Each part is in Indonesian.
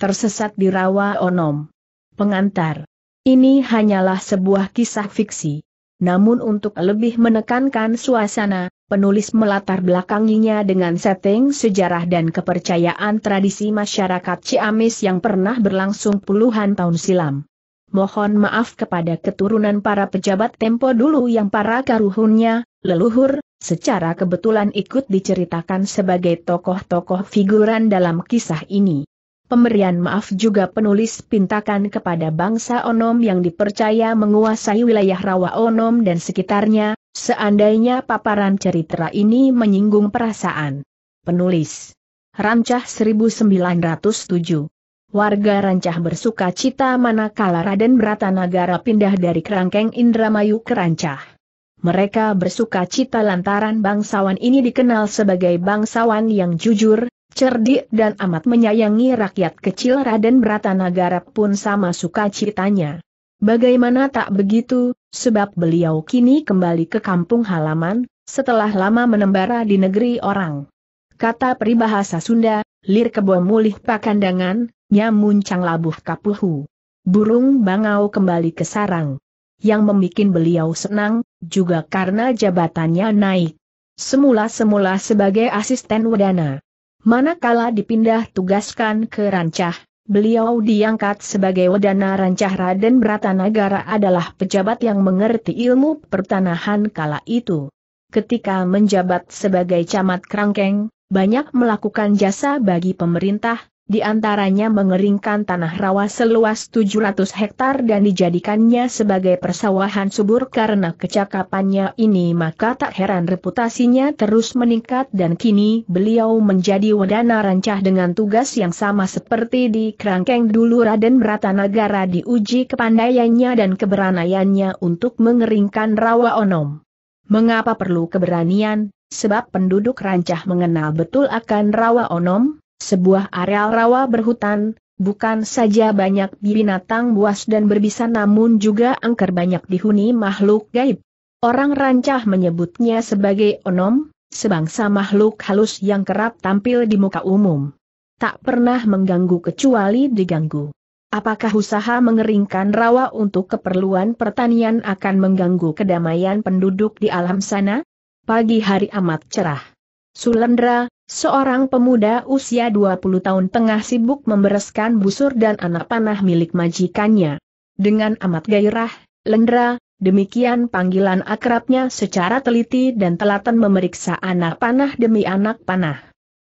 tersesat di rawa onom. Pengantar. Ini hanyalah sebuah kisah fiksi. Namun untuk lebih menekankan suasana, penulis melatar belakanginya dengan setting sejarah dan kepercayaan tradisi masyarakat Ciamis yang pernah berlangsung puluhan tahun silam. Mohon maaf kepada keturunan para pejabat tempo dulu yang para karuhunnya, leluhur, secara kebetulan ikut diceritakan sebagai tokoh-tokoh figuran dalam kisah ini. Pemberian maaf juga penulis pintakan kepada bangsa Onom yang dipercaya menguasai wilayah rawa Onom dan sekitarnya, seandainya paparan cerita ini menyinggung perasaan. Penulis Rancah 1907 Warga Rancah bersuka cita manakala Raden Bratanagara pindah dari kerangkeng Indramayu ke Rancah. Mereka bersuka cita lantaran bangsawan ini dikenal sebagai bangsawan yang jujur, cerdik dan amat menyayangi rakyat kecil Raden Bratanagara pun sama suka ceritanya. Bagaimana tak begitu, sebab beliau kini kembali ke kampung halaman, setelah lama menembara di negeri orang. Kata peribahasa Sunda, lir kebo mulih pakandangan, cang labuh kapuhu. Burung bangau kembali ke sarang. Yang membuat beliau senang, juga karena jabatannya naik. Semula-semula sebagai asisten wedana Manakala dipindah tugaskan ke Rancah, beliau diangkat sebagai Wedana Rancah Raden Bratanagara adalah pejabat yang mengerti ilmu pertanahan kala itu. Ketika menjabat sebagai camat Kerangkeng, banyak melakukan jasa bagi pemerintah, di antaranya mengeringkan tanah rawa seluas 700 hektar dan dijadikannya sebagai persawahan subur karena kecakapannya ini maka tak heran reputasinya terus meningkat dan kini beliau menjadi wedana rancah dengan tugas yang sama seperti di kerangkeng dulu Raden Ratanagara diuji kepandaiannya dan keberaniannya untuk mengeringkan rawa onom. Mengapa perlu keberanian? Sebab penduduk rancah mengenal betul akan rawa onom, sebuah areal rawa berhutan, bukan saja banyak binatang buas dan berbisa namun juga angker banyak dihuni makhluk gaib. Orang rancah menyebutnya sebagai onom, sebangsa makhluk halus yang kerap tampil di muka umum. Tak pernah mengganggu kecuali diganggu. Apakah usaha mengeringkan rawa untuk keperluan pertanian akan mengganggu kedamaian penduduk di alam sana? Pagi hari amat cerah. Sulendra, Seorang pemuda usia 20 tahun tengah sibuk membereskan busur dan anak panah milik majikannya. Dengan amat gairah, Lendra, demikian panggilan akrabnya secara teliti dan telaten memeriksa anak panah demi anak panah.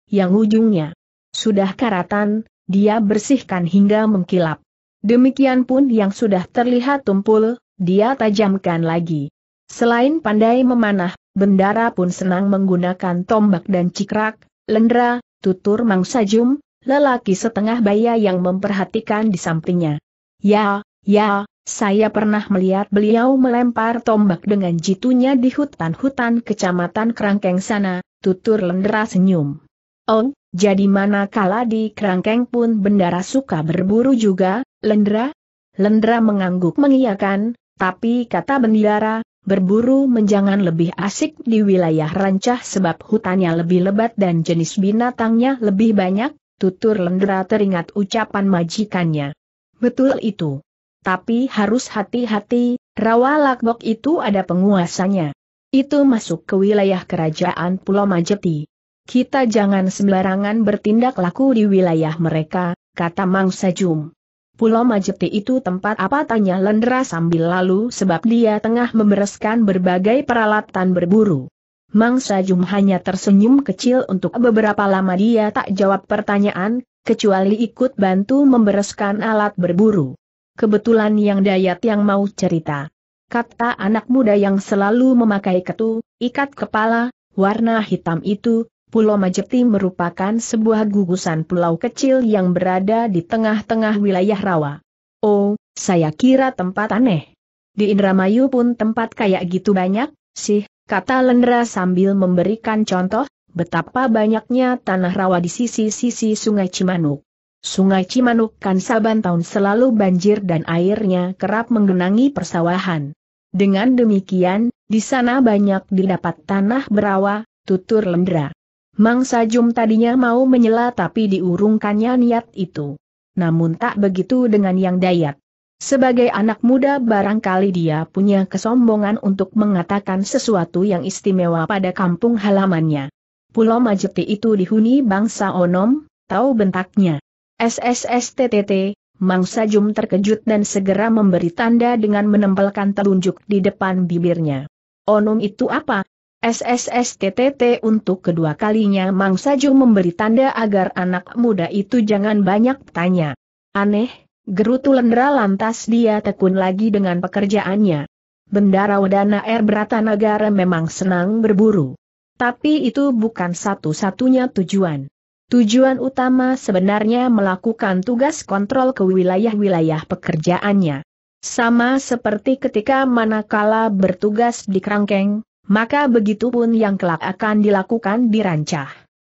Yang ujungnya sudah karatan, dia bersihkan hingga mengkilap. Demikian pun yang sudah terlihat tumpul, dia tajamkan lagi. Selain pandai memanah, Bendara pun senang menggunakan tombak dan cikrak, Lendra, tutur Mang Jum, lelaki setengah baya yang memperhatikan di sampingnya. Ya, ya, saya pernah melihat beliau melempar tombak dengan jitunya di hutan-hutan kecamatan Kerangkeng sana, tutur Lendra senyum. Oh, jadi mana kala di Kerangkeng pun bendara suka berburu juga, Lendra? Lendra mengangguk mengiyakan, tapi kata bendara, berburu menjangan lebih asik di wilayah rancah sebab hutannya lebih lebat dan jenis binatangnya lebih banyak, tutur Lendra teringat ucapan majikannya. Betul itu. Tapi harus hati-hati, rawa lakbok itu ada penguasanya. Itu masuk ke wilayah kerajaan Pulau Majeti. Kita jangan sembarangan bertindak laku di wilayah mereka, kata Mang Sejum. Pulau Majeti itu tempat apa tanya Lendra sambil lalu sebab dia tengah membereskan berbagai peralatan berburu. Mangsa Jum hanya tersenyum kecil untuk beberapa lama dia tak jawab pertanyaan, kecuali ikut bantu membereskan alat berburu. Kebetulan yang dayat yang mau cerita. Kata anak muda yang selalu memakai ketu, ikat kepala, warna hitam itu, Pulau Majeti merupakan sebuah gugusan pulau kecil yang berada di tengah-tengah wilayah rawa. Oh, saya kira tempat aneh. Di Indramayu pun tempat kayak gitu banyak, sih, kata Lendra sambil memberikan contoh, betapa banyaknya tanah rawa di sisi-sisi sungai Cimanuk. Sungai Cimanuk kan saban tahun selalu banjir dan airnya kerap menggenangi persawahan. Dengan demikian, di sana banyak didapat tanah berawa, tutur Lendra. Mangsa Jum tadinya mau menyela tapi diurungkannya niat itu. Namun tak begitu dengan Yang Dayat. Sebagai anak muda barangkali dia punya kesombongan untuk mengatakan sesuatu yang istimewa pada kampung halamannya. Pulau Majeti itu dihuni bangsa Onom, tahu bentaknya. SSSTTT, Mangsa Jum terkejut dan segera memberi tanda dengan menempelkan telunjuk di depan bibirnya. Onom itu apa? SSSTTT untuk kedua kalinya Mang Saju memberi tanda agar anak muda itu jangan banyak tanya. Aneh, gerutu lendra lantas dia tekun lagi dengan pekerjaannya. Bendara Wadana R. Bratanagara memang senang berburu. Tapi itu bukan satu-satunya tujuan. Tujuan utama sebenarnya melakukan tugas kontrol ke wilayah-wilayah pekerjaannya. Sama seperti ketika manakala bertugas di Kerangkeng, maka begitupun yang kelak akan dilakukan di rancah.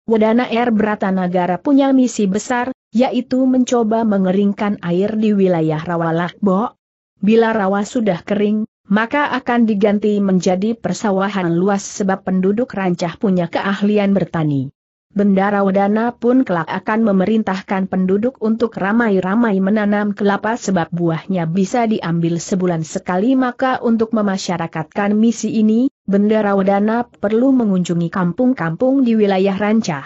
Wedana Air Negara punya misi besar, yaitu mencoba mengeringkan air di wilayah Rawa Lakbo. Bila rawa sudah kering, maka akan diganti menjadi persawahan luas sebab penduduk rancah punya keahlian bertani. Bendara Wedana pun kelak akan memerintahkan penduduk untuk ramai-ramai menanam kelapa sebab buahnya bisa diambil sebulan sekali maka untuk memasyarakatkan misi ini, Bendara Wedana perlu mengunjungi kampung-kampung di wilayah Rancah.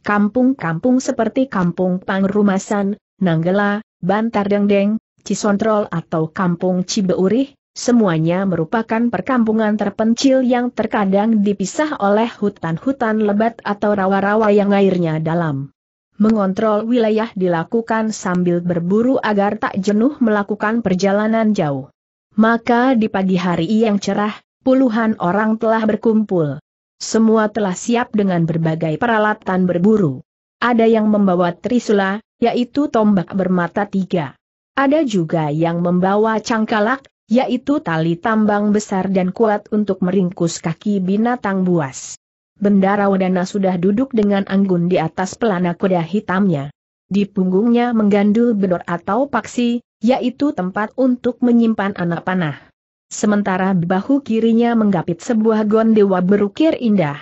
Kampung-kampung seperti Kampung Pangrumasan, Nanggela, Bantar Dengdeng, Cisontrol atau Kampung Cibeurih, semuanya merupakan perkampungan terpencil yang terkadang dipisah oleh hutan-hutan lebat atau rawa-rawa yang airnya dalam. Mengontrol wilayah dilakukan sambil berburu agar tak jenuh melakukan perjalanan jauh. Maka di pagi hari yang cerah, puluhan orang telah berkumpul. Semua telah siap dengan berbagai peralatan berburu. Ada yang membawa trisula, yaitu tombak bermata tiga. Ada juga yang membawa cangkalak yaitu tali tambang besar dan kuat untuk meringkus kaki binatang buas. Bendara Wadana sudah duduk dengan anggun di atas pelana kuda hitamnya. Di punggungnya menggandul benor atau paksi, yaitu tempat untuk menyimpan anak panah. Sementara bahu kirinya menggapit sebuah gondewa berukir indah.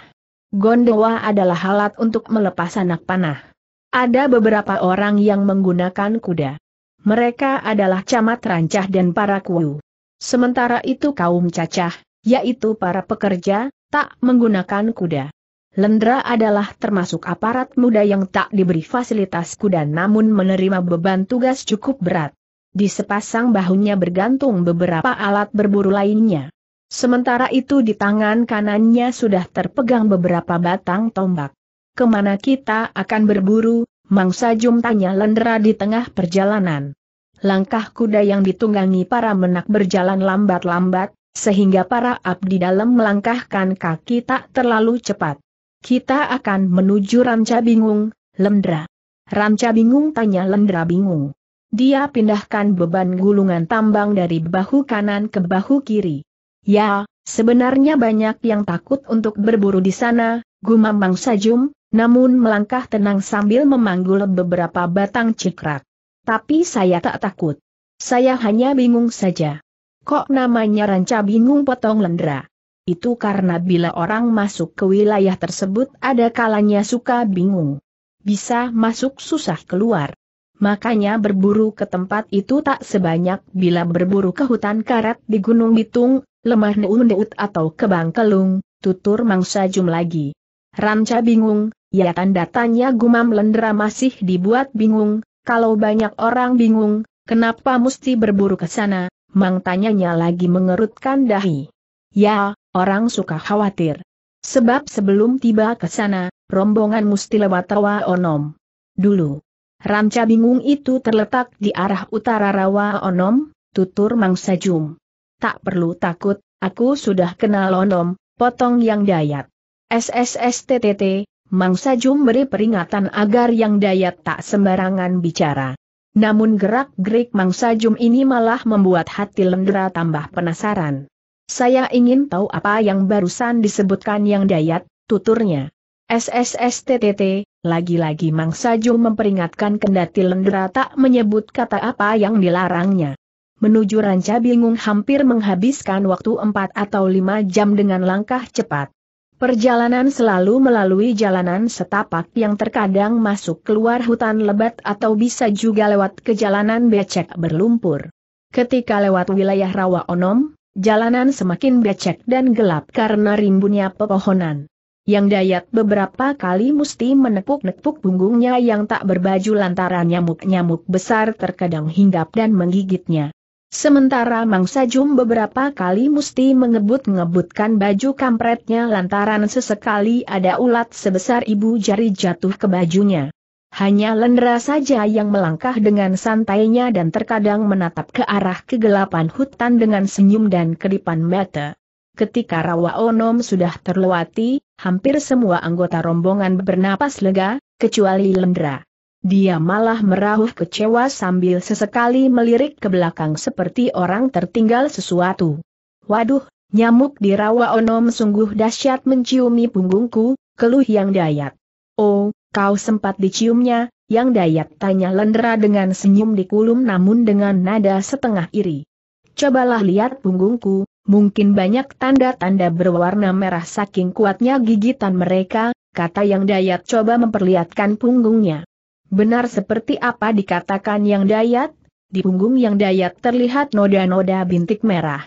Gondewa adalah alat untuk melepas anak panah. Ada beberapa orang yang menggunakan kuda. Mereka adalah camat rancah dan para kuwu. Sementara itu kaum cacah, yaitu para pekerja, tak menggunakan kuda. Lendra adalah termasuk aparat muda yang tak diberi fasilitas kuda namun menerima beban tugas cukup berat. Di sepasang bahunya bergantung beberapa alat berburu lainnya. Sementara itu di tangan kanannya sudah terpegang beberapa batang tombak. Kemana kita akan berburu, Mangsa? Jum tanya Lendra di tengah perjalanan. Langkah kuda yang ditunggangi para menak berjalan lambat-lambat, sehingga para abdi dalam melangkahkan kaki tak terlalu cepat. Kita akan menuju Ramca Bingung, Lendra. Ramca Bingung tanya Lendra Bingung. Dia pindahkan beban gulungan tambang dari bahu kanan ke bahu kiri. Ya, sebenarnya banyak yang takut untuk berburu di sana, gumam Mang Sajum, namun melangkah tenang sambil memanggul beberapa batang cikrak. Tapi saya tak takut. Saya hanya bingung saja. Kok namanya ranca bingung potong lendra? Itu karena bila orang masuk ke wilayah tersebut ada kalanya suka bingung. Bisa masuk susah keluar. Makanya berburu ke tempat itu tak sebanyak bila berburu ke hutan karat di Gunung Bitung, lemah Neundeut atau ke Bangkelung, tutur mangsa jum lagi. Ranca bingung, ya tanda tanya gumam lendera masih dibuat bingung, kalau banyak orang bingung, kenapa mesti berburu ke sana, Mang tanyanya lagi mengerutkan dahi. Ya, orang suka khawatir. Sebab sebelum tiba ke sana, rombongan mesti lewat Rawa Onom. Dulu. Ranca bingung itu terletak di arah utara Rawa Onom, tutur Mang Sajum. Tak perlu takut, aku sudah kenal Onom, potong yang dayat. SSSTTT, Mangsa Jum beri peringatan agar yang Dayat tak sembarangan bicara. Namun gerak-gerik Mangsa Jum ini malah membuat hati Lendra tambah penasaran. Saya ingin tahu apa yang barusan disebutkan yang dayat, tuturnya. SSSTTT, lagi-lagi Mangsa Jum memperingatkan kendati Lendra tak menyebut kata apa yang dilarangnya. Menuju ranca bingung hampir menghabiskan waktu 4 atau 5 jam dengan langkah cepat. Perjalanan selalu melalui jalanan setapak yang terkadang masuk keluar hutan lebat atau bisa juga lewat ke jalanan becek berlumpur. Ketika lewat wilayah rawa onom, jalanan semakin becek dan gelap karena rimbunnya pepohonan. Yang dayat beberapa kali mesti menepuk-nepuk punggungnya yang tak berbaju lantaran nyamuk-nyamuk besar terkadang hinggap dan menggigitnya. Sementara mangsa jum beberapa kali mesti mengebut-ngebutkan baju kampretnya lantaran sesekali ada ulat sebesar ibu jari jatuh ke bajunya. Hanya Lendra saja yang melangkah dengan santainya dan terkadang menatap ke arah kegelapan hutan dengan senyum dan kedipan mata. Ketika rawa onom sudah terlewati, hampir semua anggota rombongan bernapas lega, kecuali Lendra. Dia malah merahuh kecewa sambil sesekali melirik ke belakang seperti orang tertinggal sesuatu. Waduh, nyamuk di rawa onom sungguh dahsyat menciumi punggungku, keluh yang dayat. Oh, kau sempat diciumnya, yang dayat tanya Lendra dengan senyum di kulum namun dengan nada setengah iri. Cobalah lihat punggungku, mungkin banyak tanda-tanda berwarna merah saking kuatnya gigitan mereka, kata yang dayat coba memperlihatkan punggungnya. Benar seperti apa dikatakan yang dayat, di punggung yang dayat terlihat noda-noda bintik merah.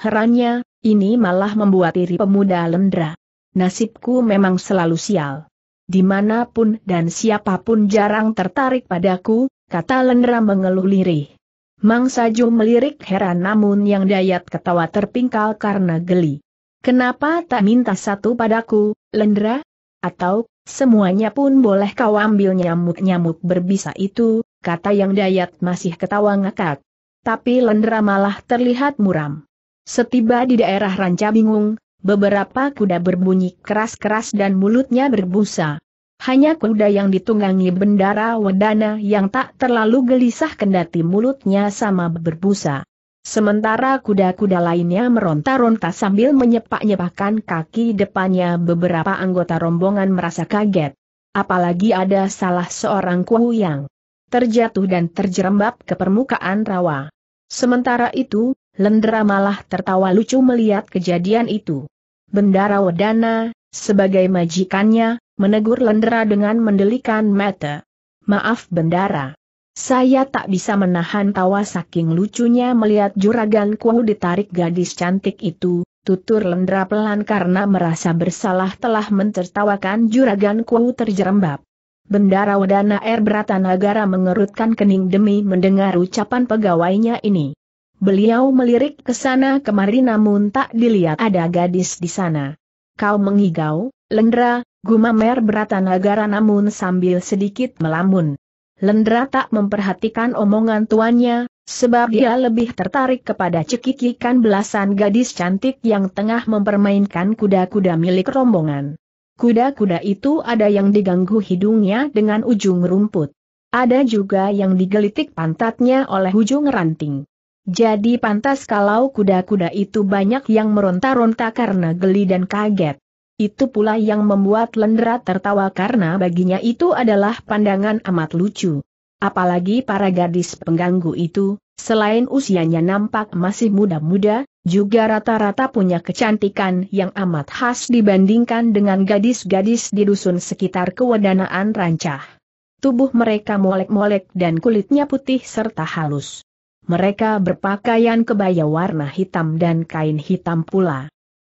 Herannya, ini malah membuat iri pemuda lendra. Nasibku memang selalu sial. Dimanapun dan siapapun jarang tertarik padaku, kata lendra mengeluh lirih. Mang Saju melirik heran namun yang dayat ketawa terpingkal karena geli. Kenapa tak minta satu padaku, Lendra? Atau, Semuanya pun boleh kau ambil nyamuk-nyamuk berbisa itu, kata yang dayat masih ketawa ngakak. Tapi Lendra malah terlihat muram. Setiba di daerah Ranca Bingung, beberapa kuda berbunyi keras-keras dan mulutnya berbusa. Hanya kuda yang ditunggangi bendara wedana yang tak terlalu gelisah kendati mulutnya sama berbusa. Sementara kuda-kuda lainnya meronta-ronta sambil menyepak-nyepakkan kaki depannya beberapa anggota rombongan merasa kaget. Apalagi ada salah seorang kuhu yang terjatuh dan terjerembab ke permukaan rawa. Sementara itu, Lendra malah tertawa lucu melihat kejadian itu. Bendara Wedana, sebagai majikannya, menegur Lendra dengan mendelikan mata. Maaf Bendara. Saya tak bisa menahan tawa saking lucunya melihat juragan kuah ditarik gadis cantik itu, tutur Lendra pelan karena merasa bersalah telah mentertawakan juragan kuah terjerembab. Bendara Wadana Air Bratanagara mengerutkan kening demi mendengar ucapan pegawainya ini. Beliau melirik ke sana kemari namun tak dilihat ada gadis di sana. Kau mengigau, Lendra, Gumamer Bratanagara namun sambil sedikit melamun. Lendra tak memperhatikan omongan tuannya, sebab dia lebih tertarik kepada cekikikan belasan gadis cantik yang tengah mempermainkan kuda-kuda milik rombongan. Kuda-kuda itu ada yang diganggu hidungnya dengan ujung rumput. Ada juga yang digelitik pantatnya oleh ujung ranting. Jadi pantas kalau kuda-kuda itu banyak yang meronta-ronta karena geli dan kaget. Itu pula yang membuat Lendra tertawa karena baginya itu adalah pandangan amat lucu. Apalagi para gadis pengganggu itu, selain usianya nampak masih muda-muda, juga rata-rata punya kecantikan yang amat khas dibandingkan dengan gadis-gadis di dusun sekitar kewadanaan rancah. Tubuh mereka molek-molek dan kulitnya putih serta halus. Mereka berpakaian kebaya warna hitam dan kain hitam pula.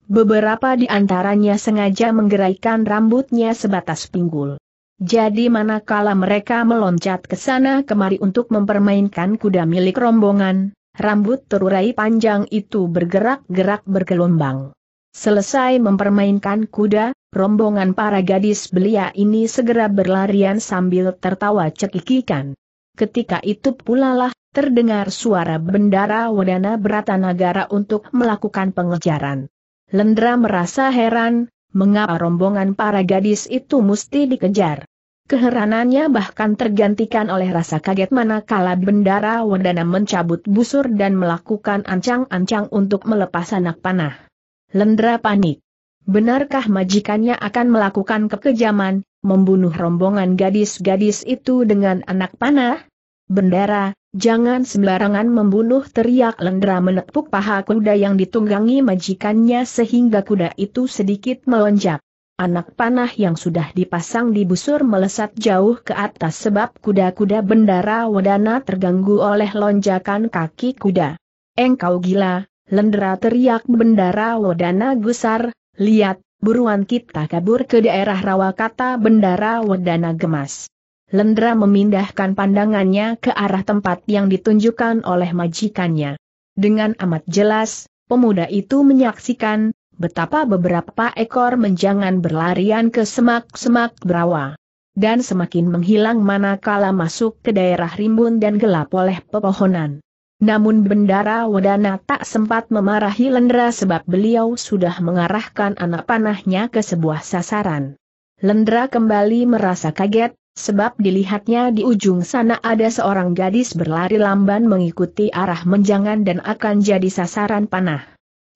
Beberapa di antaranya sengaja menggeraikan rambutnya sebatas pinggul. Jadi manakala mereka meloncat ke sana kemari untuk mempermainkan kuda milik rombongan, rambut terurai panjang itu bergerak-gerak bergelombang. Selesai mempermainkan kuda, rombongan para gadis belia ini segera berlarian sambil tertawa cekikikan. Ketika itu pula lah, terdengar suara bendara Wadana beratanagara untuk melakukan pengejaran. Lendra merasa heran, mengapa rombongan para gadis itu mesti dikejar. Keheranannya bahkan tergantikan oleh rasa kaget manakala Bendara Wardana mencabut busur dan melakukan ancang-ancang untuk melepas anak panah. Lendra panik. Benarkah majikannya akan melakukan kekejaman, membunuh rombongan gadis-gadis itu dengan anak panah? Bendera, jangan sembarangan membunuh teriak Lendra menepuk paha kuda yang ditunggangi majikannya sehingga kuda itu sedikit melonjak. Anak panah yang sudah dipasang di busur melesat jauh ke atas sebab kuda-kuda bendara wadana terganggu oleh lonjakan kaki kuda. Engkau gila, Lendra teriak bendara wadana gusar, lihat, buruan kita kabur ke daerah rawa kata bendara wadana gemas. Lendra memindahkan pandangannya ke arah tempat yang ditunjukkan oleh majikannya. Dengan amat jelas, pemuda itu menyaksikan betapa beberapa ekor menjangan berlarian ke semak-semak berawa. Dan semakin menghilang manakala masuk ke daerah rimbun dan gelap oleh pepohonan. Namun Bendara Wadana tak sempat memarahi Lendra sebab beliau sudah mengarahkan anak panahnya ke sebuah sasaran. Lendra kembali merasa kaget, sebab dilihatnya di ujung sana ada seorang gadis berlari lamban mengikuti arah menjangan dan akan jadi sasaran panah.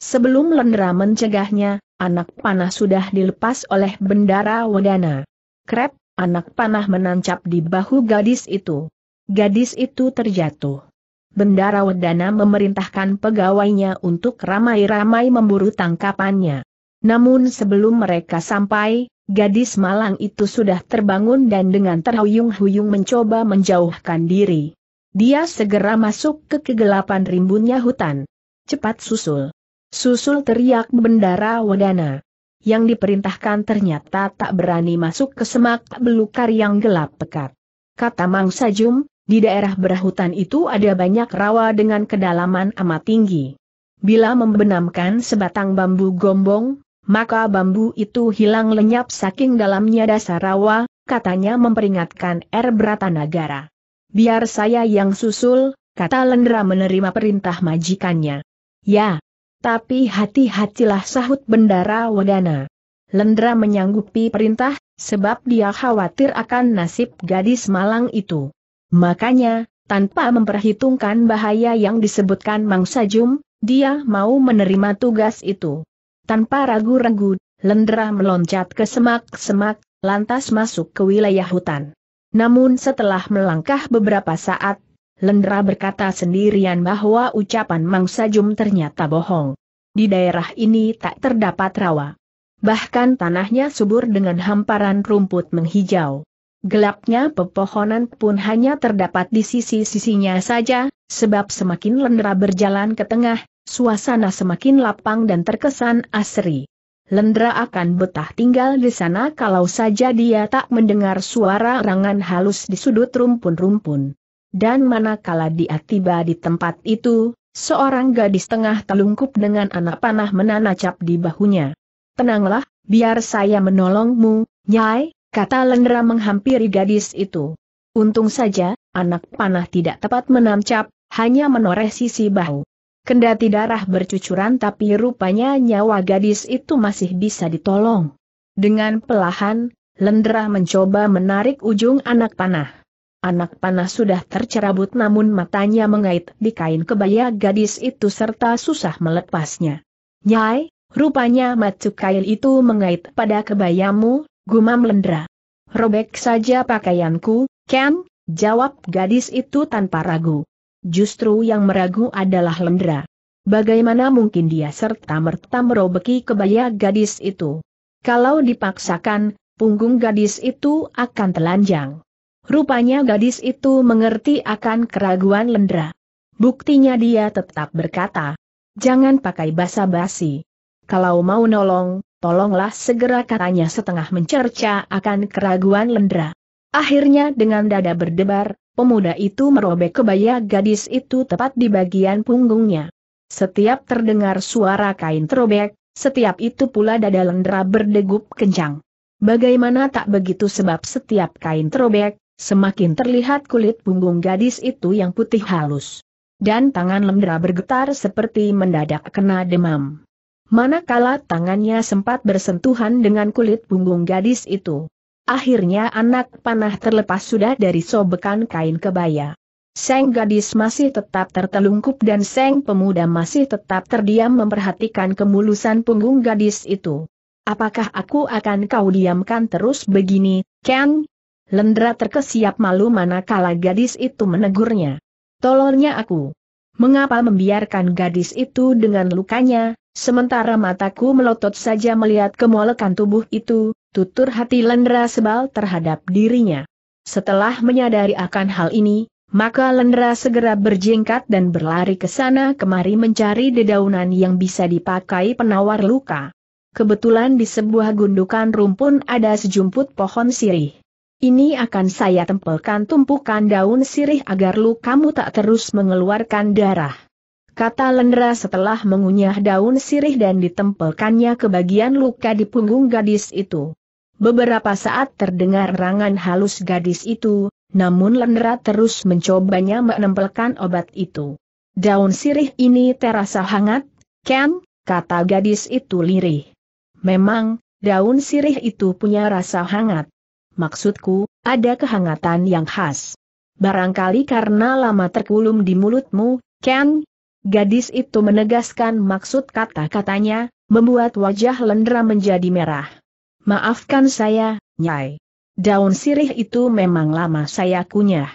Sebelum Lendra mencegahnya, anak panah sudah dilepas oleh Bendara Wadana. Krep, anak panah menancap di bahu gadis itu. Gadis itu terjatuh. Bendara Wadana memerintahkan pegawainya untuk ramai-ramai memburu tangkapannya. Namun sebelum mereka sampai, Gadis malang itu sudah terbangun dan dengan terhuyung-huyung mencoba menjauhkan diri. Dia segera masuk ke kegelapan rimbunnya hutan. Cepat susul. Susul teriak Bendara Wadana. Yang diperintahkan ternyata tak berani masuk ke semak belukar yang gelap pekat. Kata Mang Sajum, di daerah berhutan itu ada banyak rawa dengan kedalaman amat tinggi. Bila membenamkan sebatang bambu gombong, maka bambu itu hilang lenyap saking dalamnya dasar rawa, katanya memperingatkan R. Er Bratanagara. Biar saya yang susul, kata Lendra menerima perintah majikannya. Ya, tapi hati-hatilah sahut Bendara Wadana. Lendra menyanggupi perintah, sebab dia khawatir akan nasib gadis malang itu. Makanya, tanpa memperhitungkan bahaya yang disebutkan Mang Sajum, dia mau menerima tugas itu. Tanpa ragu-ragu, Lendra meloncat ke semak-semak, lantas masuk ke wilayah hutan. Namun setelah melangkah beberapa saat, Lendra berkata sendirian bahwa ucapan mangsa jum ternyata bohong. Di daerah ini tak terdapat rawa. Bahkan tanahnya subur dengan hamparan rumput menghijau. Gelapnya pepohonan pun hanya terdapat di sisi-sisinya saja, sebab semakin Lendra berjalan ke tengah, Suasana semakin lapang dan terkesan asri. Lendra akan betah tinggal di sana kalau saja dia tak mendengar suara rangan halus di sudut rumpun-rumpun. Dan manakala dia tiba di tempat itu, seorang gadis tengah telungkup dengan anak panah menanacap di bahunya. Tenanglah, biar saya menolongmu, Nyai, kata Lendra menghampiri gadis itu. Untung saja, anak panah tidak tepat menancap, hanya menoreh sisi bahu. Kendati darah bercucuran tapi rupanya nyawa gadis itu masih bisa ditolong. Dengan pelahan, Lendra mencoba menarik ujung anak panah. Anak panah sudah tercerabut namun matanya mengait di kain kebaya gadis itu serta susah melepasnya. Nyai, rupanya matu kail itu mengait pada kebayamu, gumam Lendra. Robek saja pakaianku, Ken, jawab gadis itu tanpa ragu. Justru yang meragu adalah Lendra. Bagaimana mungkin dia serta-merta merobeki kebaya gadis itu? Kalau dipaksakan, punggung gadis itu akan telanjang. Rupanya gadis itu mengerti akan keraguan Lendra. Buktinya dia tetap berkata, jangan pakai basa-basi. Kalau mau nolong, tolonglah segera katanya setengah mencerca akan keraguan Lendra. Akhirnya dengan dada berdebar, Pemuda itu merobek kebaya gadis itu tepat di bagian punggungnya. Setiap terdengar suara kain terobek, setiap itu pula dada Lendra berdegup kencang. Bagaimana tak begitu sebab setiap kain terobek, semakin terlihat kulit punggung gadis itu yang putih halus. Dan tangan Lendra bergetar seperti mendadak kena demam. Manakala tangannya sempat bersentuhan dengan kulit punggung gadis itu. Akhirnya anak panah terlepas sudah dari sobekan kain kebaya. Seng gadis masih tetap tertelungkup dan seng pemuda masih tetap terdiam memperhatikan kemulusan punggung gadis itu. Apakah aku akan kau diamkan terus begini, Ken? Lendra terkesiap malu manakala gadis itu menegurnya. Tolongnya aku. Mengapa membiarkan gadis itu dengan lukanya, Sementara mataku melotot saja melihat kemolekan tubuh itu, tutur hati Lendra sebal terhadap dirinya. Setelah menyadari akan hal ini, maka Lendra segera berjingkat dan berlari ke sana kemari mencari dedaunan yang bisa dipakai penawar luka. Kebetulan di sebuah gundukan rumpun ada sejumput pohon sirih. Ini akan saya tempelkan tumpukan daun sirih agar lukamu tak terus mengeluarkan darah kata Lendra setelah mengunyah daun sirih dan ditempelkannya ke bagian luka di punggung gadis itu. Beberapa saat terdengar rangan halus gadis itu, namun Lendra terus mencobanya menempelkan obat itu. Daun sirih ini terasa hangat, Ken, kata gadis itu lirih. Memang, daun sirih itu punya rasa hangat. Maksudku, ada kehangatan yang khas. Barangkali karena lama terkulum di mulutmu, Ken, Gadis itu menegaskan maksud kata-katanya, membuat wajah Lendra menjadi merah. Maafkan saya, Nyai. Daun sirih itu memang lama saya kunyah.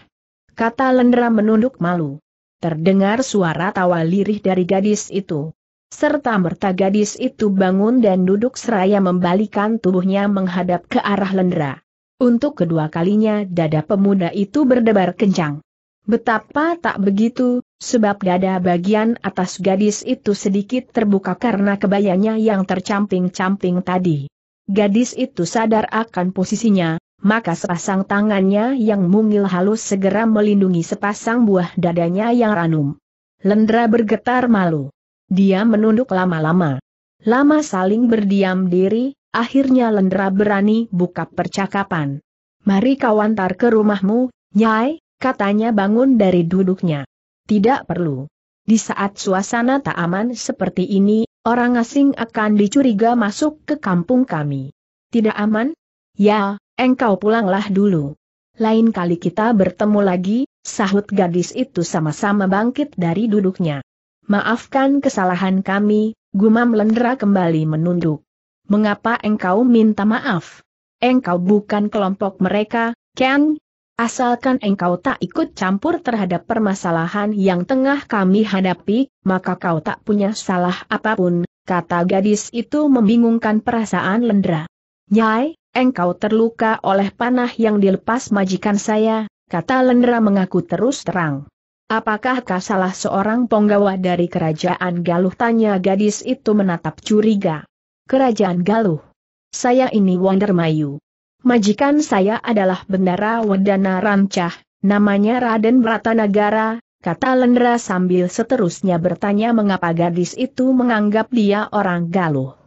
Kata Lendra menunduk malu. Terdengar suara tawa lirih dari gadis itu. Serta merta gadis itu bangun dan duduk seraya membalikan tubuhnya menghadap ke arah Lendra. Untuk kedua kalinya dada pemuda itu berdebar kencang. Betapa tak begitu, sebab dada bagian atas gadis itu sedikit terbuka karena kebayanya yang tercamping-camping tadi. Gadis itu sadar akan posisinya, maka sepasang tangannya yang mungil halus segera melindungi sepasang buah dadanya yang ranum. Lendra bergetar malu. Dia menunduk lama-lama. Lama saling berdiam diri, akhirnya Lendra berani buka percakapan. Mari kawantar ke rumahmu, Nyai, katanya bangun dari duduknya. Tidak perlu. Di saat suasana tak aman seperti ini, orang asing akan dicuriga masuk ke kampung kami. Tidak aman? Ya, engkau pulanglah dulu. Lain kali kita bertemu lagi, sahut gadis itu sama-sama bangkit dari duduknya. Maafkan kesalahan kami, gumam Lendra kembali menunduk. Mengapa engkau minta maaf? Engkau bukan kelompok mereka, Ken, Asalkan engkau tak ikut campur terhadap permasalahan yang tengah kami hadapi, maka kau tak punya salah apapun, kata gadis itu membingungkan perasaan Lendra. Nyai, engkau terluka oleh panah yang dilepas majikan saya, kata Lendra mengaku terus terang. Apakah kau salah seorang penggawa dari kerajaan Galuh? Tanya gadis itu menatap curiga. Kerajaan Galuh. Saya ini Wondermayu. Majikan saya adalah Bendara Wedana Rancah, namanya Raden Bratanagara, kata Lendra sambil seterusnya bertanya mengapa gadis itu menganggap dia orang Galuh.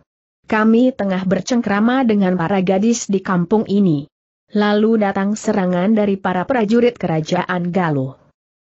Kami tengah bercengkrama dengan para gadis di kampung ini. Lalu datang serangan dari para prajurit kerajaan Galuh.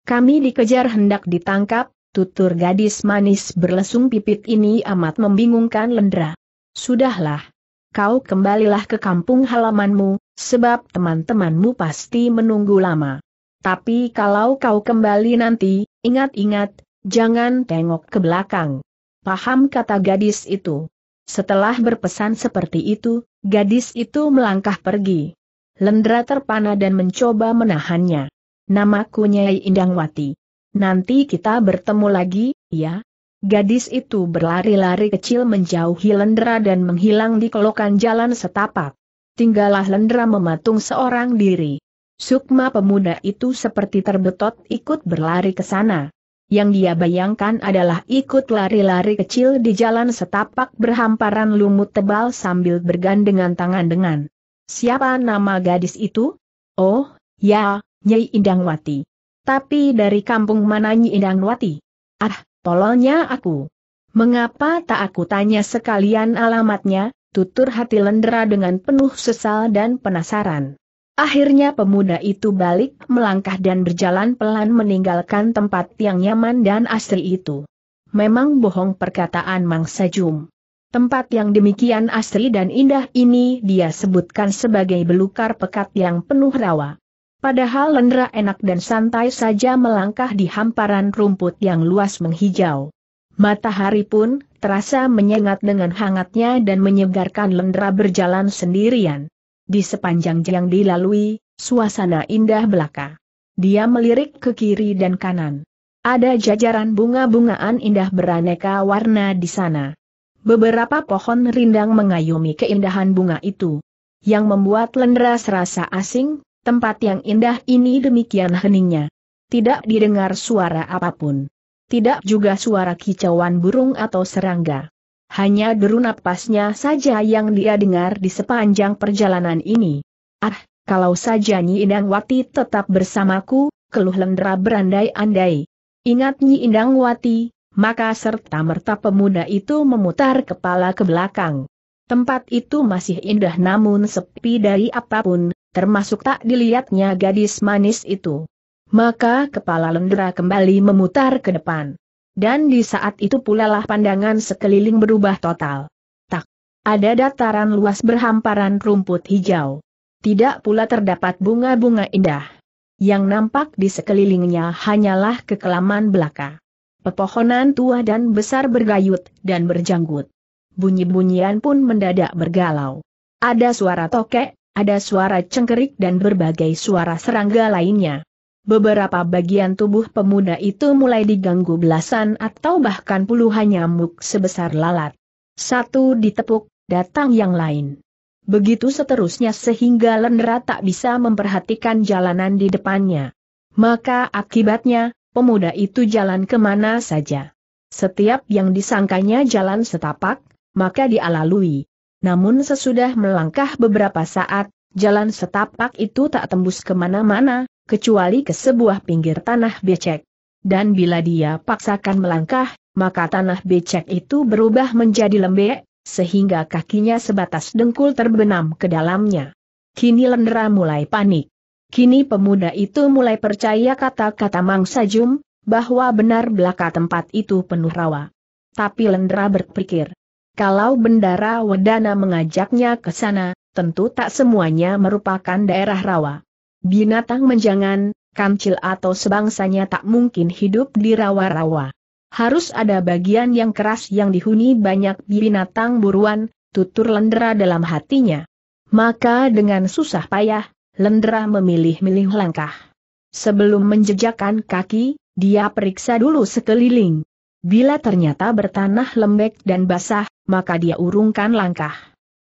Kami dikejar hendak ditangkap, tutur gadis manis berlesung pipit ini amat membingungkan Lendra. Sudahlah, kau kembalilah ke kampung halamanmu, sebab teman-temanmu pasti menunggu lama. Tapi kalau kau kembali nanti, ingat-ingat, jangan tengok ke belakang. Paham kata gadis itu. Setelah berpesan seperti itu, gadis itu melangkah pergi. Lendra terpana dan mencoba menahannya. Namaku Nyai Indangwati. Nanti kita bertemu lagi, ya? Gadis itu berlari-lari kecil menjauhi Lendra dan menghilang di kelokan jalan setapak. Tinggallah Lendra mematung seorang diri. Sukma pemuda itu seperti terbetot ikut berlari ke sana. Yang dia bayangkan adalah ikut lari-lari kecil di jalan setapak berhamparan lumut tebal sambil bergandengan tangan dengan. Siapa nama gadis itu? Oh, ya, Nyai Indangwati. Tapi dari kampung mana Nyai Indangwati? Ah, Tololnya aku. Mengapa tak aku tanya sekalian alamatnya, tutur hati Lendra dengan penuh sesal dan penasaran. Akhirnya pemuda itu balik melangkah dan berjalan pelan meninggalkan tempat yang nyaman dan asri itu. Memang bohong perkataan Mang Sejum. Tempat yang demikian asri dan indah ini dia sebutkan sebagai belukar pekat yang penuh rawa. Padahal Lendra enak dan santai saja melangkah di hamparan rumput yang luas menghijau. Matahari pun terasa menyengat dengan hangatnya dan menyegarkan Lendra berjalan sendirian. Di sepanjang yang dilalui, suasana indah belaka. Dia melirik ke kiri dan kanan. Ada jajaran bunga-bungaan indah beraneka warna di sana. Beberapa pohon rindang mengayomi keindahan bunga itu. Yang membuat Lendra serasa asing, Tempat yang indah ini demikian heningnya. Tidak didengar suara apapun. Tidak juga suara kicauan burung atau serangga. Hanya deru napasnya saja yang dia dengar di sepanjang perjalanan ini. Ah, kalau saja Nyi Indang Wati tetap bersamaku, keluh Lendra berandai-andai. Ingat Nyi Indang Wati, maka serta-merta pemuda itu memutar kepala ke belakang. Tempat itu masih indah namun sepi dari apapun, termasuk tak dilihatnya gadis manis itu. Maka kepala lendera kembali memutar ke depan. Dan di saat itu pula lah pandangan sekeliling berubah total. Tak ada dataran luas berhamparan rumput hijau. Tidak pula terdapat bunga-bunga indah. Yang nampak di sekelilingnya hanyalah kekelaman belaka. Pepohonan tua dan besar bergayut dan berjanggut. Bunyi-bunyian pun mendadak bergalau. Ada suara tokek, ada suara cengkerik dan berbagai suara serangga lainnya. Beberapa bagian tubuh pemuda itu mulai diganggu belasan atau bahkan puluhan nyamuk sebesar lalat. Satu ditepuk, datang yang lain. Begitu seterusnya sehingga Lendra tak bisa memperhatikan jalanan di depannya. Maka akibatnya, pemuda itu jalan kemana saja. Setiap yang disangkanya jalan setapak, maka dialalui namun sesudah melangkah beberapa saat, jalan setapak itu tak tembus kemana-mana, kecuali ke sebuah pinggir tanah becek. Dan bila dia paksakan melangkah, maka tanah becek itu berubah menjadi lembek, sehingga kakinya sebatas dengkul terbenam ke dalamnya. Kini Lendra mulai panik. Kini pemuda itu mulai percaya kata-kata mangsa jum, bahwa benar belaka tempat itu penuh rawa. Tapi Lendra berpikir, kalau Bendara Wedana mengajaknya ke sana, tentu tak semuanya merupakan daerah rawa. Binatang menjangan, kancil atau sebangsanya tak mungkin hidup di rawa-rawa. Harus ada bagian yang keras yang dihuni banyak binatang buruan, tutur Lendera dalam hatinya. Maka dengan susah payah, Lendera memilih-milih langkah. Sebelum menjejakkan kaki, dia periksa dulu sekeliling. Bila ternyata bertanah lembek dan basah, maka dia urungkan langkah.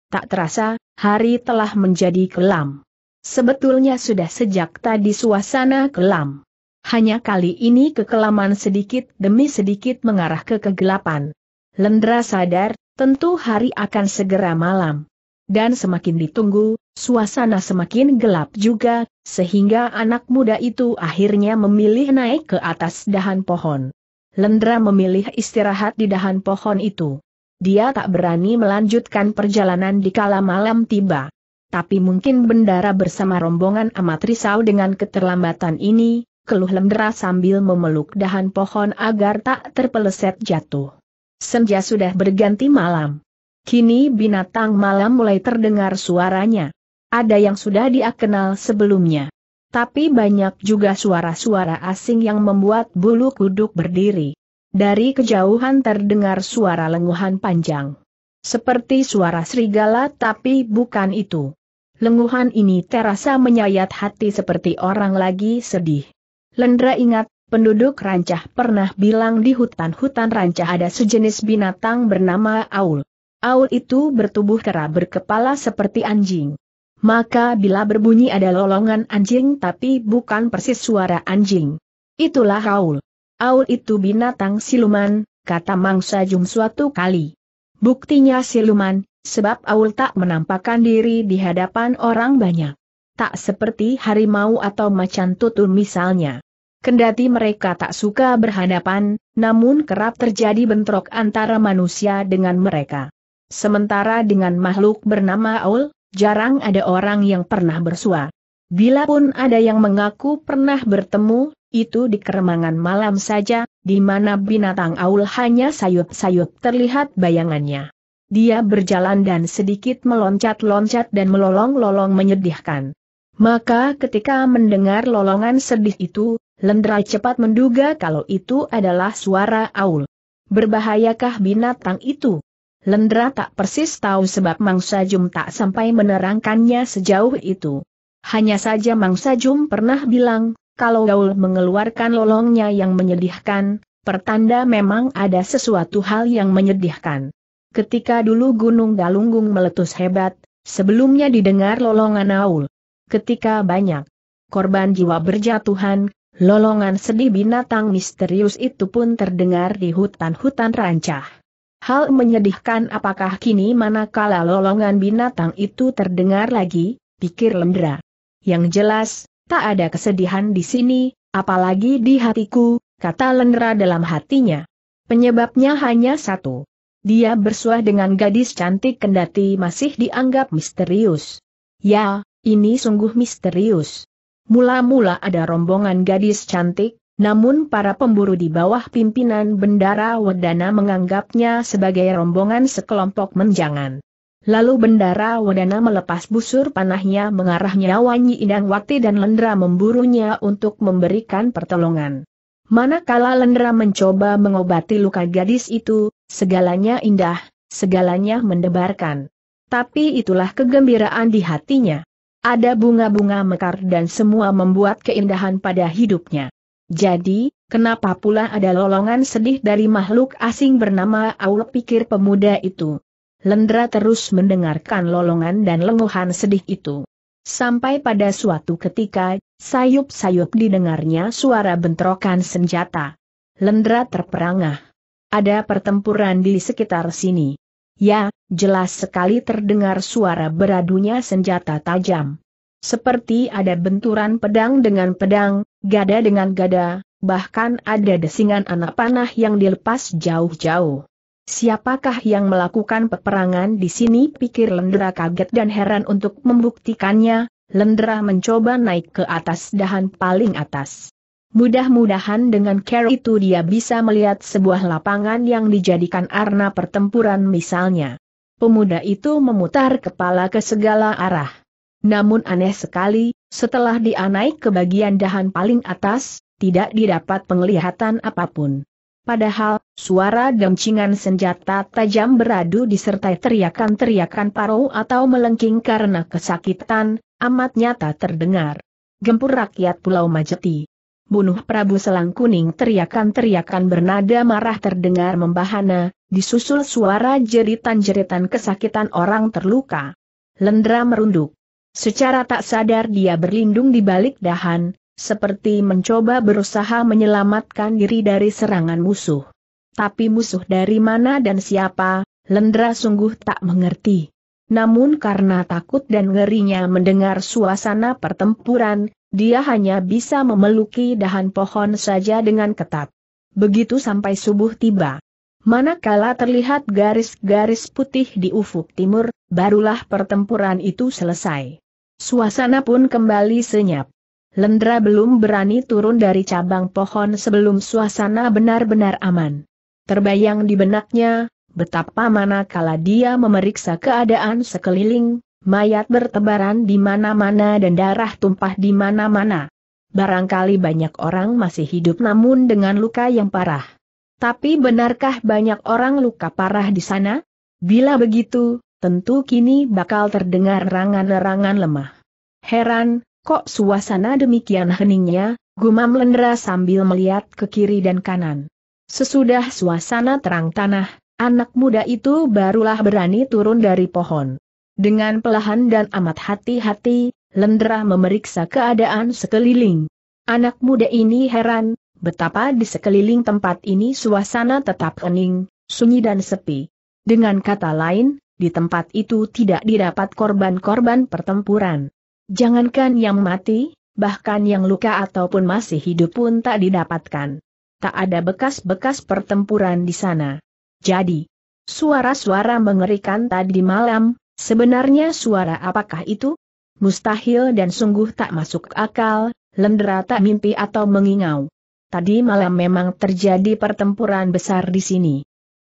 Tak terasa, hari telah menjadi kelam. Sebetulnya sudah sejak tadi suasana kelam. Hanya kali ini kekelaman sedikit demi sedikit mengarah ke kegelapan. Lendra sadar, tentu hari akan segera malam. Dan semakin ditunggu, suasana semakin gelap juga, sehingga anak muda itu akhirnya memilih naik ke atas dahan pohon. Lendra memilih istirahat di dahan pohon itu. Dia tak berani melanjutkan perjalanan di kala malam tiba. Tapi mungkin bendara bersama rombongan amat risau dengan keterlambatan ini, keluh Lendra sambil memeluk dahan pohon agar tak terpeleset jatuh. Senja sudah berganti malam. Kini binatang malam mulai terdengar suaranya. Ada yang sudah dia kenal sebelumnya tapi banyak juga suara-suara asing yang membuat bulu kuduk berdiri. Dari kejauhan terdengar suara lenguhan panjang. Seperti suara serigala tapi bukan itu. Lenguhan ini terasa menyayat hati seperti orang lagi sedih. Lendra ingat, penduduk Rancah pernah bilang di hutan-hutan Rancah ada sejenis binatang bernama Aul. Aul itu bertubuh kera berkepala seperti anjing maka bila berbunyi ada lolongan anjing tapi bukan persis suara anjing. Itulah Aul. Aul itu binatang siluman, kata Mangsa jum suatu kali. Buktinya siluman, sebab Aul tak menampakkan diri di hadapan orang banyak. Tak seperti harimau atau macan tutul misalnya. Kendati mereka tak suka berhadapan, namun kerap terjadi bentrok antara manusia dengan mereka. Sementara dengan makhluk bernama Aul, Jarang ada orang yang pernah bersua. Bila pun ada yang mengaku pernah bertemu, itu di keremangan malam saja, di mana binatang aul hanya sayup-sayup terlihat bayangannya. Dia berjalan dan sedikit meloncat-loncat dan melolong-lolong menyedihkan. Maka ketika mendengar lolongan sedih itu, Lendra cepat menduga kalau itu adalah suara aul. Berbahayakah binatang itu? Lendra tak persis tahu sebab Mangsa Jum tak sampai menerangkannya sejauh itu. Hanya saja Mangsa Jum pernah bilang, kalau Gaul mengeluarkan lolongnya yang menyedihkan, pertanda memang ada sesuatu hal yang menyedihkan. Ketika dulu Gunung Galunggung meletus hebat, sebelumnya didengar lolongan Aul. Ketika banyak korban jiwa berjatuhan, lolongan sedih binatang misterius itu pun terdengar di hutan-hutan rancah. Hal menyedihkan apakah kini manakala lolongan binatang itu terdengar lagi, pikir Lendra. Yang jelas, tak ada kesedihan di sini, apalagi di hatiku, kata Lendra dalam hatinya. Penyebabnya hanya satu. Dia bersuah dengan gadis cantik kendati masih dianggap misterius. Ya, ini sungguh misterius. Mula-mula ada rombongan gadis cantik, namun para pemburu di bawah pimpinan Bendara Wedana menganggapnya sebagai rombongan sekelompok menjangan. Lalu Bendara Wedana melepas busur panahnya mengarah nyawanya Indang Wati dan Lendra memburunya untuk memberikan pertolongan. Manakala Lendra mencoba mengobati luka gadis itu, segalanya indah, segalanya mendebarkan. Tapi itulah kegembiraan di hatinya. Ada bunga-bunga mekar dan semua membuat keindahan pada hidupnya. Jadi, kenapa pula ada lolongan sedih dari makhluk asing bernama Aul pikir pemuda itu. Lendra terus mendengarkan lolongan dan lenguhan sedih itu. Sampai pada suatu ketika, sayup-sayup didengarnya suara bentrokan senjata. Lendra terperangah. Ada pertempuran di sekitar sini. Ya, jelas sekali terdengar suara beradunya senjata tajam. Seperti ada benturan pedang dengan pedang, gada dengan gada, bahkan ada desingan anak panah yang dilepas jauh-jauh. Siapakah yang melakukan peperangan di sini? Pikir Lendra kaget dan heran untuk membuktikannya, Lendra mencoba naik ke atas dahan paling atas. Mudah-mudahan dengan care itu dia bisa melihat sebuah lapangan yang dijadikan arena pertempuran misalnya. Pemuda itu memutar kepala ke segala arah. Namun aneh sekali, setelah dia naik ke bagian dahan paling atas, tidak didapat penglihatan apapun. Padahal, suara gemcingan senjata tajam beradu disertai teriakan-teriakan parau atau melengking karena kesakitan, amat nyata terdengar. Gempur rakyat Pulau Majeti. Bunuh Prabu Selang Kuning teriakan-teriakan bernada marah terdengar membahana, disusul suara jeritan-jeritan kesakitan orang terluka. Lendra merunduk. Secara tak sadar dia berlindung di balik dahan, seperti mencoba berusaha menyelamatkan diri dari serangan musuh. Tapi musuh dari mana dan siapa, Lendra sungguh tak mengerti. Namun karena takut dan ngerinya mendengar suasana pertempuran, dia hanya bisa memeluki dahan pohon saja dengan ketat. Begitu sampai subuh tiba, Manakala terlihat garis-garis putih di ufuk timur, barulah pertempuran itu selesai. Suasana pun kembali senyap. Lendra belum berani turun dari cabang pohon sebelum suasana benar-benar aman. Terbayang di benaknya, betapa manakala dia memeriksa keadaan sekeliling, mayat bertebaran di mana-mana dan darah tumpah di mana-mana. Barangkali banyak orang masih hidup namun dengan luka yang parah. Tapi benarkah banyak orang luka parah di sana? Bila begitu, tentu kini bakal terdengar rangan-rangan lemah. Heran, kok suasana demikian heningnya, gumam Lendra sambil melihat ke kiri dan kanan. Sesudah suasana terang tanah, anak muda itu barulah berani turun dari pohon. Dengan pelahan dan amat hati-hati, Lendra memeriksa keadaan sekeliling. Anak muda ini heran, Betapa di sekeliling tempat ini suasana tetap hening, sunyi dan sepi. Dengan kata lain, di tempat itu tidak didapat korban-korban pertempuran. Jangankan yang mati, bahkan yang luka ataupun masih hidup pun tak didapatkan. Tak ada bekas-bekas pertempuran di sana. Jadi, suara-suara mengerikan tadi malam, sebenarnya suara apakah itu? Mustahil dan sungguh tak masuk akal, lendera tak mimpi atau mengingau tadi malam memang terjadi pertempuran besar di sini.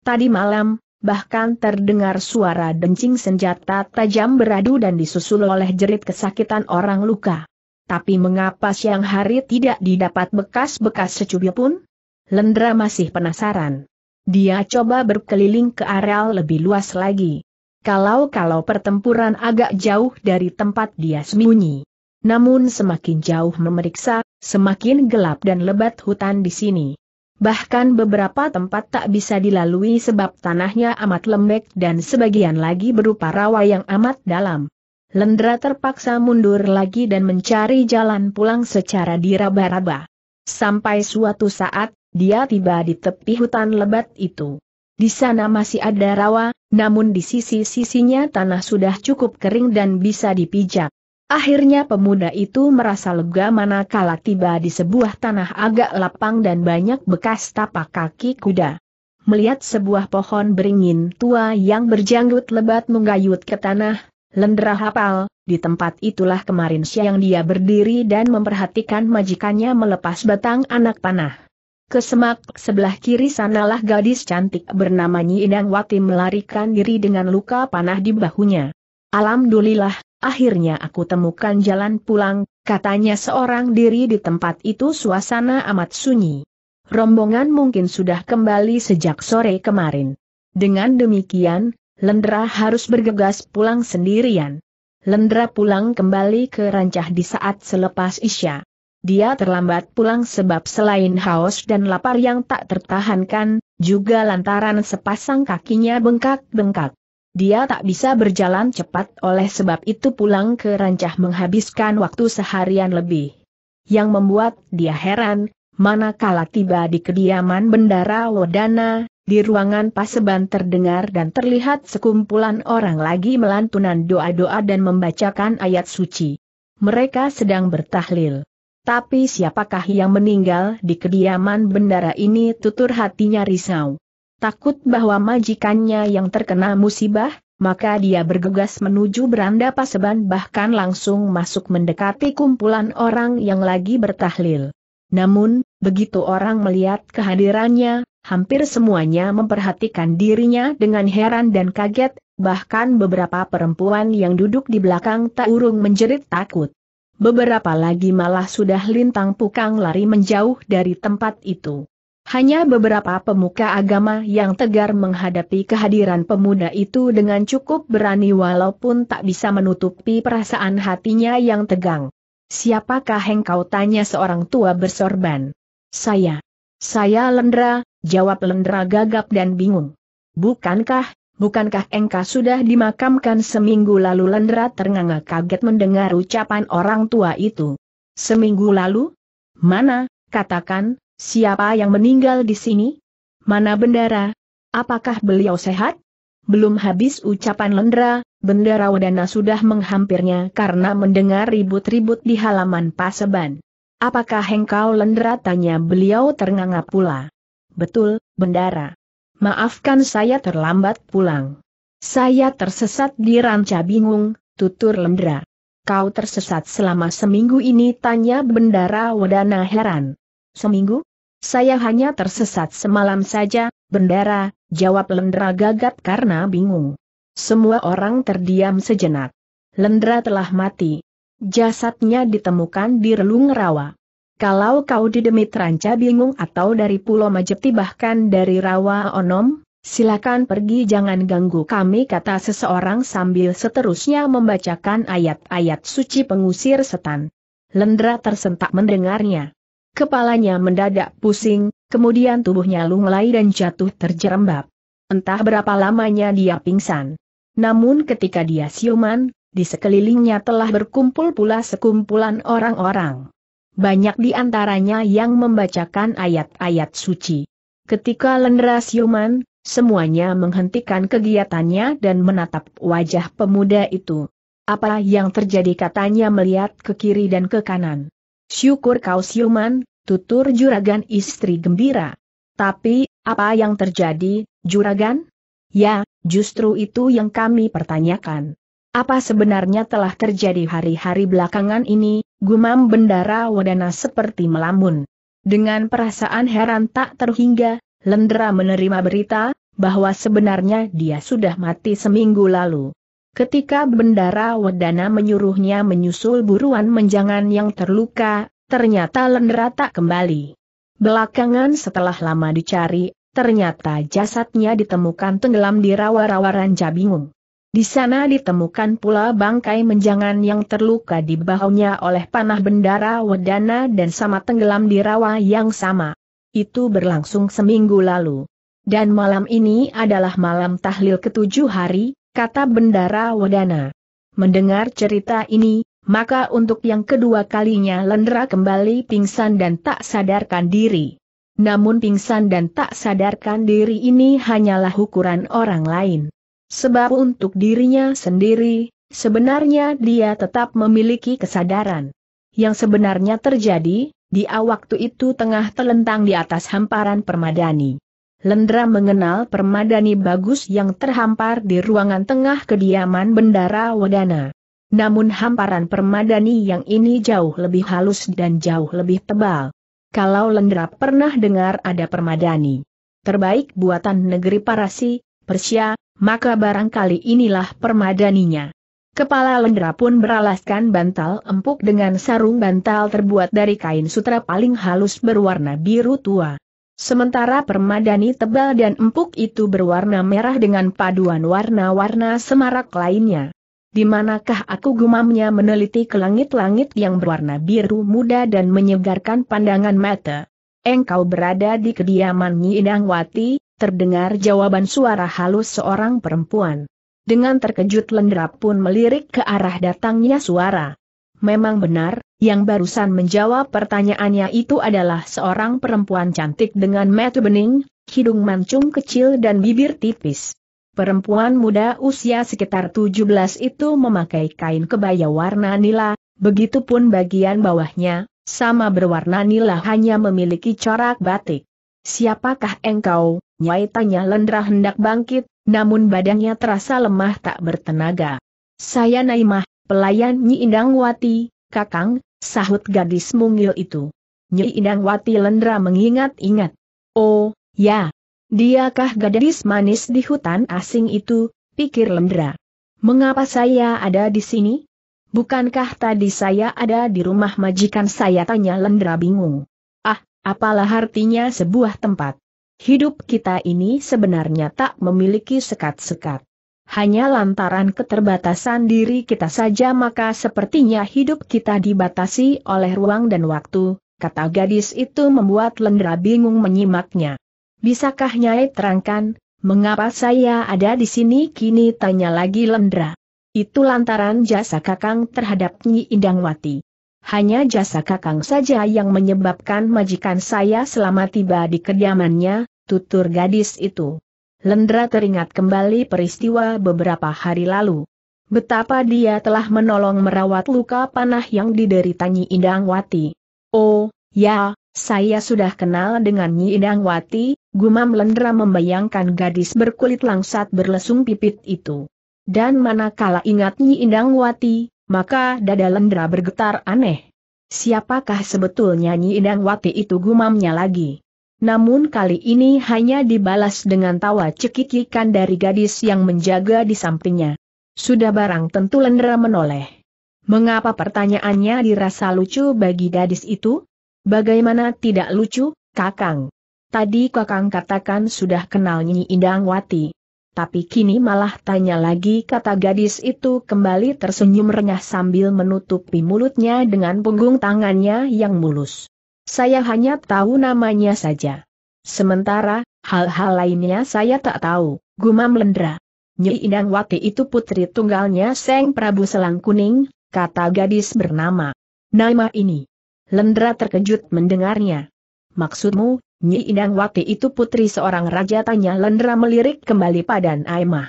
Tadi malam, bahkan terdengar suara dencing senjata tajam beradu dan disusul oleh jerit kesakitan orang luka. Tapi mengapa siang hari tidak didapat bekas-bekas secubil pun? Lendra masih penasaran. Dia coba berkeliling ke areal lebih luas lagi. Kalau-kalau pertempuran agak jauh dari tempat dia sembunyi. Namun semakin jauh memeriksa, semakin gelap dan lebat hutan di sini. Bahkan beberapa tempat tak bisa dilalui sebab tanahnya amat lembek dan sebagian lagi berupa rawa yang amat dalam. Lendra terpaksa mundur lagi dan mencari jalan pulang secara diraba-raba. Sampai suatu saat, dia tiba di tepi hutan lebat itu. Di sana masih ada rawa, namun di sisi-sisinya tanah sudah cukup kering dan bisa dipijak. Akhirnya pemuda itu merasa lega manakala tiba di sebuah tanah agak lapang dan banyak bekas tapak kaki kuda. Melihat sebuah pohon beringin tua yang berjanggut lebat menggayut ke tanah, Lendra hafal, di tempat itulah kemarin siang dia berdiri dan memperhatikan majikannya melepas batang anak panah. Kesemak sebelah kiri sanalah gadis cantik bernama Nyi Idang melarikan diri dengan luka panah di bahunya. Alhamdulillah, Akhirnya aku temukan jalan pulang, katanya seorang diri di tempat itu suasana amat sunyi. Rombongan mungkin sudah kembali sejak sore kemarin. Dengan demikian, Lendra harus bergegas pulang sendirian. Lendra pulang kembali ke rancah di saat selepas Isya. Dia terlambat pulang sebab selain haus dan lapar yang tak tertahankan, juga lantaran sepasang kakinya bengkak-bengkak. Dia tak bisa berjalan cepat oleh sebab itu pulang ke rancah menghabiskan waktu seharian lebih. Yang membuat dia heran, manakala tiba di kediaman Bendara Wodana, di ruangan paseban terdengar dan terlihat sekumpulan orang lagi melantunan doa-doa dan membacakan ayat suci. Mereka sedang bertahlil. Tapi siapakah yang meninggal di kediaman bendara ini tutur hatinya risau. Takut bahwa majikannya yang terkena musibah, maka dia bergegas menuju beranda paseban bahkan langsung masuk mendekati kumpulan orang yang lagi bertahlil. Namun, begitu orang melihat kehadirannya, hampir semuanya memperhatikan dirinya dengan heran dan kaget, bahkan beberapa perempuan yang duduk di belakang tak urung menjerit takut. Beberapa lagi malah sudah lintang pukang lari menjauh dari tempat itu. Hanya beberapa pemuka agama yang tegar menghadapi kehadiran pemuda itu dengan cukup berani walaupun tak bisa menutupi perasaan hatinya yang tegang. Siapakah engkau tanya seorang tua bersorban? Saya. Saya Lendra, jawab Lendra gagap dan bingung. Bukankah, bukankah engkau sudah dimakamkan seminggu lalu Lendra ternganga kaget mendengar ucapan orang tua itu. Seminggu lalu? Mana, katakan, Siapa yang meninggal di sini? Mana bendara? Apakah beliau sehat? Belum habis ucapan Lendra, Bendera Wadana sudah menghampirnya karena mendengar ribut-ribut di halaman Paseban. Apakah engkau Lendra tanya beliau ternganga pula. Betul, Bendara. Maafkan saya terlambat pulang. Saya tersesat di ranca bingung, tutur Lendra. Kau tersesat selama seminggu ini tanya Bendara Wadana heran. Seminggu? Saya hanya tersesat semalam saja, bendera, jawab Lendra gagap karena bingung. Semua orang terdiam sejenak. Lendra telah mati. Jasadnya ditemukan di relung rawa. Kalau kau di demit Ranca bingung atau dari Pulau Majeti bahkan dari Rawa Onom, silakan pergi jangan ganggu kami kata seseorang sambil seterusnya membacakan ayat-ayat suci pengusir setan. Lendra tersentak mendengarnya. Kepalanya mendadak pusing, kemudian tubuhnya lunglai dan jatuh terjerembab. Entah berapa lamanya dia pingsan. Namun ketika dia siuman, di sekelilingnya telah berkumpul pula sekumpulan orang-orang. Banyak di antaranya yang membacakan ayat-ayat suci. Ketika Lenra siuman, semuanya menghentikan kegiatannya dan menatap wajah pemuda itu. Apa yang terjadi katanya melihat ke kiri dan ke kanan. Syukur kau siuman, tutur juragan istri gembira. Tapi, apa yang terjadi, juragan? Ya, justru itu yang kami pertanyakan. Apa sebenarnya telah terjadi hari-hari belakangan ini, gumam bendara wadana seperti melamun. Dengan perasaan heran tak terhingga, Lendra menerima berita, bahwa sebenarnya dia sudah mati seminggu lalu. Ketika Bendara Wedana menyuruhnya menyusul buruan menjangan yang terluka, ternyata Lendra tak kembali. Belakangan setelah lama dicari, ternyata jasadnya ditemukan tenggelam di rawa-rawa Ranja Bingung. Di sana ditemukan pula bangkai menjangan yang terluka di bahunya oleh panah Bendara Wedana dan sama tenggelam di rawa yang sama. Itu berlangsung seminggu lalu. Dan malam ini adalah malam tahlil ketujuh hari, kata Bendara Wadana. Mendengar cerita ini, maka untuk yang kedua kalinya Lendra kembali pingsan dan tak sadarkan diri. Namun pingsan dan tak sadarkan diri ini hanyalah ukuran orang lain. Sebab untuk dirinya sendiri, sebenarnya dia tetap memiliki kesadaran. Yang sebenarnya terjadi, dia waktu itu tengah telentang di atas hamparan permadani. Lendra mengenal permadani bagus yang terhampar di ruangan tengah kediaman Bendara Wadana. Namun hamparan permadani yang ini jauh lebih halus dan jauh lebih tebal. Kalau Lendra pernah dengar ada permadani terbaik buatan negeri Parasi, Persia, maka barangkali inilah permadaninya. Kepala Lendra pun beralaskan bantal empuk dengan sarung bantal terbuat dari kain sutra paling halus berwarna biru tua. Sementara permadani tebal dan empuk itu berwarna merah dengan paduan warna-warna semarak lainnya. Di manakah aku gumamnya meneliti ke langit-langit yang berwarna biru muda dan menyegarkan pandangan mata? Engkau berada di kediaman Nyi Nyidangwati, terdengar jawaban suara halus seorang perempuan. Dengan terkejut lendera pun melirik ke arah datangnya suara. Memang benar, yang barusan menjawab pertanyaannya itu adalah seorang perempuan cantik dengan mata bening, hidung mancung kecil dan bibir tipis. Perempuan muda usia sekitar 17 itu memakai kain kebaya warna nila, begitupun bagian bawahnya, sama berwarna nila hanya memiliki corak batik. Siapakah engkau, Nyai tanya Lendra hendak bangkit, namun badannya terasa lemah tak bertenaga. Saya Naimah, pelayan Nyi Indangwati, Kakang, Sahut gadis mungil itu. Nyi Indangwati Wati Lendra mengingat-ingat. Oh, ya. Diakah gadis manis di hutan asing itu, pikir Lendra. Mengapa saya ada di sini? Bukankah tadi saya ada di rumah majikan saya tanya Lendra bingung. Ah, apalah artinya sebuah tempat. Hidup kita ini sebenarnya tak memiliki sekat-sekat hanya lantaran keterbatasan diri kita saja maka sepertinya hidup kita dibatasi oleh ruang dan waktu, kata gadis itu membuat Lendra bingung menyimaknya. Bisakah Nyai terangkan, mengapa saya ada di sini kini tanya lagi Lendra. Itu lantaran jasa kakang terhadap Nyi Indangwati. Hanya jasa kakang saja yang menyebabkan majikan saya selama tiba di kediamannya, tutur gadis itu. Lendra teringat kembali peristiwa beberapa hari lalu. Betapa dia telah menolong merawat luka panah yang dideritanya Indangwati. Oh, ya, saya sudah kenal dengan Nyi Indangwati, gumam Lendra membayangkan gadis berkulit langsat berlesung pipit itu. Dan manakala ingat Nyi Indangwati, maka dada Lendra bergetar aneh. Siapakah sebetulnya Nyi Indangwati itu gumamnya lagi? Namun kali ini hanya dibalas dengan tawa cekikikan dari gadis yang menjaga di sampingnya. Sudah barang tentu Lendra menoleh. Mengapa pertanyaannya dirasa lucu bagi gadis itu? Bagaimana tidak lucu, Kakang? Tadi Kakang katakan sudah kenal Nyi Indang Wati. Tapi kini malah tanya lagi kata gadis itu kembali tersenyum renyah sambil menutupi mulutnya dengan punggung tangannya yang mulus. Saya hanya tahu namanya saja. Sementara, hal-hal lainnya saya tak tahu, gumam Lendra. Nyi Indang Wati itu putri tunggalnya Seng Prabu Selang Kuning, kata gadis bernama. Nama ini. Lendra terkejut mendengarnya. Maksudmu, Nyi Indang Wati itu putri seorang raja tanya Lendra melirik kembali pada Naimah.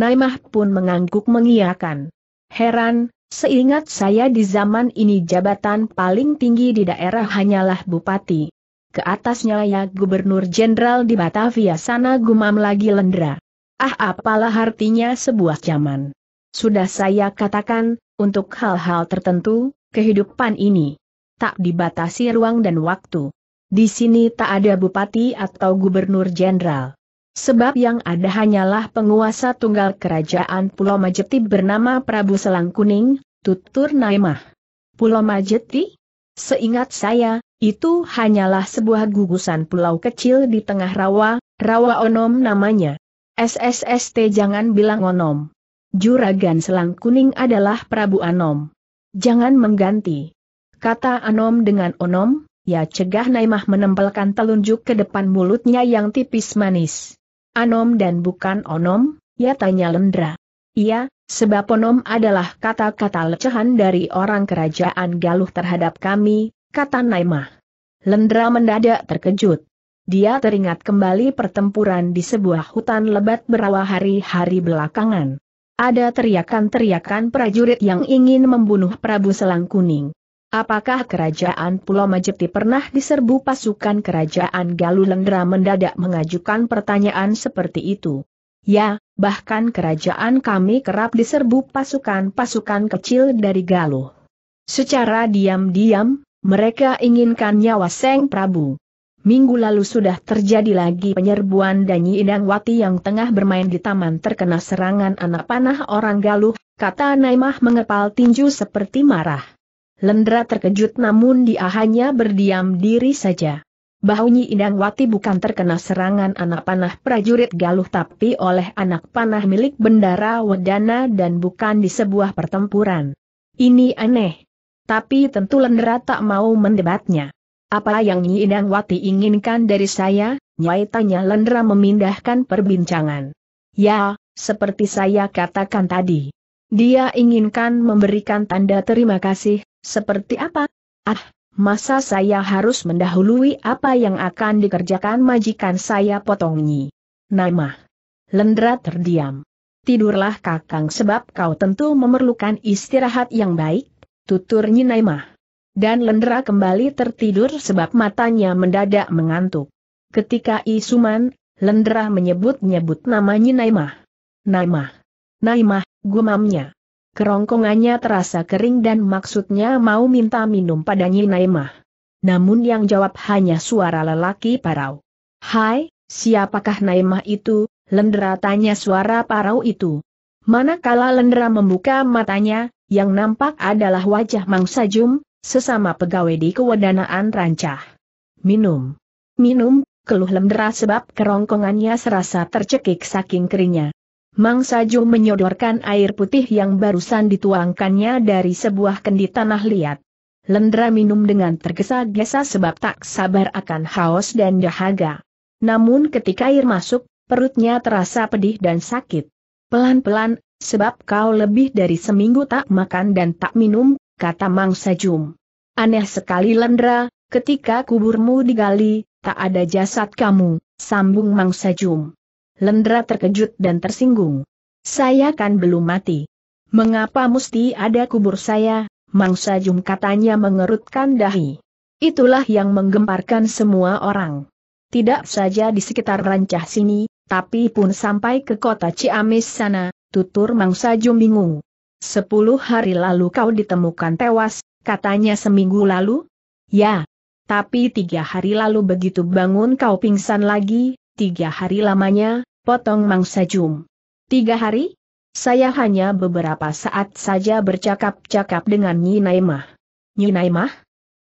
Naimah pun mengangguk mengiakan. Heran, Seingat saya di zaman ini jabatan paling tinggi di daerah hanyalah bupati. Ke atasnya ya gubernur jenderal di Batavia sana gumam lagi Lendra. Ah apalah artinya sebuah zaman. Sudah saya katakan, untuk hal-hal tertentu, kehidupan ini tak dibatasi ruang dan waktu. Di sini tak ada bupati atau gubernur jenderal. Sebab yang ada hanyalah penguasa tunggal kerajaan Pulau Majeti bernama Prabu Selang Kuning, Tutur Naimah. Pulau Majeti? Seingat saya, itu hanyalah sebuah gugusan pulau kecil di tengah rawa, rawa onom namanya. SSST jangan bilang onom. Juragan Selang Kuning adalah Prabu Anom. Jangan mengganti. Kata Anom dengan onom, ya cegah Naimah menempelkan telunjuk ke depan mulutnya yang tipis manis. Anom dan bukan Onom? Ya tanya Lendra. Iya, sebab Onom adalah kata-kata lecehan dari orang kerajaan Galuh terhadap kami, kata Naimah. Lendra mendadak terkejut. Dia teringat kembali pertempuran di sebuah hutan lebat berawa hari-hari belakangan. Ada teriakan-teriakan prajurit yang ingin membunuh Prabu Selang Kuning. Apakah kerajaan Pulau Majeti pernah diserbu pasukan kerajaan Galulendra mendadak mengajukan pertanyaan seperti itu? Ya, bahkan kerajaan kami kerap diserbu pasukan-pasukan kecil dari Galuh. Secara diam-diam, mereka inginkan nyawa Seng Prabu. Minggu lalu sudah terjadi lagi penyerbuan Danyi Indangwati Wati yang tengah bermain di taman terkena serangan anak panah orang Galuh, kata Naimah mengepal tinju seperti marah. Lendra terkejut namun dia hanya berdiam diri saja. Bahunyi Indangwati bukan terkena serangan anak panah prajurit Galuh tapi oleh anak panah milik Bendara Wedana dan bukan di sebuah pertempuran. Ini aneh. Tapi tentu Lendra tak mau mendebatnya. Apa yang Nyi Indangwati inginkan dari saya? Nyai tanya Lendra memindahkan perbincangan. Ya, seperti saya katakan tadi. Dia inginkan memberikan tanda terima kasih seperti apa? Ah, masa saya harus mendahului apa yang akan dikerjakan majikan saya potongnya. Naimah. Lendra terdiam. Tidurlah kakang sebab kau tentu memerlukan istirahat yang baik, tutur Naimah. Dan Lendra kembali tertidur sebab matanya mendadak mengantuk. Ketika Isuman, Lendra menyebut-nyebut nama Naimah. Naimah. Naimah, gumamnya kerongkongannya terasa kering dan maksudnya mau minta minum pada Nyi Naimah. Namun yang jawab hanya suara lelaki parau. Hai, siapakah Naimah itu? Lendra tanya suara parau itu. Manakala Lendra membuka matanya, yang nampak adalah wajah Mangsa Jum, sesama pegawai di kewedanaan rancah. Minum. Minum, keluh Lendra sebab kerongkongannya serasa tercekik saking keringnya. Mang Sajung menyodorkan air putih yang barusan dituangkannya dari sebuah kendi tanah liat. Lendra minum dengan tergesa-gesa sebab tak sabar akan haus dan dahaga. Namun ketika air masuk, perutnya terasa pedih dan sakit. Pelan-pelan, sebab kau lebih dari seminggu tak makan dan tak minum, kata Mang Sajum. Aneh sekali Lendra, ketika kuburmu digali, tak ada jasad kamu, sambung Mang Sajum. Lendra terkejut dan tersinggung. Saya kan belum mati. Mengapa mesti ada kubur saya? Mangsa Jum katanya mengerutkan dahi. Itulah yang menggemparkan semua orang. Tidak saja di sekitar rancah sini, tapi pun sampai ke kota Ciamis sana, tutur Mangsa Jum bingung. Sepuluh hari lalu kau ditemukan tewas, katanya seminggu lalu? Ya. Tapi tiga hari lalu begitu bangun kau pingsan lagi, tiga hari lamanya, potong mangsa jum. Tiga hari? Saya hanya beberapa saat saja bercakap-cakap dengan Nyi Naimah. Nyi Naimah?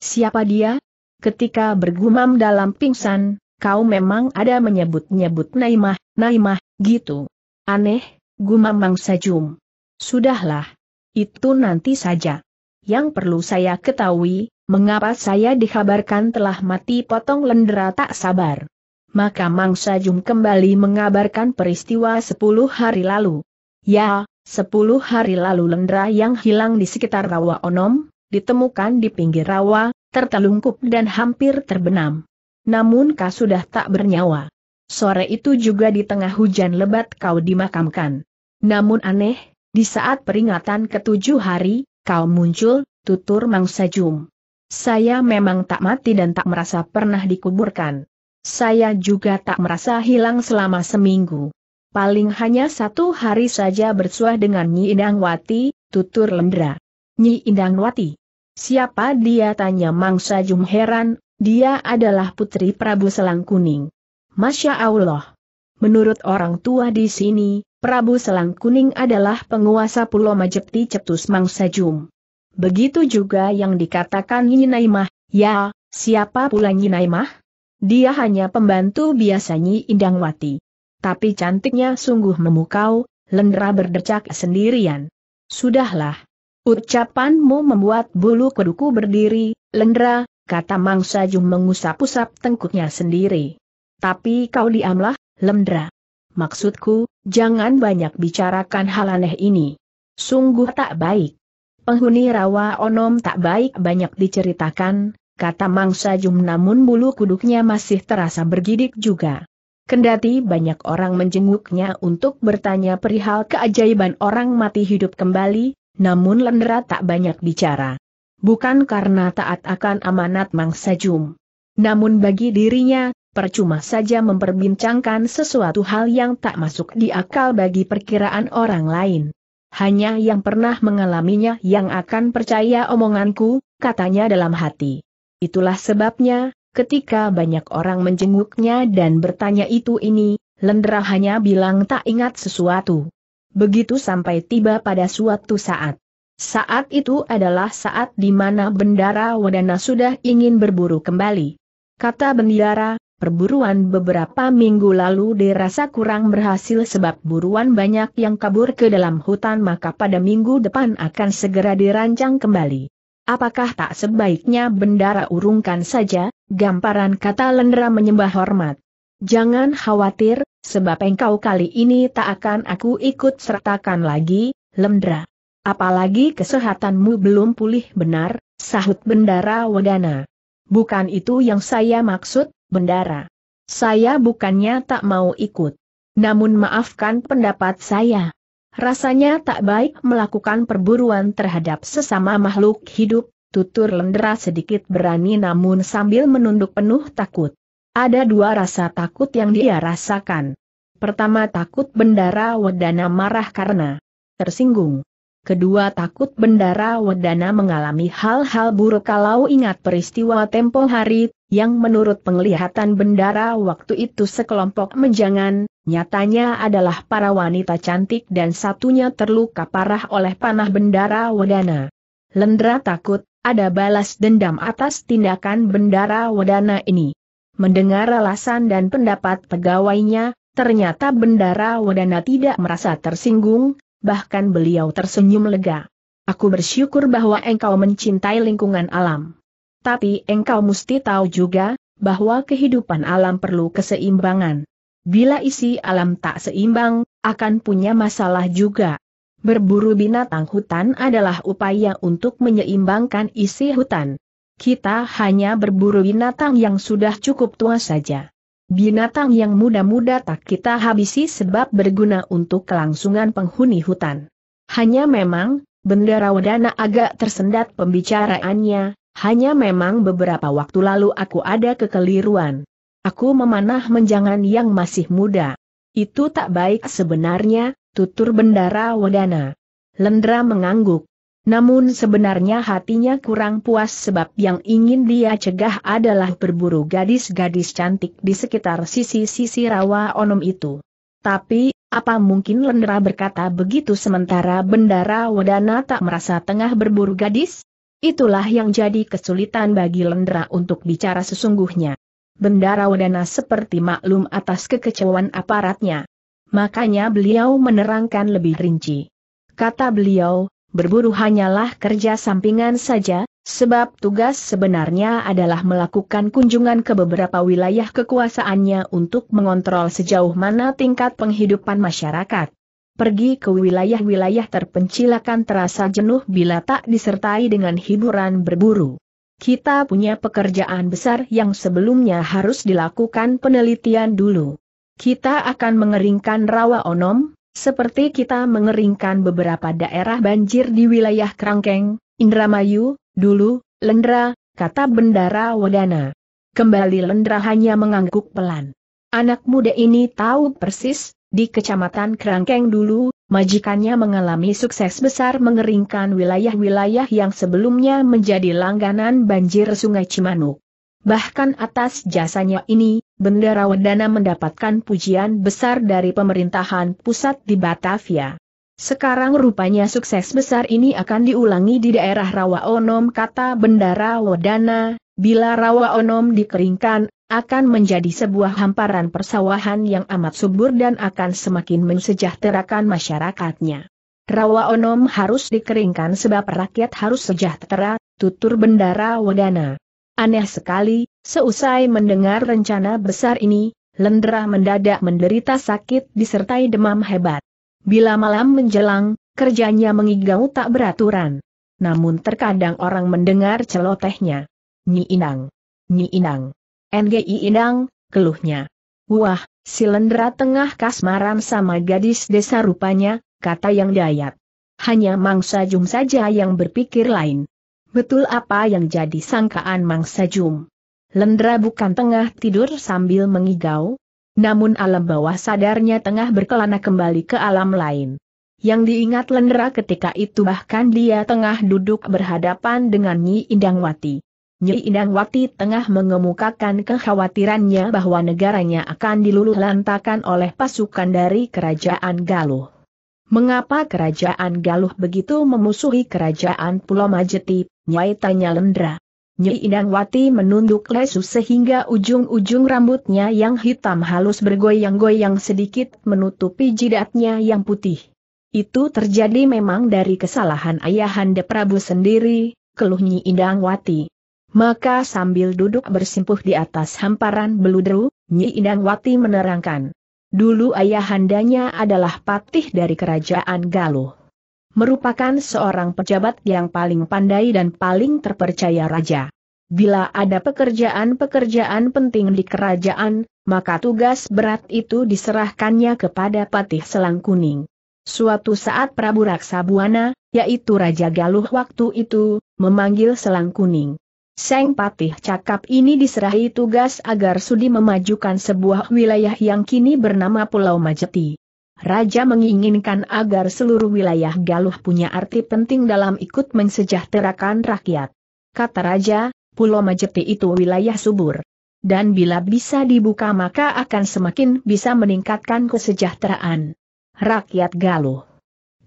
Siapa dia? Ketika bergumam dalam pingsan, kau memang ada menyebut-nyebut Naimah, Naimah, gitu. Aneh, gumam mangsa jum. Sudahlah. Itu nanti saja. Yang perlu saya ketahui, mengapa saya dikabarkan telah mati potong lendera tak sabar maka Mang Sajung kembali mengabarkan peristiwa sepuluh hari lalu. Ya, sepuluh hari lalu Lendra yang hilang di sekitar Rawa Onom, ditemukan di pinggir rawa, tertelungkup dan hampir terbenam. Namun kau sudah tak bernyawa. Sore itu juga di tengah hujan lebat kau dimakamkan. Namun aneh, di saat peringatan ketujuh hari, kau muncul, tutur Mang Sajung. Saya memang tak mati dan tak merasa pernah dikuburkan. Saya juga tak merasa hilang selama seminggu. Paling hanya satu hari saja bersuah dengan Nyi Indang Wati, tutur Lendra. Nyi Indang Wati. Siapa dia tanya Mangsa Jum heran, dia adalah putri Prabu Selang Kuning. Masya Allah. Menurut orang tua di sini, Prabu Selang Kuning adalah penguasa Pulau Majepti Cetus Mangsa Jum. Begitu juga yang dikatakan Nyi Naimah, ya, siapa pula Nyi Naimah? Dia hanya pembantu biasanya Indangwati. Tapi cantiknya sungguh memukau, Lendra berdecak sendirian. Sudahlah. Ucapanmu membuat bulu kuduku berdiri, Lendra, kata Mang Sajung mengusap-usap tengkuknya sendiri. Tapi kau diamlah, Lendra. Maksudku, jangan banyak bicarakan hal aneh ini. Sungguh tak baik. Penghuni rawa onom tak baik banyak diceritakan, kata mangsa jum, namun bulu kuduknya masih terasa bergidik juga. Kendati banyak orang menjenguknya untuk bertanya perihal keajaiban orang mati hidup kembali, namun Lendra tak banyak bicara. Bukan karena taat akan amanat mangsa jum, Namun bagi dirinya, percuma saja memperbincangkan sesuatu hal yang tak masuk di akal bagi perkiraan orang lain. Hanya yang pernah mengalaminya yang akan percaya omonganku, katanya dalam hati. Itulah sebabnya, ketika banyak orang menjenguknya dan bertanya itu ini, Lendra hanya bilang tak ingat sesuatu. Begitu sampai tiba pada suatu saat. Saat itu adalah saat di mana Bendara Wadana sudah ingin berburu kembali. Kata Bendara, perburuan beberapa minggu lalu dirasa kurang berhasil sebab buruan banyak yang kabur ke dalam hutan maka pada minggu depan akan segera dirancang kembali apakah tak sebaiknya bendara urungkan saja, gamparan kata Lendra menyembah hormat. Jangan khawatir, sebab engkau kali ini tak akan aku ikut sertakan lagi, Lendra. Apalagi kesehatanmu belum pulih benar, sahut bendara Wadana. Bukan itu yang saya maksud, bendara. Saya bukannya tak mau ikut. Namun maafkan pendapat saya. Rasanya tak baik melakukan perburuan terhadap sesama makhluk hidup, tutur Lendra sedikit berani namun sambil menunduk penuh takut. Ada dua rasa takut yang dia rasakan. Pertama takut Bendara Wedana marah karena tersinggung. Kedua takut Bendara Wedana mengalami hal-hal buruk kalau ingat peristiwa tempo hari yang menurut penglihatan bendara waktu itu sekelompok menjangan, nyatanya adalah para wanita cantik dan satunya terluka parah oleh panah bendara Wadana. Lendra takut, ada balas dendam atas tindakan bendara Wadana ini. Mendengar alasan dan pendapat pegawainya, ternyata bendara Wadana tidak merasa tersinggung, bahkan beliau tersenyum lega. Aku bersyukur bahwa engkau mencintai lingkungan alam tapi engkau mesti tahu juga, bahwa kehidupan alam perlu keseimbangan. Bila isi alam tak seimbang, akan punya masalah juga. Berburu binatang hutan adalah upaya untuk menyeimbangkan isi hutan. Kita hanya berburu binatang yang sudah cukup tua saja. Binatang yang muda-muda tak kita habisi sebab berguna untuk kelangsungan penghuni hutan. Hanya memang, bendera wadana agak tersendat pembicaraannya, hanya memang beberapa waktu lalu aku ada kekeliruan. Aku memanah menjangan yang masih muda. Itu tak baik sebenarnya, tutur bendara Wadana. Lendra mengangguk. Namun sebenarnya hatinya kurang puas sebab yang ingin dia cegah adalah berburu gadis-gadis cantik di sekitar sisi-sisi rawa onom itu. Tapi, apa mungkin Lendra berkata begitu sementara Bendara Wadana tak merasa tengah berburu gadis? Itulah yang jadi kesulitan bagi Lendra untuk bicara sesungguhnya. Bendara Wadana seperti maklum atas kekecewaan aparatnya. Makanya beliau menerangkan lebih rinci. Kata beliau, berburu hanyalah kerja sampingan saja, sebab tugas sebenarnya adalah melakukan kunjungan ke beberapa wilayah kekuasaannya untuk mengontrol sejauh mana tingkat penghidupan masyarakat. Pergi ke wilayah-wilayah terpencil akan terasa jenuh bila tak disertai dengan hiburan berburu. Kita punya pekerjaan besar yang sebelumnya harus dilakukan penelitian dulu. Kita akan mengeringkan rawa onom, seperti kita mengeringkan beberapa daerah banjir di wilayah Kerangkeng, Indramayu, dulu, Lendra, kata Bendara Wadana. Kembali Lendra hanya mengangguk pelan. Anak muda ini tahu persis, di Kecamatan Kerangkeng dulu, majikannya mengalami sukses besar mengeringkan wilayah-wilayah yang sebelumnya menjadi langganan banjir Sungai Cimanuk. Bahkan atas jasanya ini, Bendera Wedana mendapatkan pujian besar dari pemerintahan pusat di Batavia. Sekarang rupanya sukses besar ini akan diulangi di daerah Rawa Onom kata Bendara Wedana, bila Rawa Onom dikeringkan, akan menjadi sebuah hamparan persawahan yang amat subur dan akan semakin mensejahterakan masyarakatnya. Rawa Onom harus dikeringkan sebab rakyat harus sejahtera, tutur Bendara Wedana. Aneh sekali, seusai mendengar rencana besar ini, Lendra mendadak menderita sakit disertai demam hebat. Bila malam menjelang, kerjanya mengigau tak beraturan. Namun terkadang orang mendengar celotehnya. Nyi Inang. Nyi Inang. NGI Indang, keluhnya. Wah, silendra tengah kasmaran sama gadis desa rupanya, kata yang dayat. Hanya mangsa jum saja yang berpikir lain. Betul apa yang jadi sangkaan mangsa jum. Lendra bukan tengah tidur sambil mengigau, namun alam bawah sadarnya tengah berkelana kembali ke alam lain. Yang diingat Lendra ketika itu bahkan dia tengah duduk berhadapan dengan Nyi Indangwati. Nyi Indang Wati tengah mengemukakan kekhawatirannya bahwa negaranya akan diluluh lantakan oleh pasukan dari kerajaan Galuh. Mengapa kerajaan Galuh begitu memusuhi kerajaan Pulau Majeti? Nyai tanya Lendra. Nyi Indang Wati menunduk lesu sehingga ujung-ujung rambutnya yang hitam halus bergoyang-goyang sedikit menutupi jidatnya yang putih. Itu terjadi memang dari kesalahan ayahanda Prabu sendiri, keluh Nyi Indang Wati. Maka sambil duduk bersimpuh di atas hamparan beludru, Nyi Indangwati menerangkan. Dulu ayahandanya adalah patih dari kerajaan Galuh. Merupakan seorang pejabat yang paling pandai dan paling terpercaya raja. Bila ada pekerjaan-pekerjaan penting di kerajaan, maka tugas berat itu diserahkannya kepada patih selang kuning. Suatu saat Prabu Raksabuana, yaitu Raja Galuh waktu itu, memanggil selang kuning. Seng Patih Cakap ini diserahi tugas agar Sudi memajukan sebuah wilayah yang kini bernama Pulau Majeti. Raja menginginkan agar seluruh wilayah Galuh punya arti penting dalam ikut mensejahterakan rakyat. Kata Raja, Pulau Majeti itu wilayah subur. Dan bila bisa dibuka maka akan semakin bisa meningkatkan kesejahteraan rakyat Galuh.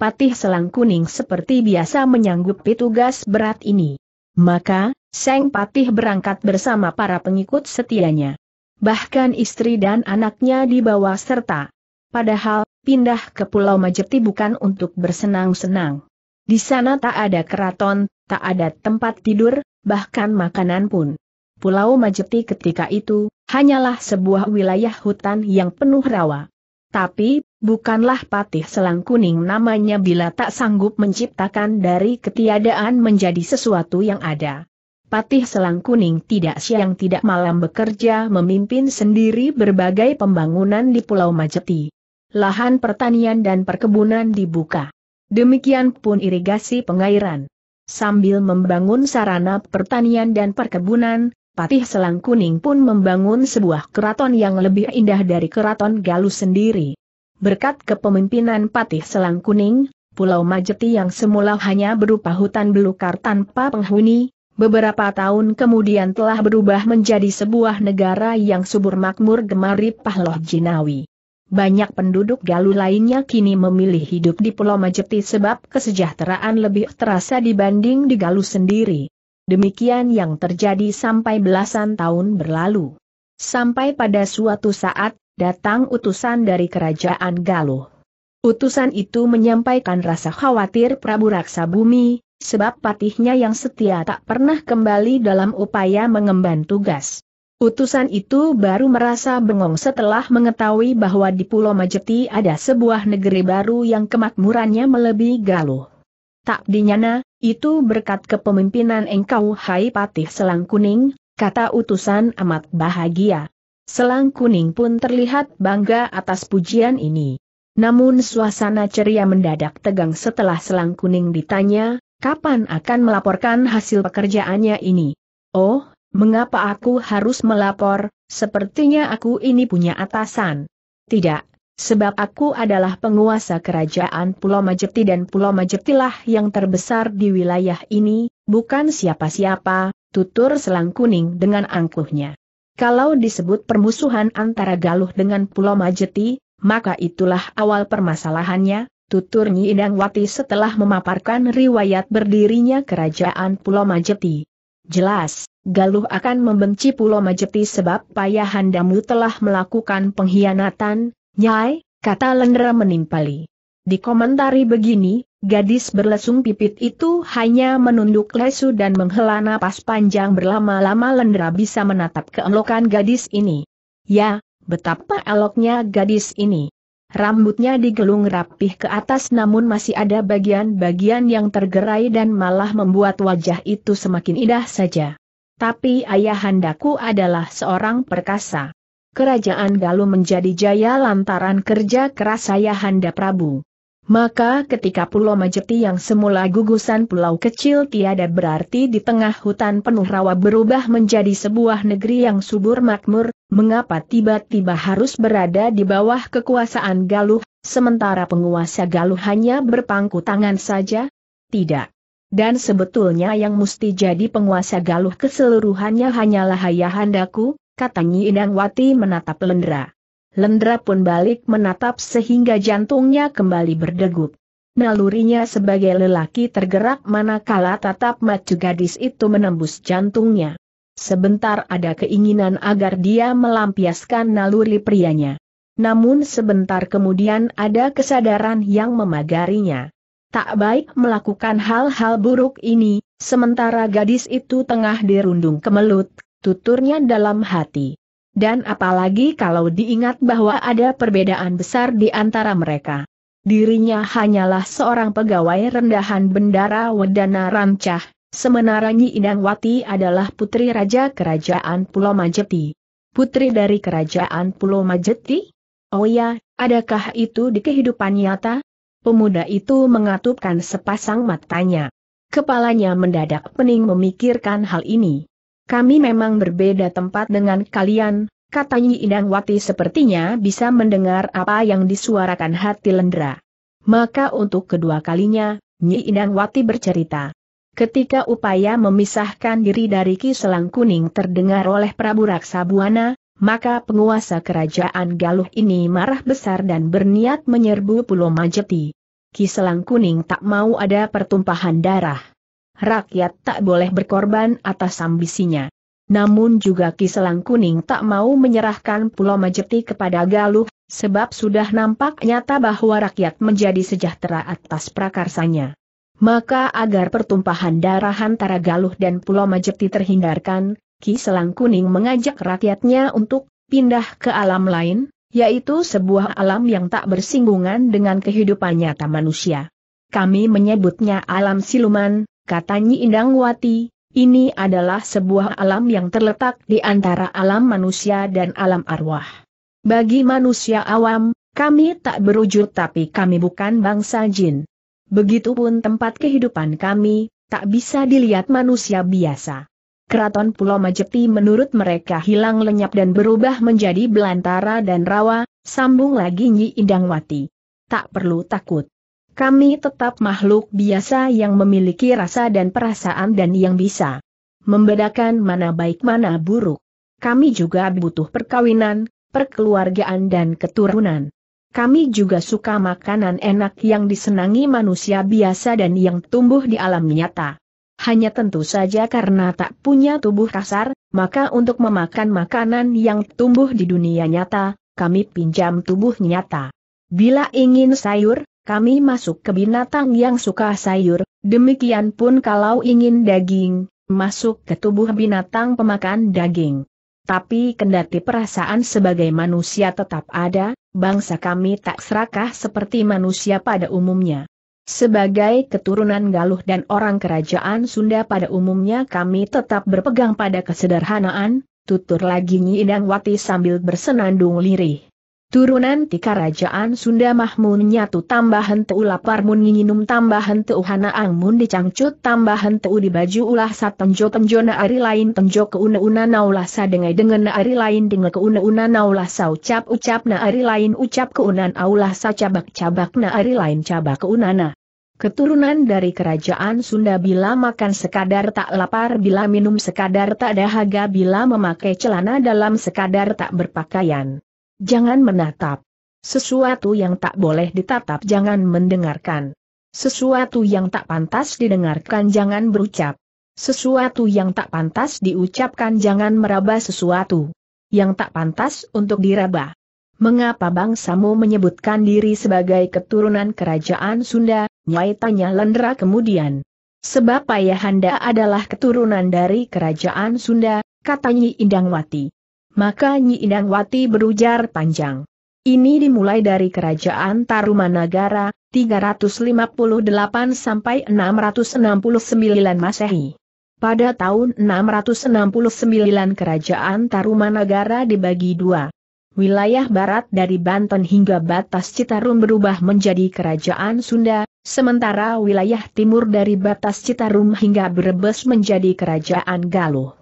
Patih Selang Kuning seperti biasa menyanggupi tugas berat ini. Maka, Seng Patih berangkat bersama para pengikut setianya. Bahkan istri dan anaknya dibawa serta. Padahal, pindah ke Pulau Majeti bukan untuk bersenang-senang. Di sana tak ada keraton, tak ada tempat tidur, bahkan makanan pun. Pulau Majeti ketika itu, hanyalah sebuah wilayah hutan yang penuh rawa. Tapi, Bukanlah patih selang kuning namanya bila tak sanggup menciptakan dari ketiadaan menjadi sesuatu yang ada. Patih Selang Kuning tidak siang tidak malam bekerja memimpin sendiri berbagai pembangunan di Pulau Majeti. Lahan pertanian dan perkebunan dibuka. Demikian pun irigasi pengairan. Sambil membangun sarana pertanian dan perkebunan, Patih Selang Kuning pun membangun sebuah keraton yang lebih indah dari keraton Galuh sendiri berkat kepemimpinan Patih Selang Kuning, Pulau Majeti yang semula hanya berupa hutan belukar tanpa penghuni, beberapa tahun kemudian telah berubah menjadi sebuah negara yang subur makmur gemari Pahloh Jinawi. Banyak penduduk Galu lainnya kini memilih hidup di Pulau Majeti sebab kesejahteraan lebih terasa dibanding di Galu sendiri. Demikian yang terjadi sampai belasan tahun berlalu. Sampai pada suatu saat, datang utusan dari kerajaan Galuh. Utusan itu menyampaikan rasa khawatir Prabu Raksa Bumi, sebab patihnya yang setia tak pernah kembali dalam upaya mengemban tugas. Utusan itu baru merasa bengong setelah mengetahui bahwa di Pulau Majeti ada sebuah negeri baru yang kemakmurannya melebihi Galuh. Tak dinyana, itu berkat kepemimpinan engkau Hai Patih Selang Kuning, kata utusan amat bahagia. Selang kuning pun terlihat bangga atas pujian ini. Namun suasana ceria mendadak tegang setelah selang kuning ditanya, kapan akan melaporkan hasil pekerjaannya ini? Oh, mengapa aku harus melapor, sepertinya aku ini punya atasan. Tidak, sebab aku adalah penguasa kerajaan Pulau Majeti dan Pulau Majetilah yang terbesar di wilayah ini, bukan siapa-siapa, tutur selang kuning dengan angkuhnya. Kalau disebut permusuhan antara Galuh dengan Pulau Majeti, maka itulah awal permasalahannya, tutur Nyi Indangwati setelah memaparkan riwayat berdirinya kerajaan Pulau Majeti. Jelas, Galuh akan membenci Pulau Majeti sebab payahandamu telah melakukan pengkhianatan, Nyai, kata Lendra menimpali. Dikomentari begini, gadis berlesung pipit itu hanya menunduk lesu dan menghela napas panjang berlama-lama Lendra bisa menatap keelokan gadis ini. Ya, betapa eloknya gadis ini. Rambutnya digelung rapih ke atas namun masih ada bagian-bagian yang tergerai dan malah membuat wajah itu semakin indah saja. Tapi ayah handaku adalah seorang perkasa. Kerajaan Galuh menjadi jaya lantaran kerja keras ayahanda Prabu. Maka ketika Pulau Majeti yang semula gugusan pulau kecil tiada berarti di tengah hutan penuh rawa berubah menjadi sebuah negeri yang subur makmur, mengapa tiba-tiba harus berada di bawah kekuasaan Galuh, sementara penguasa Galuh hanya berpangku tangan saja? Tidak. Dan sebetulnya yang mesti jadi penguasa Galuh keseluruhannya hanyalah Hayahandaku, katanya Indangwati menatap Lendra. Lendra pun balik menatap sehingga jantungnya kembali berdegup. Nalurinya sebagai lelaki tergerak manakala tatap mata gadis itu menembus jantungnya. Sebentar ada keinginan agar dia melampiaskan naluri prianya. Namun sebentar kemudian ada kesadaran yang memagarinya. Tak baik melakukan hal-hal buruk ini, sementara gadis itu tengah dirundung kemelut, tuturnya dalam hati. Dan apalagi kalau diingat bahwa ada perbedaan besar di antara mereka. Dirinya hanyalah seorang pegawai rendahan Bendara Wedana Rancah, sementara Nyi Wati adalah putri raja kerajaan Pulau Majeti. Putri dari kerajaan Pulau Majeti? Oh ya, adakah itu di kehidupan nyata? Pemuda itu mengatupkan sepasang matanya. Kepalanya mendadak pening memikirkan hal ini kami memang berbeda tempat dengan kalian, kata Nyi Wati sepertinya bisa mendengar apa yang disuarakan hati Lendra. Maka untuk kedua kalinya, Nyi Inang Wati bercerita. Ketika upaya memisahkan diri dari Ki Selang Kuning terdengar oleh Prabu Raksa Raksabuana, maka penguasa kerajaan Galuh ini marah besar dan berniat menyerbu Pulau Majeti. Ki Selang Kuning tak mau ada pertumpahan darah rakyat tak boleh berkorban atas ambisinya. Namun juga Ki Selang Kuning tak mau menyerahkan Pulau Majeti kepada Galuh, sebab sudah nampak nyata bahwa rakyat menjadi sejahtera atas prakarsanya. Maka agar pertumpahan darah antara Galuh dan Pulau Majeti terhindarkan, Ki Selang Kuning mengajak rakyatnya untuk pindah ke alam lain, yaitu sebuah alam yang tak bersinggungan dengan kehidupan nyata manusia. Kami menyebutnya alam siluman, katanya Nyi Indang Wati, ini adalah sebuah alam yang terletak di antara alam manusia dan alam arwah. Bagi manusia awam, kami tak berwujud tapi kami bukan bangsa jin. Begitupun tempat kehidupan kami, tak bisa dilihat manusia biasa. Keraton Pulau Majeti menurut mereka hilang lenyap dan berubah menjadi belantara dan rawa, sambung lagi Nyi Indang Tak perlu takut. Kami tetap makhluk biasa yang memiliki rasa dan perasaan dan yang bisa membedakan mana baik mana buruk. Kami juga butuh perkawinan, perkeluargaan dan keturunan. Kami juga suka makanan enak yang disenangi manusia biasa dan yang tumbuh di alam nyata. Hanya tentu saja karena tak punya tubuh kasar, maka untuk memakan makanan yang tumbuh di dunia nyata, kami pinjam tubuh nyata. Bila ingin sayur, kami masuk ke binatang yang suka sayur, demikian pun kalau ingin daging, masuk ke tubuh binatang pemakan daging. Tapi kendati perasaan sebagai manusia tetap ada, bangsa kami tak serakah seperti manusia pada umumnya. Sebagai keturunan Galuh dan orang kerajaan Sunda pada umumnya kami tetap berpegang pada kesederhanaan, tutur lagi Nyi Indangwati sambil bersenandung lirih. Turunan tika kerajaan Sunda Mahmun nyatu tambahan tuu lapar mun nginum tambahan hana ang mun dicangcut tambahan tuu di baju ulah satenjo tenjo ari lain tenjo keuna una naulah dengen dengan ari lain dengan keuna una naulah sa ucap ucap ari lain ucap keunan aulah sa cabak cabak na ari lain cabak keunana. Keturunan dari kerajaan Sunda bila makan sekadar tak lapar bila minum sekadar tak dahaga bila memakai celana dalam sekadar tak berpakaian. Jangan menatap. Sesuatu yang tak boleh ditatap jangan mendengarkan. Sesuatu yang tak pantas didengarkan jangan berucap. Sesuatu yang tak pantas diucapkan jangan meraba sesuatu. Yang tak pantas untuk diraba. Mengapa bangsamu menyebutkan diri sebagai keturunan kerajaan Sunda? Nyai tanya Lendra kemudian. Sebab ayahanda adalah keturunan dari kerajaan Sunda, katanya Indangwati. Maka Nyi Indangwati berujar panjang. Ini dimulai dari kerajaan Tarumanagara, 358 sampai 669 Masehi. Pada tahun 669 kerajaan Tarumanagara dibagi dua. Wilayah barat dari Banten hingga batas Citarum berubah menjadi kerajaan Sunda, sementara wilayah timur dari batas Citarum hingga Brebes menjadi kerajaan Galuh.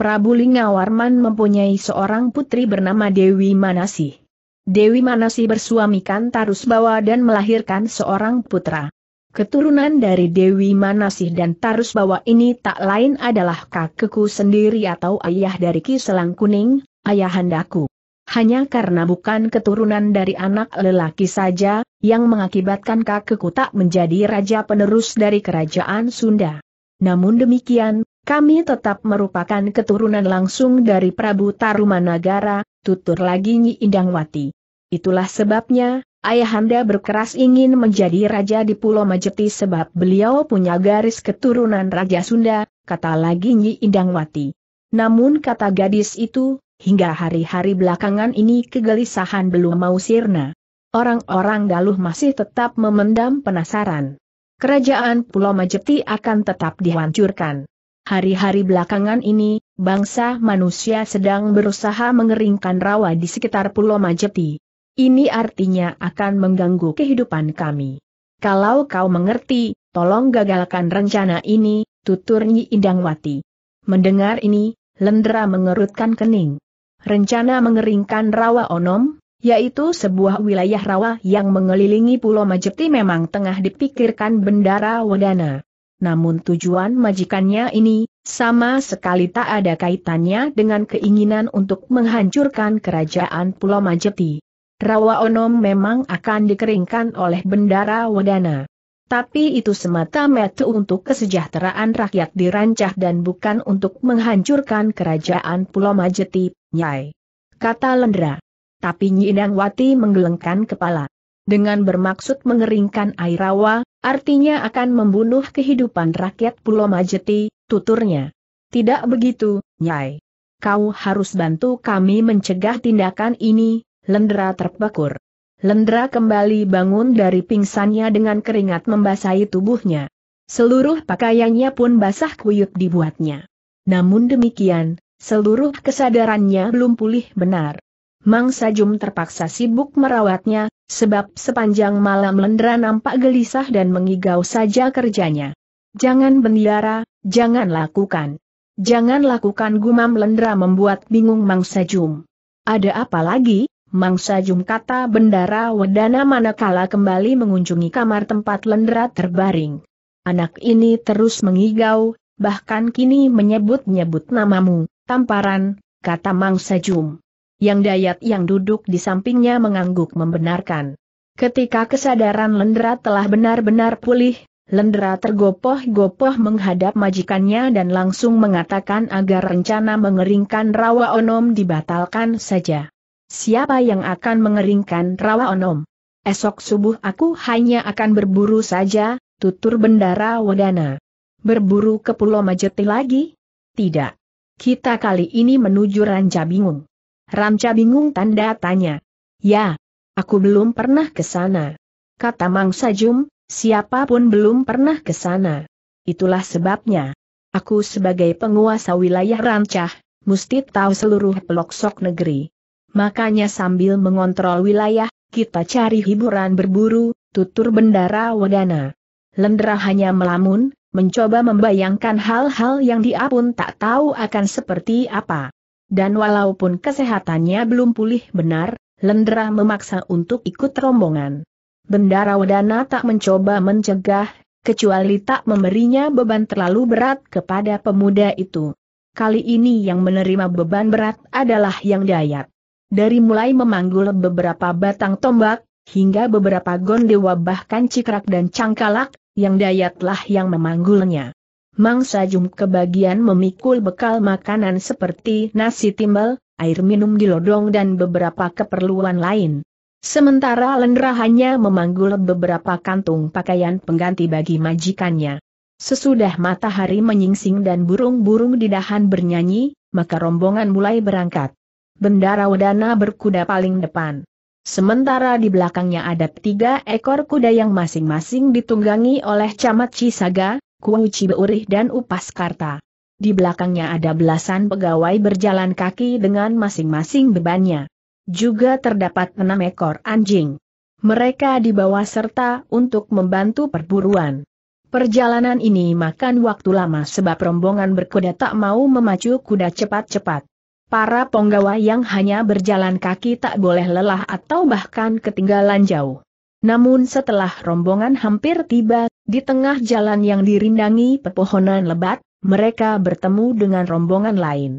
Prabu Lingawarman mempunyai seorang putri bernama Dewi Manasi. Dewi Manasi bersuamikan Tarus Bawa dan melahirkan seorang putra. Keturunan dari Dewi Manasih dan Tarus Bawa ini tak lain adalah kakekku sendiri atau ayah dari Ki Selang Kuning, ayahandaku. Hanya karena bukan keturunan dari anak lelaki saja, yang mengakibatkan kakekku tak menjadi raja penerus dari kerajaan Sunda. Namun demikian, kami tetap merupakan keturunan langsung dari Prabu Tarumanagara, tutur lagi Nyi Indangwati. Itulah sebabnya, Ayahanda berkeras ingin menjadi raja di Pulau Majeti sebab beliau punya garis keturunan Raja Sunda, kata lagi Nyi Indangwati. Namun kata gadis itu, hingga hari-hari belakangan ini kegelisahan belum mau sirna. Orang-orang Galuh masih tetap memendam penasaran. Kerajaan Pulau Majeti akan tetap dihancurkan. Hari-hari belakangan ini, bangsa manusia sedang berusaha mengeringkan rawa di sekitar Pulau Majeti. Ini artinya akan mengganggu kehidupan kami. Kalau kau mengerti, tolong gagalkan rencana ini, tutur Nyi Indangwati. Mendengar ini, Lendra mengerutkan kening. Rencana mengeringkan rawa onom, yaitu sebuah wilayah rawa yang mengelilingi Pulau Majeti memang tengah dipikirkan Bendara Wadana. Namun tujuan majikannya ini, sama sekali tak ada kaitannya dengan keinginan untuk menghancurkan kerajaan Pulau Majeti. Rawa Onom memang akan dikeringkan oleh Bendara Wadana. Tapi itu semata metu untuk kesejahteraan rakyat dirancah dan bukan untuk menghancurkan kerajaan Pulau Majeti, Nyai. Kata Lendra. Tapi Nyi Wati menggelengkan kepala. Dengan bermaksud mengeringkan air rawa, Artinya akan membunuh kehidupan rakyat Pulau Majeti, tuturnya. Tidak begitu, Nyai. Kau harus bantu kami mencegah tindakan ini, Lendra terpekur. Lendra kembali bangun dari pingsannya dengan keringat membasahi tubuhnya. Seluruh pakaiannya pun basah kuyup dibuatnya. Namun demikian, seluruh kesadarannya belum pulih benar. Mang Sajum terpaksa sibuk merawatnya, Sebab sepanjang malam Lendra nampak gelisah dan mengigau saja kerjanya. Jangan bendiara, jangan lakukan. Jangan lakukan gumam Lendra membuat bingung Mangsa Jum. Ada apa lagi? Mangsa Jum kata bendara Wedana manakala kembali mengunjungi kamar tempat Lendra terbaring. Anak ini terus mengigau, bahkan kini menyebut-nyebut namamu, tamparan, kata Mangsa Jum. Yang dayat yang duduk di sampingnya mengangguk membenarkan. Ketika kesadaran Lendra telah benar-benar pulih, Lendra tergopoh-gopoh menghadap majikannya dan langsung mengatakan agar rencana mengeringkan Rawa Onom dibatalkan saja. Siapa yang akan mengeringkan Rawa Onom? Esok subuh aku hanya akan berburu saja, tutur Bendara Wadana. Berburu ke Pulau Majeti lagi? Tidak. Kita kali ini menuju Ranca Bingung. Ramca bingung tanda tanya. Ya, aku belum pernah ke sana. Kata Mang Sajum, siapapun belum pernah ke sana. Itulah sebabnya. Aku sebagai penguasa wilayah Rancah, mesti tahu seluruh pelosok negeri. Makanya sambil mengontrol wilayah, kita cari hiburan berburu, tutur bendara wadana. Lendra hanya melamun, mencoba membayangkan hal-hal yang dia pun tak tahu akan seperti apa. Dan walaupun kesehatannya belum pulih benar, Lendra memaksa untuk ikut rombongan. Bendara Wedana tak mencoba mencegah, kecuali tak memberinya beban terlalu berat kepada pemuda itu. Kali ini yang menerima beban berat adalah yang dayat. Dari mulai memanggul beberapa batang tombak, hingga beberapa gondewa bahkan cikrak dan cangkalak, yang dayatlah yang memanggulnya. Mangsa Jum kebagian memikul bekal makanan seperti nasi timbel, air minum di lodong dan beberapa keperluan lain. Sementara Lendra hanya memanggul beberapa kantung pakaian pengganti bagi majikannya. Sesudah matahari menyingsing dan burung-burung di dahan bernyanyi, maka rombongan mulai berangkat. Bendara Wedana berkuda paling depan. Sementara di belakangnya ada tiga ekor kuda yang masing-masing ditunggangi oleh camat Cisaga, Kuochi Beurih dan Upas Karta. Di belakangnya ada belasan pegawai berjalan kaki dengan masing-masing bebannya. Juga terdapat enam ekor anjing. Mereka dibawa serta untuk membantu perburuan. Perjalanan ini makan waktu lama sebab rombongan berkuda tak mau memacu kuda cepat-cepat. Para penggawa yang hanya berjalan kaki tak boleh lelah atau bahkan ketinggalan jauh. Namun setelah rombongan hampir tiba, di tengah jalan yang dirindangi pepohonan lebat, mereka bertemu dengan rombongan lain.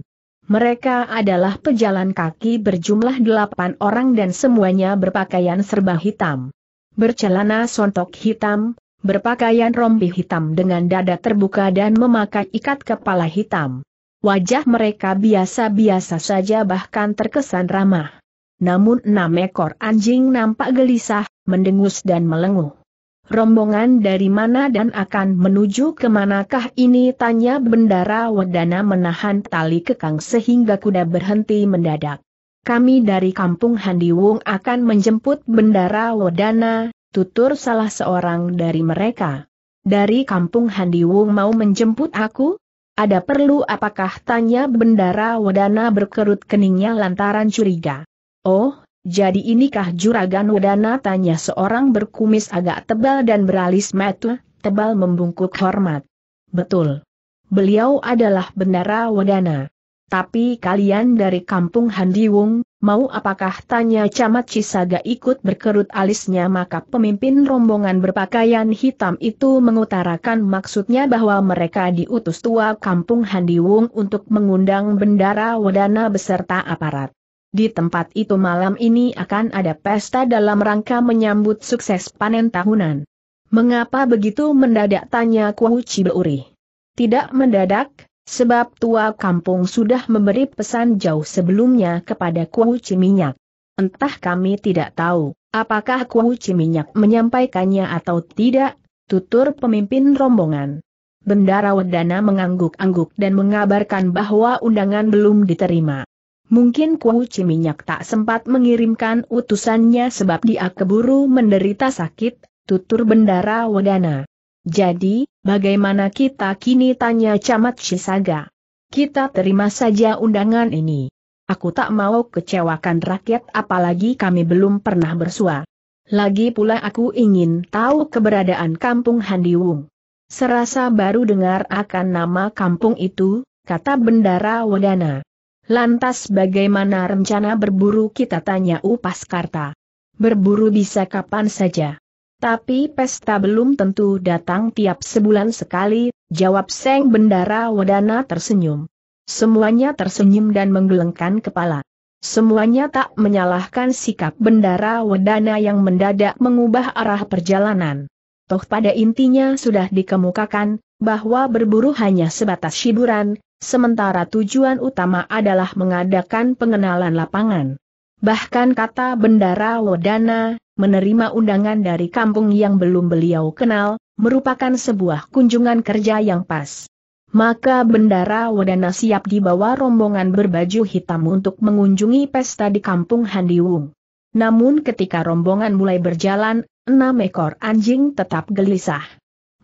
Mereka adalah pejalan kaki berjumlah delapan orang dan semuanya berpakaian serba hitam. Bercelana sontok hitam, berpakaian rompi hitam dengan dada terbuka dan memakai ikat kepala hitam. Wajah mereka biasa-biasa saja bahkan terkesan ramah namun enam ekor anjing nampak gelisah, mendengus dan melenguh. Rombongan dari mana dan akan menuju ke manakah ini tanya Bendara Wedana menahan tali kekang sehingga kuda berhenti mendadak. Kami dari kampung Handiwung akan menjemput Bendara Wedana, tutur salah seorang dari mereka. Dari kampung Handiwung mau menjemput aku? Ada perlu apakah tanya Bendara Wedana berkerut keningnya lantaran curiga. Oh, jadi inikah juragan Wedana tanya seorang berkumis agak tebal dan beralis metu, tebal membungkuk hormat. Betul. Beliau adalah bendara Wedana. Tapi kalian dari kampung Handiwung, mau apakah tanya camat Cisaga ikut berkerut alisnya maka pemimpin rombongan berpakaian hitam itu mengutarakan maksudnya bahwa mereka diutus tua kampung Handiwung untuk mengundang bendara Wedana beserta aparat. Di tempat itu malam ini akan ada pesta dalam rangka menyambut sukses panen tahunan. Mengapa begitu mendadak tanya Kuo Cibeuri? Tidak mendadak, sebab tua kampung sudah memberi pesan jauh sebelumnya kepada Kuo Ciminyak. Entah kami tidak tahu, apakah Kuo Ciminyak menyampaikannya atau tidak, tutur pemimpin rombongan. Bendara Wedana mengangguk-angguk dan mengabarkan bahwa undangan belum diterima. Mungkin Kuo Ciminyak tak sempat mengirimkan utusannya sebab dia keburu menderita sakit, tutur bendara Wadana. Jadi, bagaimana kita kini tanya Camat Shisaga? Kita terima saja undangan ini. Aku tak mau kecewakan rakyat apalagi kami belum pernah bersua. Lagi pula aku ingin tahu keberadaan kampung Handiwung. Serasa baru dengar akan nama kampung itu, kata Bendara Wadana. Lantas bagaimana rencana berburu kita tanya Upaskarta. Berburu bisa kapan saja. Tapi pesta belum tentu datang tiap sebulan sekali, jawab Seng Bendara Wadana tersenyum. Semuanya tersenyum dan menggelengkan kepala. Semuanya tak menyalahkan sikap Bendara Wadana yang mendadak mengubah arah perjalanan. Toh pada intinya sudah dikemukakan, bahwa berburu hanya sebatas hiburan, sementara tujuan utama adalah mengadakan pengenalan lapangan. Bahkan kata Bendara Wodana, menerima undangan dari kampung yang belum beliau kenal, merupakan sebuah kunjungan kerja yang pas. Maka Bendara Wodana siap dibawa rombongan berbaju hitam untuk mengunjungi pesta di kampung Handiwung. Namun ketika rombongan mulai berjalan, enam ekor anjing tetap gelisah.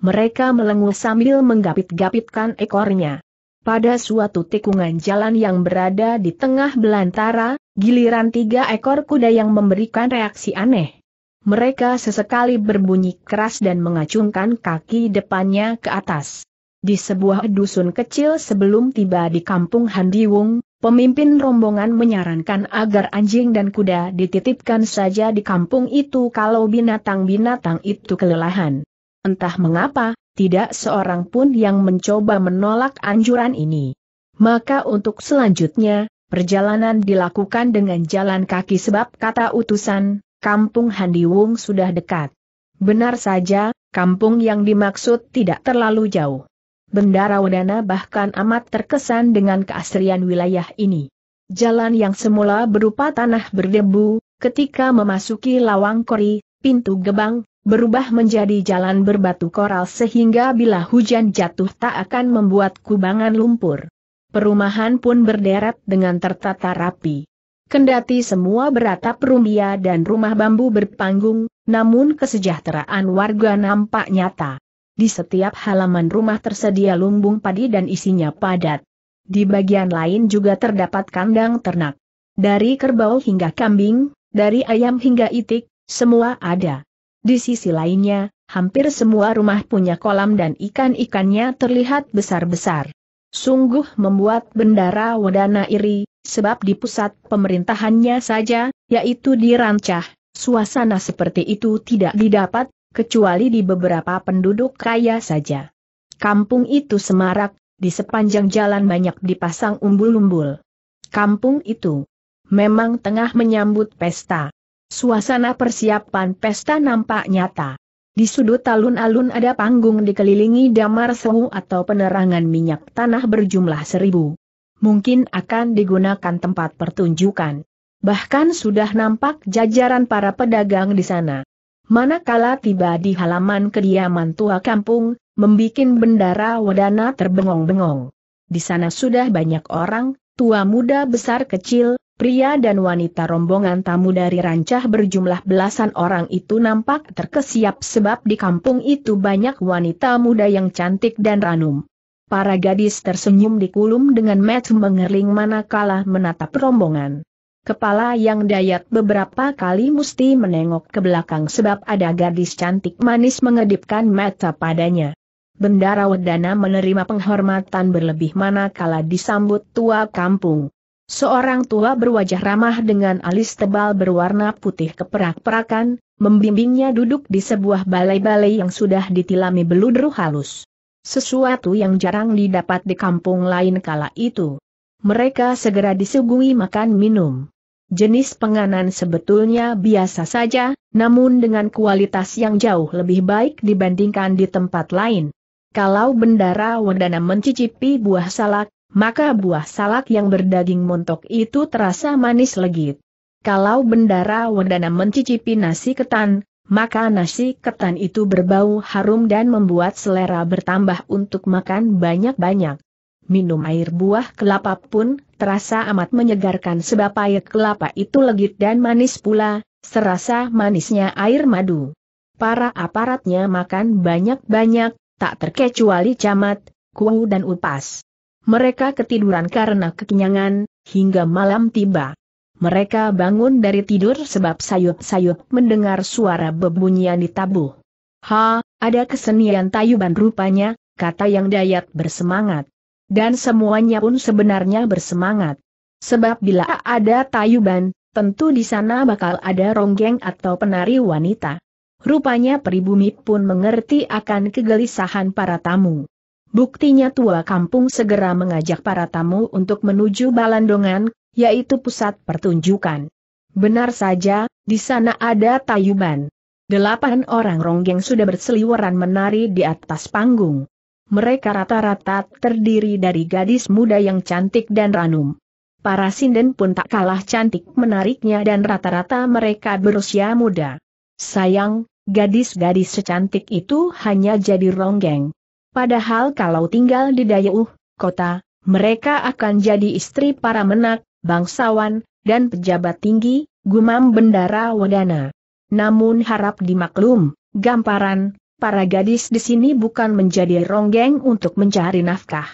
Mereka melenguh sambil menggapit-gapitkan ekornya. Pada suatu tikungan jalan yang berada di tengah belantara, giliran tiga ekor kuda yang memberikan reaksi aneh. Mereka sesekali berbunyi keras dan mengacungkan kaki depannya ke atas. Di sebuah dusun kecil sebelum tiba di kampung Handiwung, pemimpin rombongan menyarankan agar anjing dan kuda dititipkan saja di kampung itu kalau binatang-binatang itu kelelahan. Entah mengapa, tidak seorang pun yang mencoba menolak anjuran ini. Maka untuk selanjutnya, perjalanan dilakukan dengan jalan kaki sebab kata utusan, kampung Handiwung sudah dekat. Benar saja, kampung yang dimaksud tidak terlalu jauh. Bendara Wedana bahkan amat terkesan dengan keasrian wilayah ini. Jalan yang semula berupa tanah berdebu, ketika memasuki lawang kori, pintu gebang, berubah menjadi jalan berbatu koral sehingga bila hujan jatuh tak akan membuat kubangan lumpur. Perumahan pun berderet dengan tertata rapi. Kendati semua beratap rumbia dan rumah bambu berpanggung, namun kesejahteraan warga nampak nyata. Di setiap halaman rumah tersedia lumbung padi dan isinya padat. Di bagian lain juga terdapat kandang ternak. Dari kerbau hingga kambing, dari ayam hingga itik, semua ada. Di sisi lainnya, hampir semua rumah punya kolam dan ikan-ikannya terlihat besar-besar. Sungguh membuat bendara Wadana iri, sebab di pusat pemerintahannya saja, yaitu di Rancah, suasana seperti itu tidak didapat, kecuali di beberapa penduduk kaya saja. Kampung itu semarak, di sepanjang jalan banyak dipasang umbul-umbul. Kampung itu memang tengah menyambut pesta. Suasana persiapan pesta nampak nyata. Di sudut alun-alun ada panggung dikelilingi damar sewu atau penerangan minyak tanah berjumlah seribu. Mungkin akan digunakan tempat pertunjukan. Bahkan sudah nampak jajaran para pedagang di sana. Manakala tiba di halaman kediaman tua kampung, membikin bendara wadana terbengong-bengong. Di sana sudah banyak orang, tua muda besar kecil, Pria dan wanita rombongan tamu dari rancah berjumlah belasan orang itu nampak terkesiap sebab di kampung itu banyak wanita muda yang cantik dan ranum. Para gadis tersenyum di kulum dengan mata mengerling manakala menatap rombongan. Kepala yang dayat beberapa kali mesti menengok ke belakang sebab ada gadis cantik manis mengedipkan mata padanya. Bendara Wedana menerima penghormatan berlebih manakala disambut tua kampung. Seorang tua berwajah ramah dengan alis tebal berwarna putih keperak-perakan, membimbingnya duduk di sebuah balai-balai yang sudah ditilami beludru halus. Sesuatu yang jarang didapat di kampung lain kala itu. Mereka segera disuguhi makan minum. Jenis penganan sebetulnya biasa saja, namun dengan kualitas yang jauh lebih baik dibandingkan di tempat lain. Kalau Bendara Wendana mencicipi buah salak, maka buah salak yang berdaging montok itu terasa manis legit. Kalau Bendara Wendana mencicipi nasi ketan, maka nasi ketan itu berbau harum dan membuat selera bertambah untuk makan banyak-banyak. Minum air buah kelapa pun terasa amat menyegarkan sebab air kelapa itu legit dan manis pula, serasa manisnya air madu. Para aparatnya makan banyak-banyak, tak terkecuali camat, Kuhu dan upas. Mereka ketiduran karena kekenyangan, hingga malam tiba. Mereka bangun dari tidur sebab sayup-sayup mendengar suara bebunyian di tabuh. Ha, ada kesenian tayuban rupanya, kata yang dayat bersemangat. Dan semuanya pun sebenarnya bersemangat. Sebab bila ada tayuban, tentu di sana bakal ada ronggeng atau penari wanita. Rupanya pribumi pun mengerti akan kegelisahan para tamu. Buktinya tua kampung segera mengajak para tamu untuk menuju Balandongan, yaitu pusat pertunjukan. Benar saja, di sana ada tayuban. Delapan orang ronggeng sudah berseliweran menari di atas panggung. Mereka rata-rata terdiri dari gadis muda yang cantik dan ranum. Para sinden pun tak kalah cantik menariknya dan rata-rata mereka berusia muda. Sayang, gadis-gadis secantik itu hanya jadi ronggeng. Padahal kalau tinggal di Dayuh, kota, mereka akan jadi istri para menak, bangsawan, dan pejabat tinggi, gumam bendara wadana. Namun harap dimaklum, gamparan, para gadis di sini bukan menjadi ronggeng untuk mencari nafkah.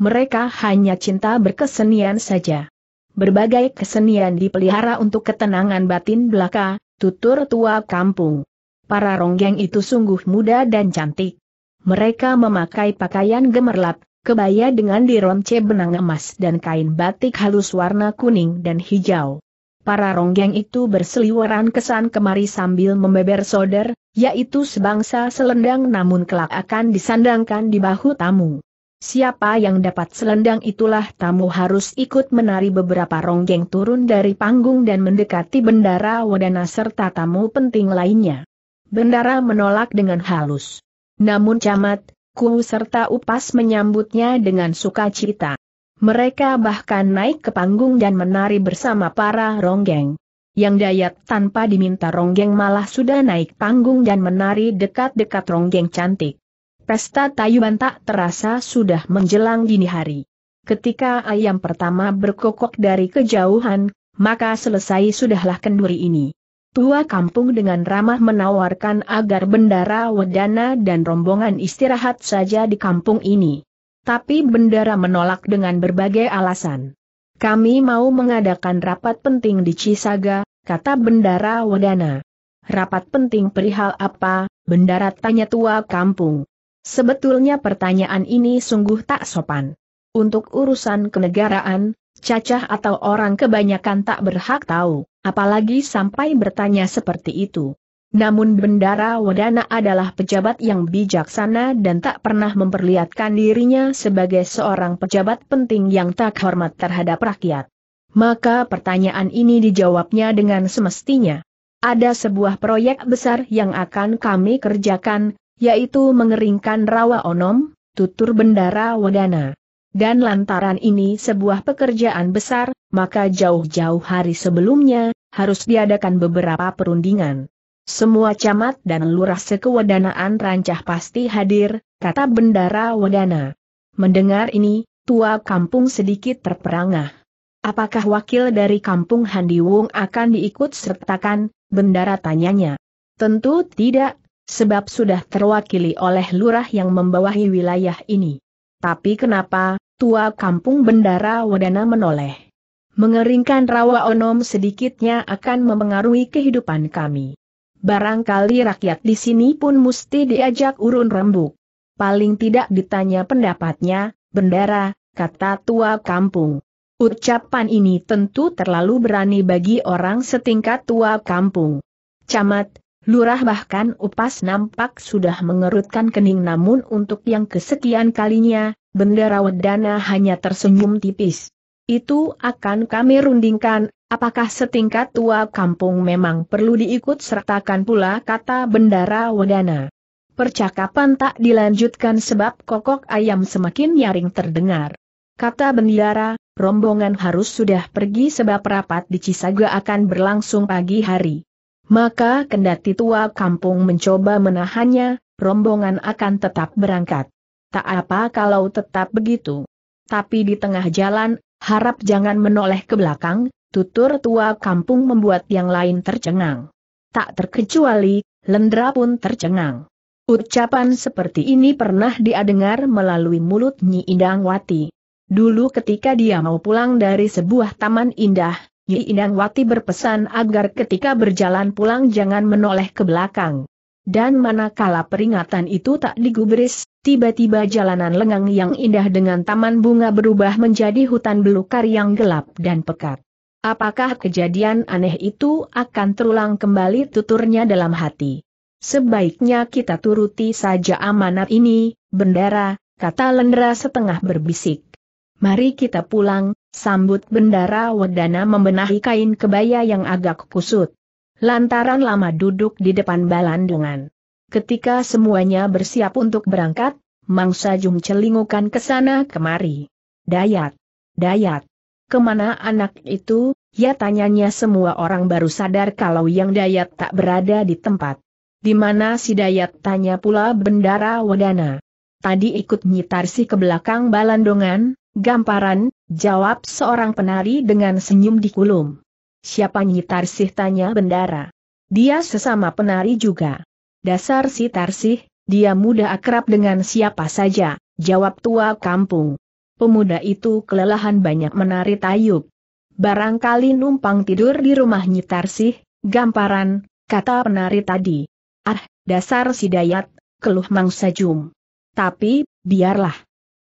Mereka hanya cinta berkesenian saja. Berbagai kesenian dipelihara untuk ketenangan batin belaka, tutur tua kampung. Para ronggeng itu sungguh muda dan cantik. Mereka memakai pakaian gemerlap, kebaya dengan dironce benang emas dan kain batik halus warna kuning dan hijau. Para ronggeng itu berseliweran kesan kemari sambil membeber solder, yaitu sebangsa selendang namun kelak akan disandangkan di bahu tamu. Siapa yang dapat selendang itulah tamu harus ikut menari beberapa ronggeng turun dari panggung dan mendekati bendara wadana serta tamu penting lainnya. Bendara menolak dengan halus. Namun camat, ku serta upas menyambutnya dengan sukacita. Mereka bahkan naik ke panggung dan menari bersama para ronggeng. Yang dayat tanpa diminta ronggeng malah sudah naik panggung dan menari dekat-dekat ronggeng cantik. Pesta tayuban tak terasa sudah menjelang dini hari. Ketika ayam pertama berkokok dari kejauhan, maka selesai sudahlah kenduri ini. Tua kampung dengan ramah menawarkan agar bendara Wedana dan rombongan istirahat saja di kampung ini. Tapi bendara menolak dengan berbagai alasan. Kami mau mengadakan rapat penting di Cisaga, kata bendara Wedana. Rapat penting perihal apa, bendara tanya tua kampung. Sebetulnya pertanyaan ini sungguh tak sopan. Untuk urusan kenegaraan, cacah atau orang kebanyakan tak berhak tahu apalagi sampai bertanya seperti itu. Namun Bendara Wadana adalah pejabat yang bijaksana dan tak pernah memperlihatkan dirinya sebagai seorang pejabat penting yang tak hormat terhadap rakyat. Maka pertanyaan ini dijawabnya dengan semestinya. Ada sebuah proyek besar yang akan kami kerjakan, yaitu mengeringkan rawa onom, tutur Bendara Wadana. Dan lantaran ini sebuah pekerjaan besar, maka jauh-jauh hari sebelumnya, harus diadakan beberapa perundingan. Semua camat dan lurah sekewadanaan rancah pasti hadir, kata Bendara Wadana. Mendengar ini, tua kampung sedikit terperangah. Apakah wakil dari kampung Handiwung akan diikut sertakan, Bendara tanyanya. Tentu tidak, sebab sudah terwakili oleh lurah yang membawahi wilayah ini. Tapi kenapa, tua kampung Bendara Wadana menoleh? Mengeringkan rawa onom sedikitnya akan memengaruhi kehidupan kami. Barangkali rakyat di sini pun mesti diajak urun rembuk. Paling tidak ditanya pendapatnya, bendera, kata tua kampung. Ucapan ini tentu terlalu berani bagi orang setingkat tua kampung. Camat, lurah bahkan upas nampak sudah mengerutkan kening namun untuk yang kesekian kalinya, bendera wedana hanya tersenyum tipis. Itu akan kami rundingkan, apakah setingkat tua kampung memang perlu diikut sertakan pula kata Bendara Wedana. Percakapan tak dilanjutkan sebab kokok ayam semakin nyaring terdengar. Kata Bendara, rombongan harus sudah pergi sebab rapat di Cisaga akan berlangsung pagi hari. Maka kendati tua kampung mencoba menahannya, rombongan akan tetap berangkat. Tak apa kalau tetap begitu. Tapi di tengah jalan, Harap jangan menoleh ke belakang, tutur tua kampung membuat yang lain tercengang. Tak terkecuali, Lendra pun tercengang. Ucapan seperti ini pernah dia dengar melalui mulut Nyi Indangwati. Dulu ketika dia mau pulang dari sebuah taman indah, Nyi Indangwati berpesan agar ketika berjalan pulang jangan menoleh ke belakang. Dan manakala peringatan itu tak digubris, tiba-tiba jalanan lengang yang indah dengan taman bunga berubah menjadi hutan belukar yang gelap dan pekat. Apakah kejadian aneh itu akan terulang kembali tuturnya dalam hati? Sebaiknya kita turuti saja amanat ini, bendara, kata Lendra setengah berbisik. Mari kita pulang, sambut bendara Wedana membenahi kain kebaya yang agak kusut lantaran lama duduk di depan balandungan. Ketika semuanya bersiap untuk berangkat, mangsa jum celingukan ke sana kemari. Dayat! Dayat! Kemana anak itu? Ya tanyanya semua orang baru sadar kalau yang Dayat tak berada di tempat. Di mana si Dayat tanya pula Bendara Wadana. Tadi ikut nyitar si ke belakang balandungan, gamparan, jawab seorang penari dengan senyum di kulum. Siapa Nyitarsih tanya bendara. Dia sesama penari juga. Dasar si Tarsih, dia mudah akrab dengan siapa saja, jawab tua kampung. Pemuda itu kelelahan banyak menari tayub. Barangkali numpang tidur di rumah Nyitarsih, gamparan, kata penari tadi. Ah, dasar si Dayat, keluh mangsa jum. Tapi, biarlah.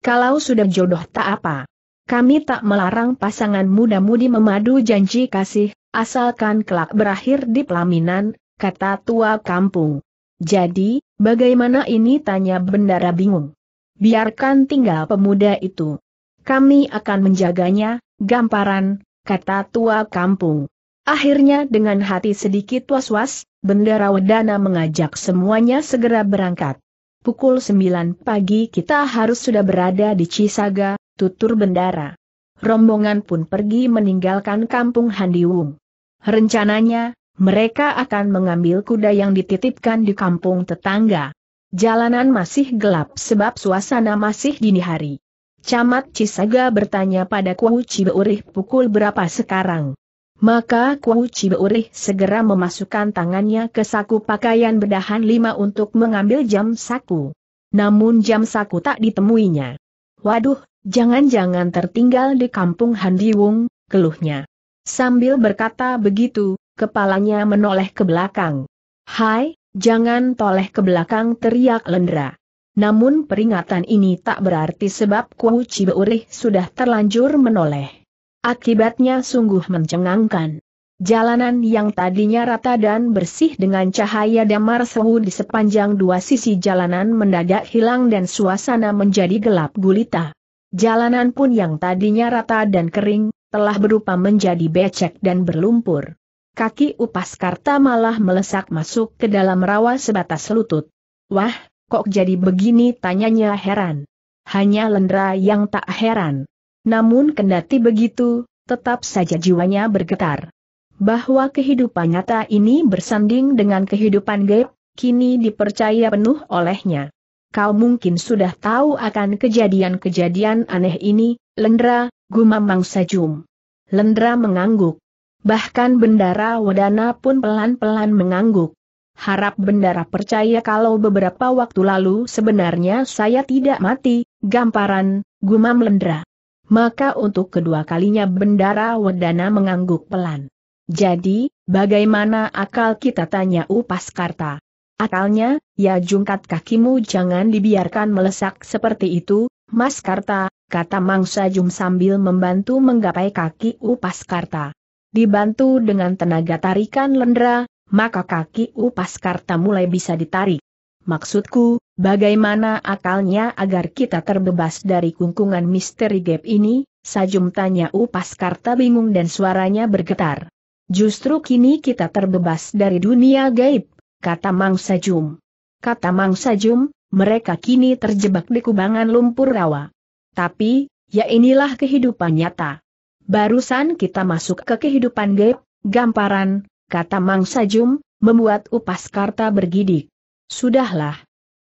Kalau sudah jodoh tak apa. Kami tak melarang pasangan muda-mudi memadu janji kasih, asalkan kelak berakhir di pelaminan, kata tua kampung. Jadi, bagaimana ini tanya bendara bingung. Biarkan tinggal pemuda itu. Kami akan menjaganya, gamparan, kata tua kampung. Akhirnya dengan hati sedikit was-was, bendara Wedana mengajak semuanya segera berangkat. Pukul 9 pagi kita harus sudah berada di Cisaga, tutur bendara. Rombongan pun pergi meninggalkan kampung Handiwung. Rencananya, mereka akan mengambil kuda yang dititipkan di kampung tetangga. Jalanan masih gelap sebab suasana masih dini hari. Camat Cisaga bertanya pada Kuo Cibeurih pukul berapa sekarang. Maka Kuo Cibeurih segera memasukkan tangannya ke saku pakaian bedahan lima untuk mengambil jam saku. Namun jam saku tak ditemuinya. Waduh, Jangan-jangan tertinggal di kampung Handiwung, keluhnya. Sambil berkata begitu, kepalanya menoleh ke belakang. Hai, jangan toleh ke belakang teriak Lendra. Namun peringatan ini tak berarti sebab Kuo Cibeurih sudah terlanjur menoleh. Akibatnya sungguh mencengangkan. Jalanan yang tadinya rata dan bersih dengan cahaya damar sewu di sepanjang dua sisi jalanan mendadak hilang dan suasana menjadi gelap gulita. Jalanan pun yang tadinya rata dan kering, telah berupa menjadi becek dan berlumpur. Kaki upas karta malah melesak masuk ke dalam rawa sebatas lutut. Wah, kok jadi begini tanyanya heran. Hanya Lendra yang tak heran. Namun kendati begitu, tetap saja jiwanya bergetar. Bahwa kehidupan nyata ini bersanding dengan kehidupan gaib, kini dipercaya penuh olehnya kau mungkin sudah tahu akan kejadian-kejadian aneh ini, Lendra, Gumam Mangsa Sajum. Lendra mengangguk. Bahkan Bendara Wadana pun pelan-pelan mengangguk. Harap Bendara percaya kalau beberapa waktu lalu sebenarnya saya tidak mati, gamparan, gumam Lendra. Maka untuk kedua kalinya Bendara Wedana mengangguk pelan. Jadi, bagaimana akal kita tanya Upas Karta? Akalnya, ya jungkat kakimu jangan dibiarkan melesak seperti itu, Mas Karta, kata Mangsa Jum sambil membantu menggapai kaki Upas Karta. Dibantu dengan tenaga tarikan lendra, maka kaki Upas Karta mulai bisa ditarik. Maksudku, bagaimana akalnya agar kita terbebas dari kungkungan misteri gap ini? Sajum tanya Upas Karta bingung dan suaranya bergetar. Justru kini kita terbebas dari dunia gaib, kata Mang Sajum. Kata Mang Sajum, mereka kini terjebak di kubangan lumpur rawa. Tapi, ya inilah kehidupan nyata. Barusan kita masuk ke kehidupan gap, gamparan, kata Mang Sajum, membuat Upas Karta bergidik. Sudahlah.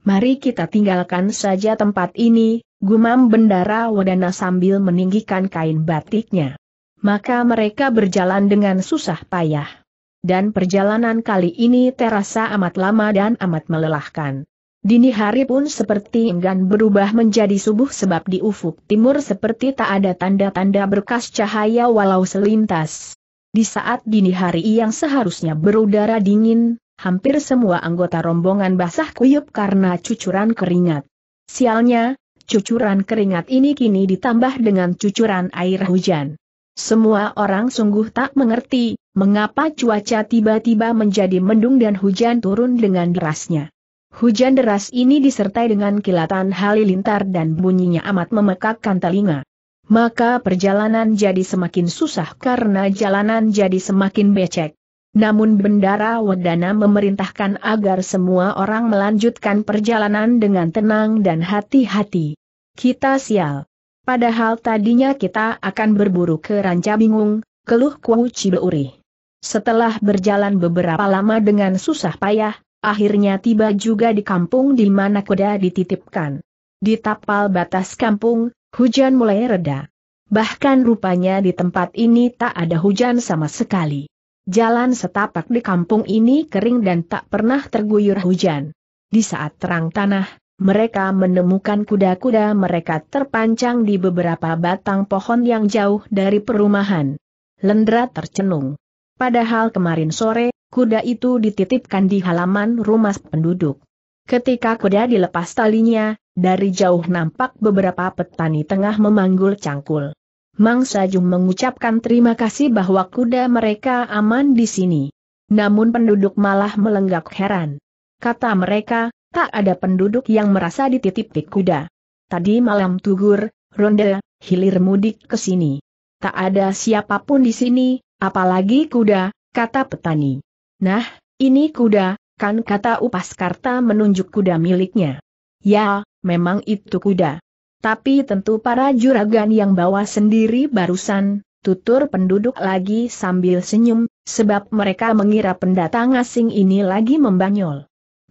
Mari kita tinggalkan saja tempat ini, gumam bendara Wadana sambil meninggikan kain batiknya. Maka mereka berjalan dengan susah payah dan perjalanan kali ini terasa amat lama dan amat melelahkan. Dini hari pun seperti enggan berubah menjadi subuh sebab di ufuk timur seperti tak ada tanda-tanda berkas cahaya walau selintas. Di saat dini hari yang seharusnya berudara dingin, hampir semua anggota rombongan basah kuyup karena cucuran keringat. Sialnya, cucuran keringat ini kini ditambah dengan cucuran air hujan. Semua orang sungguh tak mengerti, mengapa cuaca tiba-tiba menjadi mendung dan hujan turun dengan derasnya. Hujan deras ini disertai dengan kilatan halilintar dan bunyinya amat memekakkan telinga. Maka perjalanan jadi semakin susah karena jalanan jadi semakin becek. Namun Bendara Wedana memerintahkan agar semua orang melanjutkan perjalanan dengan tenang dan hati-hati. Kita sial. Padahal tadinya kita akan berburu ke Ranca Bingung, keluh Kuo Cibeuri. Setelah berjalan beberapa lama dengan susah payah, akhirnya tiba juga di kampung di mana kuda dititipkan. Di tapal batas kampung, hujan mulai reda. Bahkan rupanya di tempat ini tak ada hujan sama sekali. Jalan setapak di kampung ini kering dan tak pernah terguyur hujan. Di saat terang tanah, mereka menemukan kuda-kuda mereka terpancang di beberapa batang pohon yang jauh dari perumahan. Lendra tercenung. Padahal kemarin sore, kuda itu dititipkan di halaman rumah penduduk. Ketika kuda dilepas talinya, dari jauh nampak beberapa petani tengah memanggul cangkul. Mang Sajung mengucapkan terima kasih bahwa kuda mereka aman di sini. Namun penduduk malah melenggak heran. Kata mereka, Tak ada penduduk yang merasa dititip-titip kuda. Tadi malam tugur, ronde, hilir mudik ke sini. Tak ada siapapun di sini, apalagi kuda, kata petani. Nah, ini kuda, kan kata Upas Karta menunjuk kuda miliknya. Ya, memang itu kuda. Tapi tentu para juragan yang bawa sendiri barusan, tutur penduduk lagi sambil senyum, sebab mereka mengira pendatang asing ini lagi membanyol.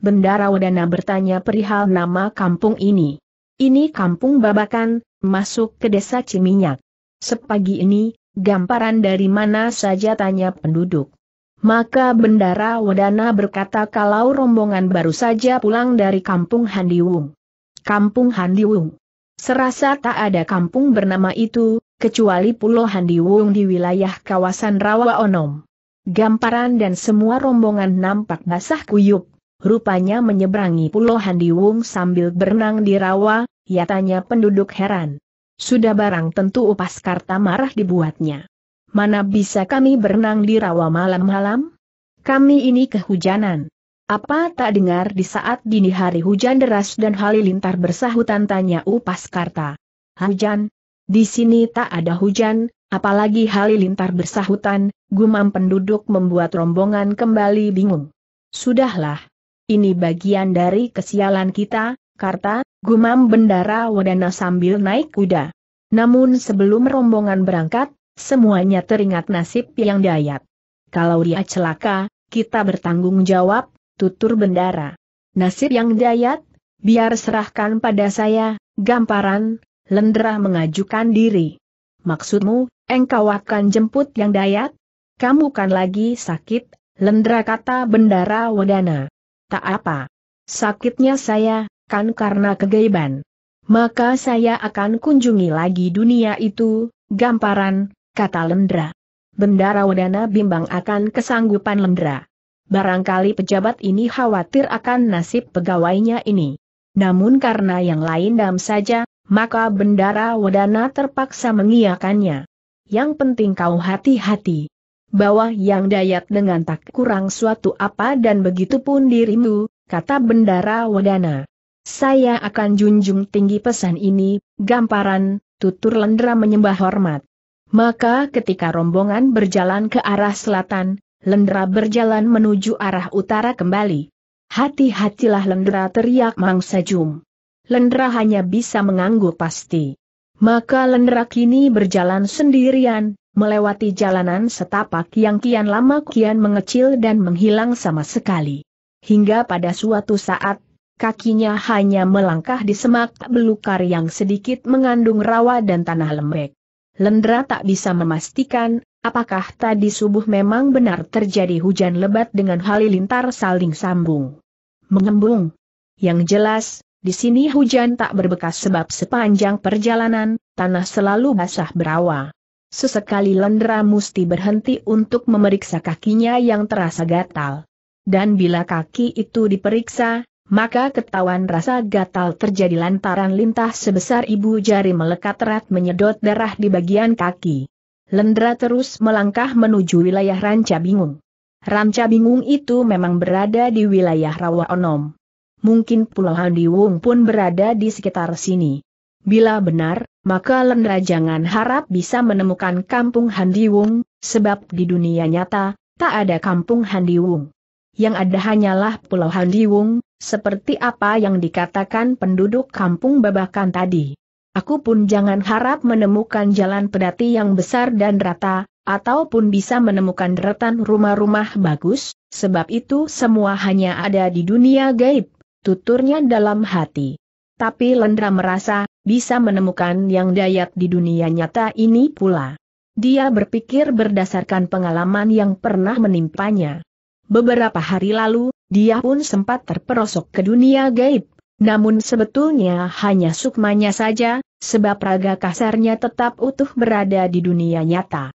Bendara Wadana bertanya perihal nama kampung ini. Ini kampung babakan, masuk ke desa Ciminyak. Sepagi ini, gambaran dari mana saja tanya penduduk. Maka Bendara Wadana berkata kalau rombongan baru saja pulang dari kampung Handiwung. Kampung Handiwung. Serasa tak ada kampung bernama itu, kecuali Pulau Handiwung di wilayah kawasan Rawa Onom. Gamparan dan semua rombongan nampak basah kuyup, rupanya menyeberangi Pulau Handiwung sambil berenang di rawa, ya tanya penduduk heran. Sudah barang tentu upas karta marah dibuatnya. Mana bisa kami berenang di rawa malam-malam? Kami ini kehujanan. Apa tak dengar di saat dini hari hujan deras dan halilintar bersahutan tanya upas karta. Hujan? Di sini tak ada hujan, apalagi halilintar bersahutan, gumam penduduk membuat rombongan kembali bingung. Sudahlah, ini bagian dari kesialan kita, Karta, gumam Bendara Wadana sambil naik kuda. Namun sebelum rombongan berangkat, semuanya teringat nasib yang dayat. Kalau dia celaka, kita bertanggung jawab, tutur Bendara. Nasib yang dayat, biar serahkan pada saya, gamparan, Lendra mengajukan diri. Maksudmu, engkau akan jemput yang dayat? Kamu kan lagi sakit, Lendra kata Bendara Wadana tak apa. Sakitnya saya, kan karena kegaiban. Maka saya akan kunjungi lagi dunia itu, gamparan, kata Lendra. Bendara Wadana bimbang akan kesanggupan Lendra. Barangkali pejabat ini khawatir akan nasib pegawainya ini. Namun karena yang lain dam saja, maka Bendara Wadana terpaksa mengiyakannya. Yang penting kau hati-hati bawah yang dayat dengan tak kurang suatu apa dan begitu pun dirimu, kata Bendara Wadana. Saya akan junjung tinggi pesan ini, gamparan, tutur Lendra menyembah hormat. Maka ketika rombongan berjalan ke arah selatan, Lendra berjalan menuju arah utara kembali. Hati-hatilah Lendra teriak Mangsa Jum. Lendra hanya bisa mengangguk pasti. Maka Lendra kini berjalan sendirian, melewati jalanan setapak yang kian lama kian mengecil dan menghilang sama sekali. Hingga pada suatu saat, kakinya hanya melangkah di semak belukar yang sedikit mengandung rawa dan tanah lembek. Lendra tak bisa memastikan Apakah tadi subuh memang benar terjadi hujan lebat dengan halilintar saling sambung? Mengembung. Yang jelas, di sini hujan tak berbekas sebab sepanjang perjalanan, tanah selalu basah berawa. Sesekali Lendra mesti berhenti untuk memeriksa kakinya yang terasa gatal. Dan bila kaki itu diperiksa, maka ketahuan rasa gatal terjadi lantaran lintah sebesar ibu jari melekat erat menyedot darah di bagian kaki. Lendra terus melangkah menuju wilayah Ranca Bingung. Ranca Bingung itu memang berada di wilayah Rawa Onom. Mungkin Pulau Handiwung pun berada di sekitar sini. Bila benar, maka Lendra jangan harap bisa menemukan kampung Handiwung, sebab di dunia nyata, tak ada kampung Handiwung. Yang ada hanyalah Pulau Handiwung, seperti apa yang dikatakan penduduk kampung babakan tadi. Aku pun jangan harap menemukan jalan pedati yang besar dan rata, ataupun bisa menemukan deretan rumah-rumah bagus, sebab itu semua hanya ada di dunia gaib, tuturnya dalam hati. Tapi Lendra merasa, bisa menemukan yang dayat di dunia nyata ini pula. Dia berpikir berdasarkan pengalaman yang pernah menimpanya. Beberapa hari lalu, dia pun sempat terperosok ke dunia gaib. Namun sebetulnya hanya sukmanya saja, sebab raga kasarnya tetap utuh berada di dunia nyata.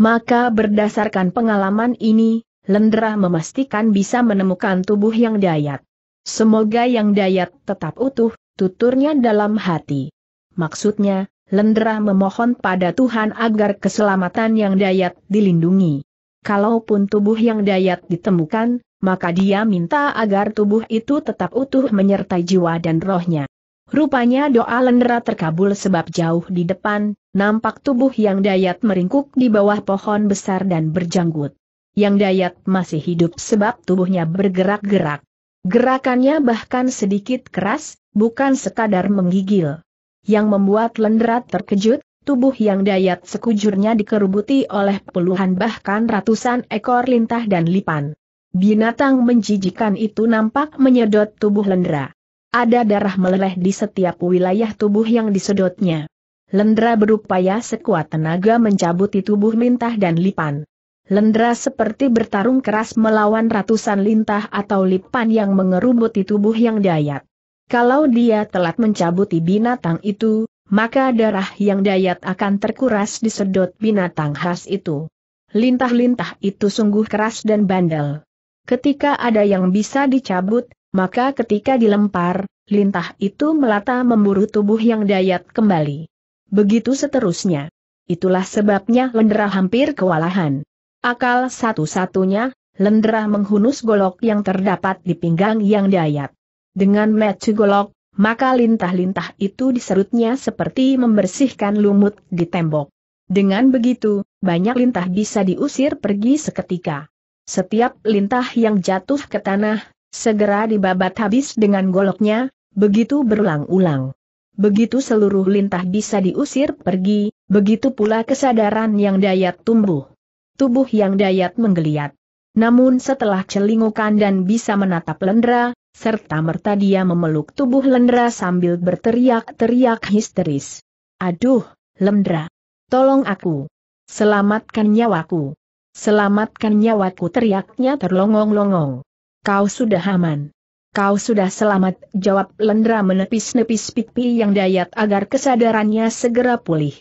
Maka berdasarkan pengalaman ini, Lendra memastikan bisa menemukan tubuh yang dayat. Semoga yang dayat tetap utuh, tuturnya dalam hati. Maksudnya, Lendra memohon pada Tuhan agar keselamatan yang dayat dilindungi. Kalaupun tubuh yang dayat ditemukan, maka dia minta agar tubuh itu tetap utuh menyertai jiwa dan rohnya. Rupanya doa Lendra terkabul sebab jauh di depan, nampak tubuh yang dayat meringkuk di bawah pohon besar dan berjanggut. Yang dayat masih hidup sebab tubuhnya bergerak-gerak. Gerakannya bahkan sedikit keras, bukan sekadar menggigil yang membuat Lenderat terkejut, tubuh yang dayat sekujurnya dikerubuti oleh puluhan bahkan ratusan ekor lintah dan lipan. Binatang menjijikan itu nampak menyedot tubuh Lendra. Ada darah meleleh di setiap wilayah tubuh yang disedotnya. Lendra berupaya sekuat tenaga mencabuti tubuh lintah dan lipan. Lendra seperti bertarung keras melawan ratusan lintah atau lipan yang mengerubuti tubuh yang dayat. Kalau dia telat mencabuti binatang itu, maka darah yang dayat akan terkuras disedot binatang khas itu. Lintah-lintah itu sungguh keras dan bandel. Ketika ada yang bisa dicabut, maka ketika dilempar, lintah itu melata memburu tubuh yang dayat kembali. Begitu seterusnya. Itulah sebabnya lendra hampir kewalahan. Akal satu-satunya, lendra menghunus golok yang terdapat di pinggang yang dayat. Dengan metu golok, maka lintah-lintah itu diserutnya seperti membersihkan lumut di tembok. Dengan begitu, banyak lintah bisa diusir pergi seketika. Setiap lintah yang jatuh ke tanah, segera dibabat habis dengan goloknya, begitu berulang-ulang. Begitu seluruh lintah bisa diusir pergi, begitu pula kesadaran yang dayat tumbuh. Tubuh yang dayat menggeliat. Namun setelah celingukan dan bisa menatap lendra, serta merta dia memeluk tubuh Lendra sambil berteriak-teriak histeris. Aduh, Lendra! Tolong aku! Selamatkan nyawaku! Selamatkan nyawaku teriaknya terlongong-longong. Kau sudah aman. Kau sudah selamat, jawab Lendra menepis-nepis pipi yang dayat agar kesadarannya segera pulih.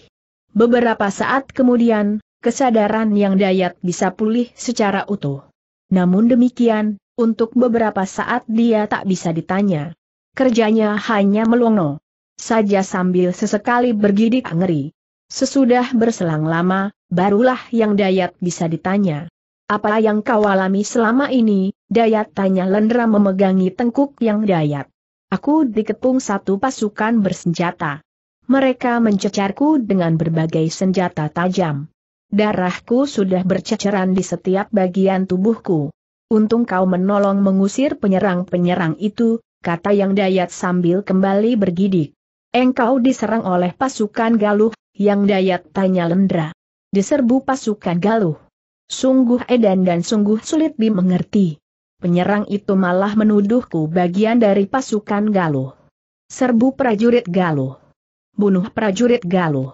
Beberapa saat kemudian, kesadaran yang dayat bisa pulih secara utuh. Namun demikian, untuk beberapa saat dia tak bisa ditanya. Kerjanya hanya melongo. Saja sambil sesekali bergidik ngeri. Sesudah berselang lama, barulah yang Dayat bisa ditanya. Apa yang kau alami selama ini, Dayat tanya Lendra memegangi tengkuk yang Dayat. Aku dikepung satu pasukan bersenjata. Mereka mencecarku dengan berbagai senjata tajam. Darahku sudah berceceran di setiap bagian tubuhku. Untung kau menolong mengusir penyerang-penyerang itu, kata yang dayat sambil kembali bergidik. Engkau diserang oleh pasukan Galuh, yang dayat tanya Lendra. Diserbu pasukan Galuh. Sungguh edan dan sungguh sulit dimengerti. Penyerang itu malah menuduhku bagian dari pasukan Galuh. Serbu prajurit Galuh. Bunuh prajurit Galuh.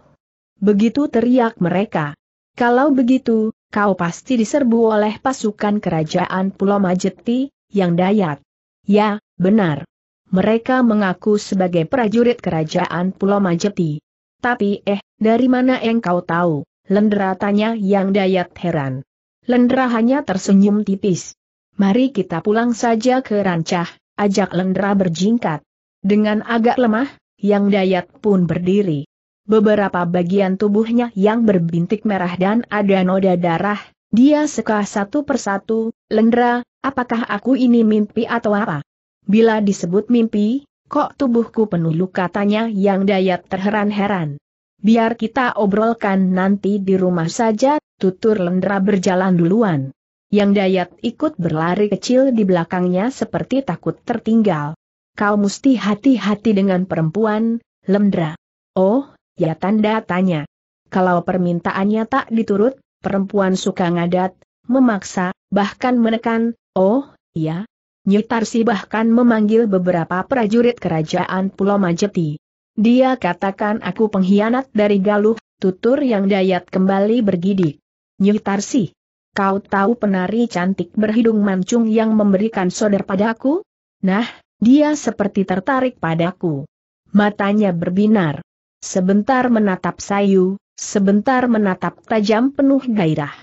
Begitu teriak mereka. Kalau begitu, kau pasti diserbu oleh pasukan kerajaan Pulau Majeti, yang dayat. Ya, benar. Mereka mengaku sebagai prajurit kerajaan Pulau Majeti. Tapi eh, dari mana engkau tahu? Lendra tanya yang dayat heran. Lendra hanya tersenyum tipis. Mari kita pulang saja ke Rancah, ajak Lendra berjingkat. Dengan agak lemah, yang dayat pun berdiri beberapa bagian tubuhnya yang berbintik merah dan ada noda darah, dia seka satu persatu, Lendra, apakah aku ini mimpi atau apa? Bila disebut mimpi, kok tubuhku penuh luka tanya yang dayat terheran-heran. Biar kita obrolkan nanti di rumah saja, tutur Lendra berjalan duluan. Yang dayat ikut berlari kecil di belakangnya seperti takut tertinggal. Kau mesti hati-hati dengan perempuan, Lendra. Oh, ya tanda tanya. Kalau permintaannya tak diturut, perempuan suka ngadat, memaksa, bahkan menekan, oh, ya? Nyitarsi bahkan memanggil beberapa prajurit kerajaan Pulau Majeti. Dia katakan aku pengkhianat dari Galuh, tutur yang dayat kembali bergidik. Nyitarsi, kau tahu penari cantik berhidung mancung yang memberikan soder padaku? Nah, dia seperti tertarik padaku. Matanya berbinar. Sebentar menatap sayu, sebentar menatap tajam penuh gairah.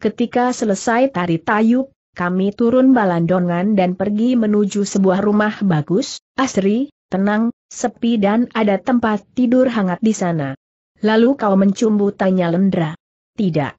Ketika selesai tari tayub, kami turun balandongan dan pergi menuju sebuah rumah bagus, asri, tenang, sepi dan ada tempat tidur hangat di sana. Lalu kau mencumbu tanya Lendra. Tidak.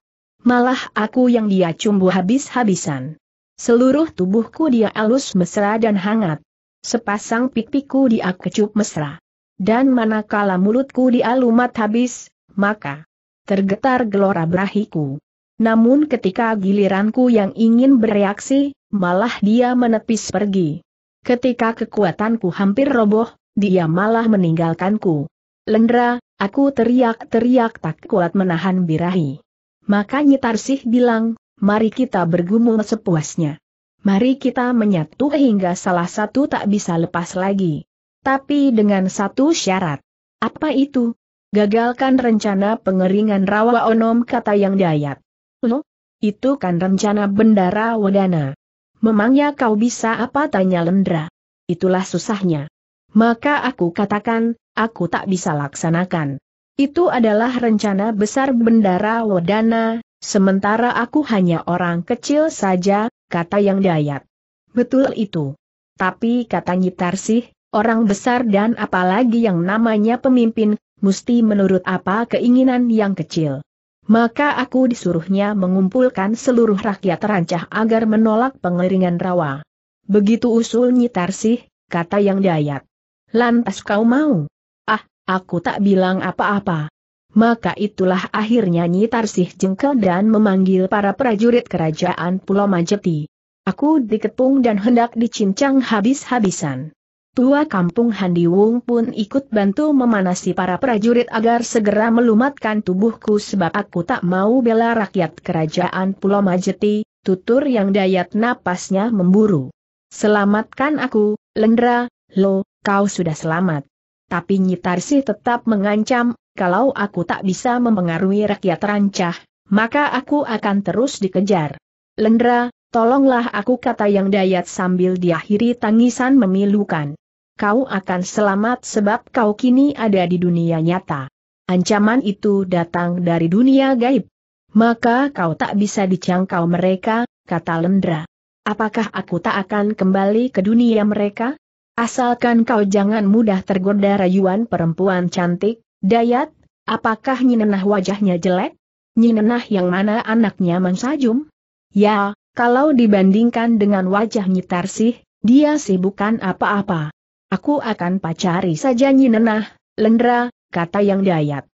Malah aku yang dia cumbu habis-habisan. Seluruh tubuhku dia alus mesra dan hangat. Sepasang pipiku dia kecup mesra. Dan manakala mulutku dialumat habis, maka tergetar gelora berahiku. Namun ketika giliranku yang ingin bereaksi, malah dia menepis pergi. Ketika kekuatanku hampir roboh, dia malah meninggalkanku. Lendra, aku teriak-teriak tak kuat menahan birahi. Maka Tarsih bilang, mari kita bergumul sepuasnya. Mari kita menyatu hingga salah satu tak bisa lepas lagi tapi dengan satu syarat. Apa itu? Gagalkan rencana pengeringan rawa onom kata yang dayat. Lo? Itu kan rencana bendara wadana. Memangnya kau bisa apa tanya Lendra? Itulah susahnya. Maka aku katakan, aku tak bisa laksanakan. Itu adalah rencana besar bendara wadana, sementara aku hanya orang kecil saja, kata yang dayat. Betul itu. Tapi kata Nyitarsih, Orang besar dan apalagi yang namanya pemimpin, mesti menurut apa keinginan yang kecil. Maka aku disuruhnya mengumpulkan seluruh rakyat rancah agar menolak pengeringan rawa. Begitu usul Nyitarsih, kata yang dayat. Lantas kau mau? Ah, aku tak bilang apa-apa. Maka itulah akhirnya Nyitarsih jengkel dan memanggil para prajurit kerajaan Pulau Majeti. Aku diketung dan hendak dicincang habis-habisan. Tua kampung Handi Handiwung pun ikut bantu memanasi para prajurit agar segera melumatkan tubuhku sebab aku tak mau bela rakyat kerajaan Pulau Majeti, tutur yang dayat napasnya memburu. Selamatkan aku, Lendra, lo, kau sudah selamat. Tapi Nyitarsi tetap mengancam, kalau aku tak bisa mempengaruhi rakyat rancah, maka aku akan terus dikejar. Lendra, Tolonglah aku kata yang dayat sambil diakhiri tangisan memilukan. Kau akan selamat sebab kau kini ada di dunia nyata. Ancaman itu datang dari dunia gaib. Maka kau tak bisa dicangkau mereka, kata Lendra. Apakah aku tak akan kembali ke dunia mereka? Asalkan kau jangan mudah tergoda rayuan perempuan cantik, Dayat, apakah Nyinenah wajahnya jelek? Nyinenah yang mana anaknya mensajum? Ya, kalau dibandingkan dengan wajah Nyitarsih, dia sih bukan apa-apa. Aku akan pacari saja Nyinenah, Lendra, kata yang dayat.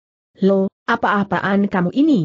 Lo, apa-apaan kamu ini?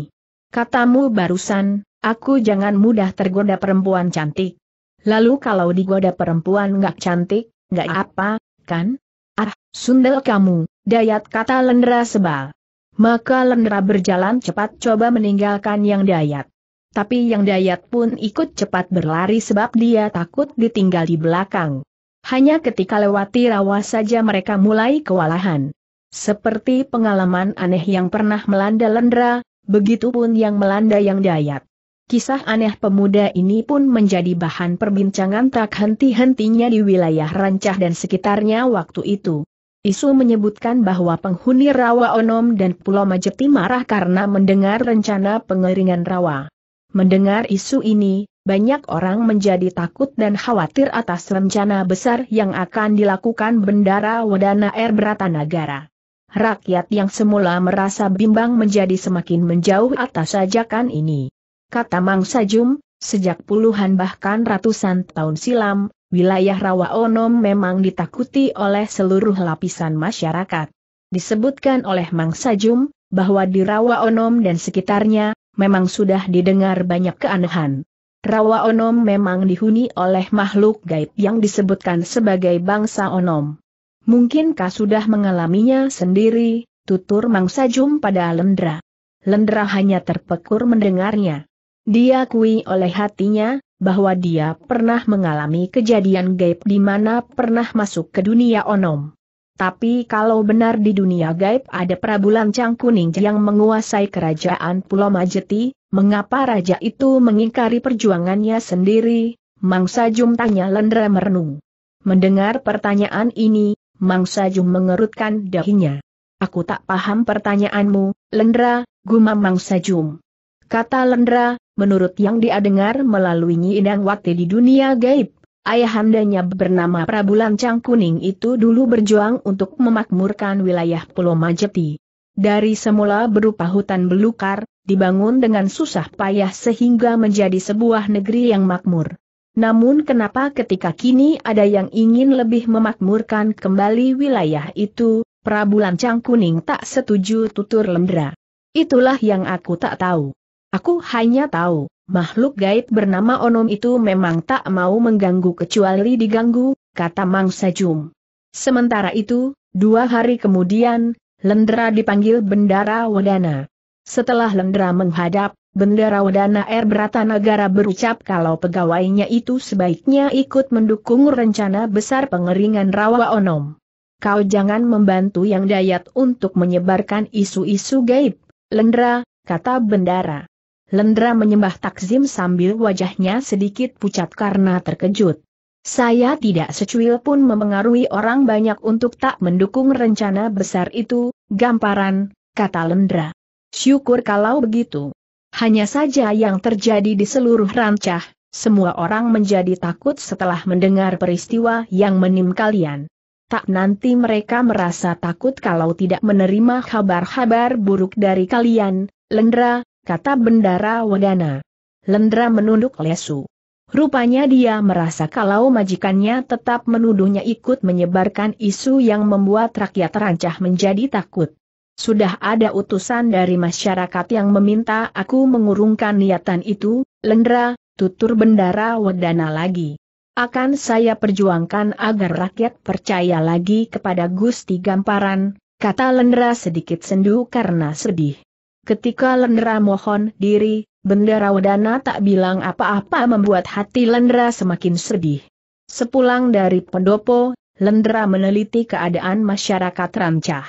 Katamu barusan, aku jangan mudah tergoda perempuan cantik. Lalu kalau digoda perempuan nggak cantik, nggak apa, kan? Ah, sundel kamu, dayat kata Lendra sebal. Maka Lendra berjalan cepat coba meninggalkan yang dayat. Tapi Yang Dayat pun ikut cepat berlari sebab dia takut ditinggal di belakang. Hanya ketika lewati rawa saja mereka mulai kewalahan. Seperti pengalaman aneh yang pernah melanda Lendra, begitupun yang melanda Yang Dayat. Kisah aneh pemuda ini pun menjadi bahan perbincangan tak henti-hentinya di wilayah Rancah dan sekitarnya waktu itu. Isu menyebutkan bahwa penghuni Rawa Onom dan Pulau Majeti marah karena mendengar rencana pengeringan rawa. Mendengar isu ini, banyak orang menjadi takut dan khawatir atas rencana besar yang akan dilakukan Bendara Wadana Air Negara. Rakyat yang semula merasa bimbang menjadi semakin menjauh atas ajakan ini. Kata Mang Sajum, sejak puluhan bahkan ratusan tahun silam, wilayah rawa onom memang ditakuti oleh seluruh lapisan masyarakat. Disebutkan oleh Mang Sajum, bahwa di Rawa Onom dan sekitarnya, memang sudah didengar banyak keanehan. Rawa Onom memang dihuni oleh makhluk gaib yang disebutkan sebagai bangsa Onom. Mungkinkah sudah mengalaminya sendiri, tutur Mangsa Jum pada Lendra. Lendra hanya terpekur mendengarnya. Dia kui oleh hatinya, bahwa dia pernah mengalami kejadian gaib di mana pernah masuk ke dunia Onom. Tapi kalau benar di dunia gaib ada Prabu Lancang Kuning yang menguasai kerajaan Pulau Majeti, mengapa raja itu mengingkari perjuangannya sendiri? Mangsa Jum tanya Lendra merenung. Mendengar pertanyaan ini, Mangsa Jum mengerutkan dahinya. Aku tak paham pertanyaanmu, Lendra, gumam Mangsa Jum. Kata Lendra, menurut yang dia dengar melalui Nyi Wati di dunia gaib, Ayahandanya bernama Prabu Lancang Kuning itu dulu berjuang untuk memakmurkan wilayah Pulau Majeti. Dari semula berupa hutan belukar, dibangun dengan susah payah sehingga menjadi sebuah negeri yang makmur. Namun kenapa ketika kini ada yang ingin lebih memakmurkan kembali wilayah itu, Prabu Lancang Kuning tak setuju tutur lembra. Itulah yang aku tak tahu. Aku hanya tahu, makhluk gaib bernama Onom itu memang tak mau mengganggu kecuali diganggu, kata Mang Sejum. Sementara itu, dua hari kemudian, Lendra dipanggil Bendara Wadana. Setelah Lendra menghadap, Bendara Wadana R. Negara berucap kalau pegawainya itu sebaiknya ikut mendukung rencana besar pengeringan rawa onom. Kau jangan membantu yang dayat untuk menyebarkan isu-isu gaib, Lendra, kata Bendara. Lendra menyembah takzim sambil wajahnya sedikit pucat karena terkejut. Saya tidak secuil pun memengaruhi orang banyak untuk tak mendukung rencana besar itu, gamparan, kata Lendra. Syukur kalau begitu. Hanya saja yang terjadi di seluruh rancah, semua orang menjadi takut setelah mendengar peristiwa yang menim kalian. Tak nanti mereka merasa takut kalau tidak menerima kabar-kabar buruk dari kalian, Lendra, kata Bendara Wadana. Lendra menunduk lesu. Rupanya dia merasa kalau majikannya tetap menuduhnya ikut menyebarkan isu yang membuat rakyat rancah menjadi takut. Sudah ada utusan dari masyarakat yang meminta aku mengurungkan niatan itu, Lendra, tutur bendara Wedana lagi. Akan saya perjuangkan agar rakyat percaya lagi kepada Gusti Gamparan, kata Lendra sedikit sendu karena sedih. Ketika Lendra mohon diri, Bendera Wadana tak bilang apa-apa membuat hati Lendra semakin sedih. Sepulang dari pendopo, Lendra meneliti keadaan masyarakat Rancah.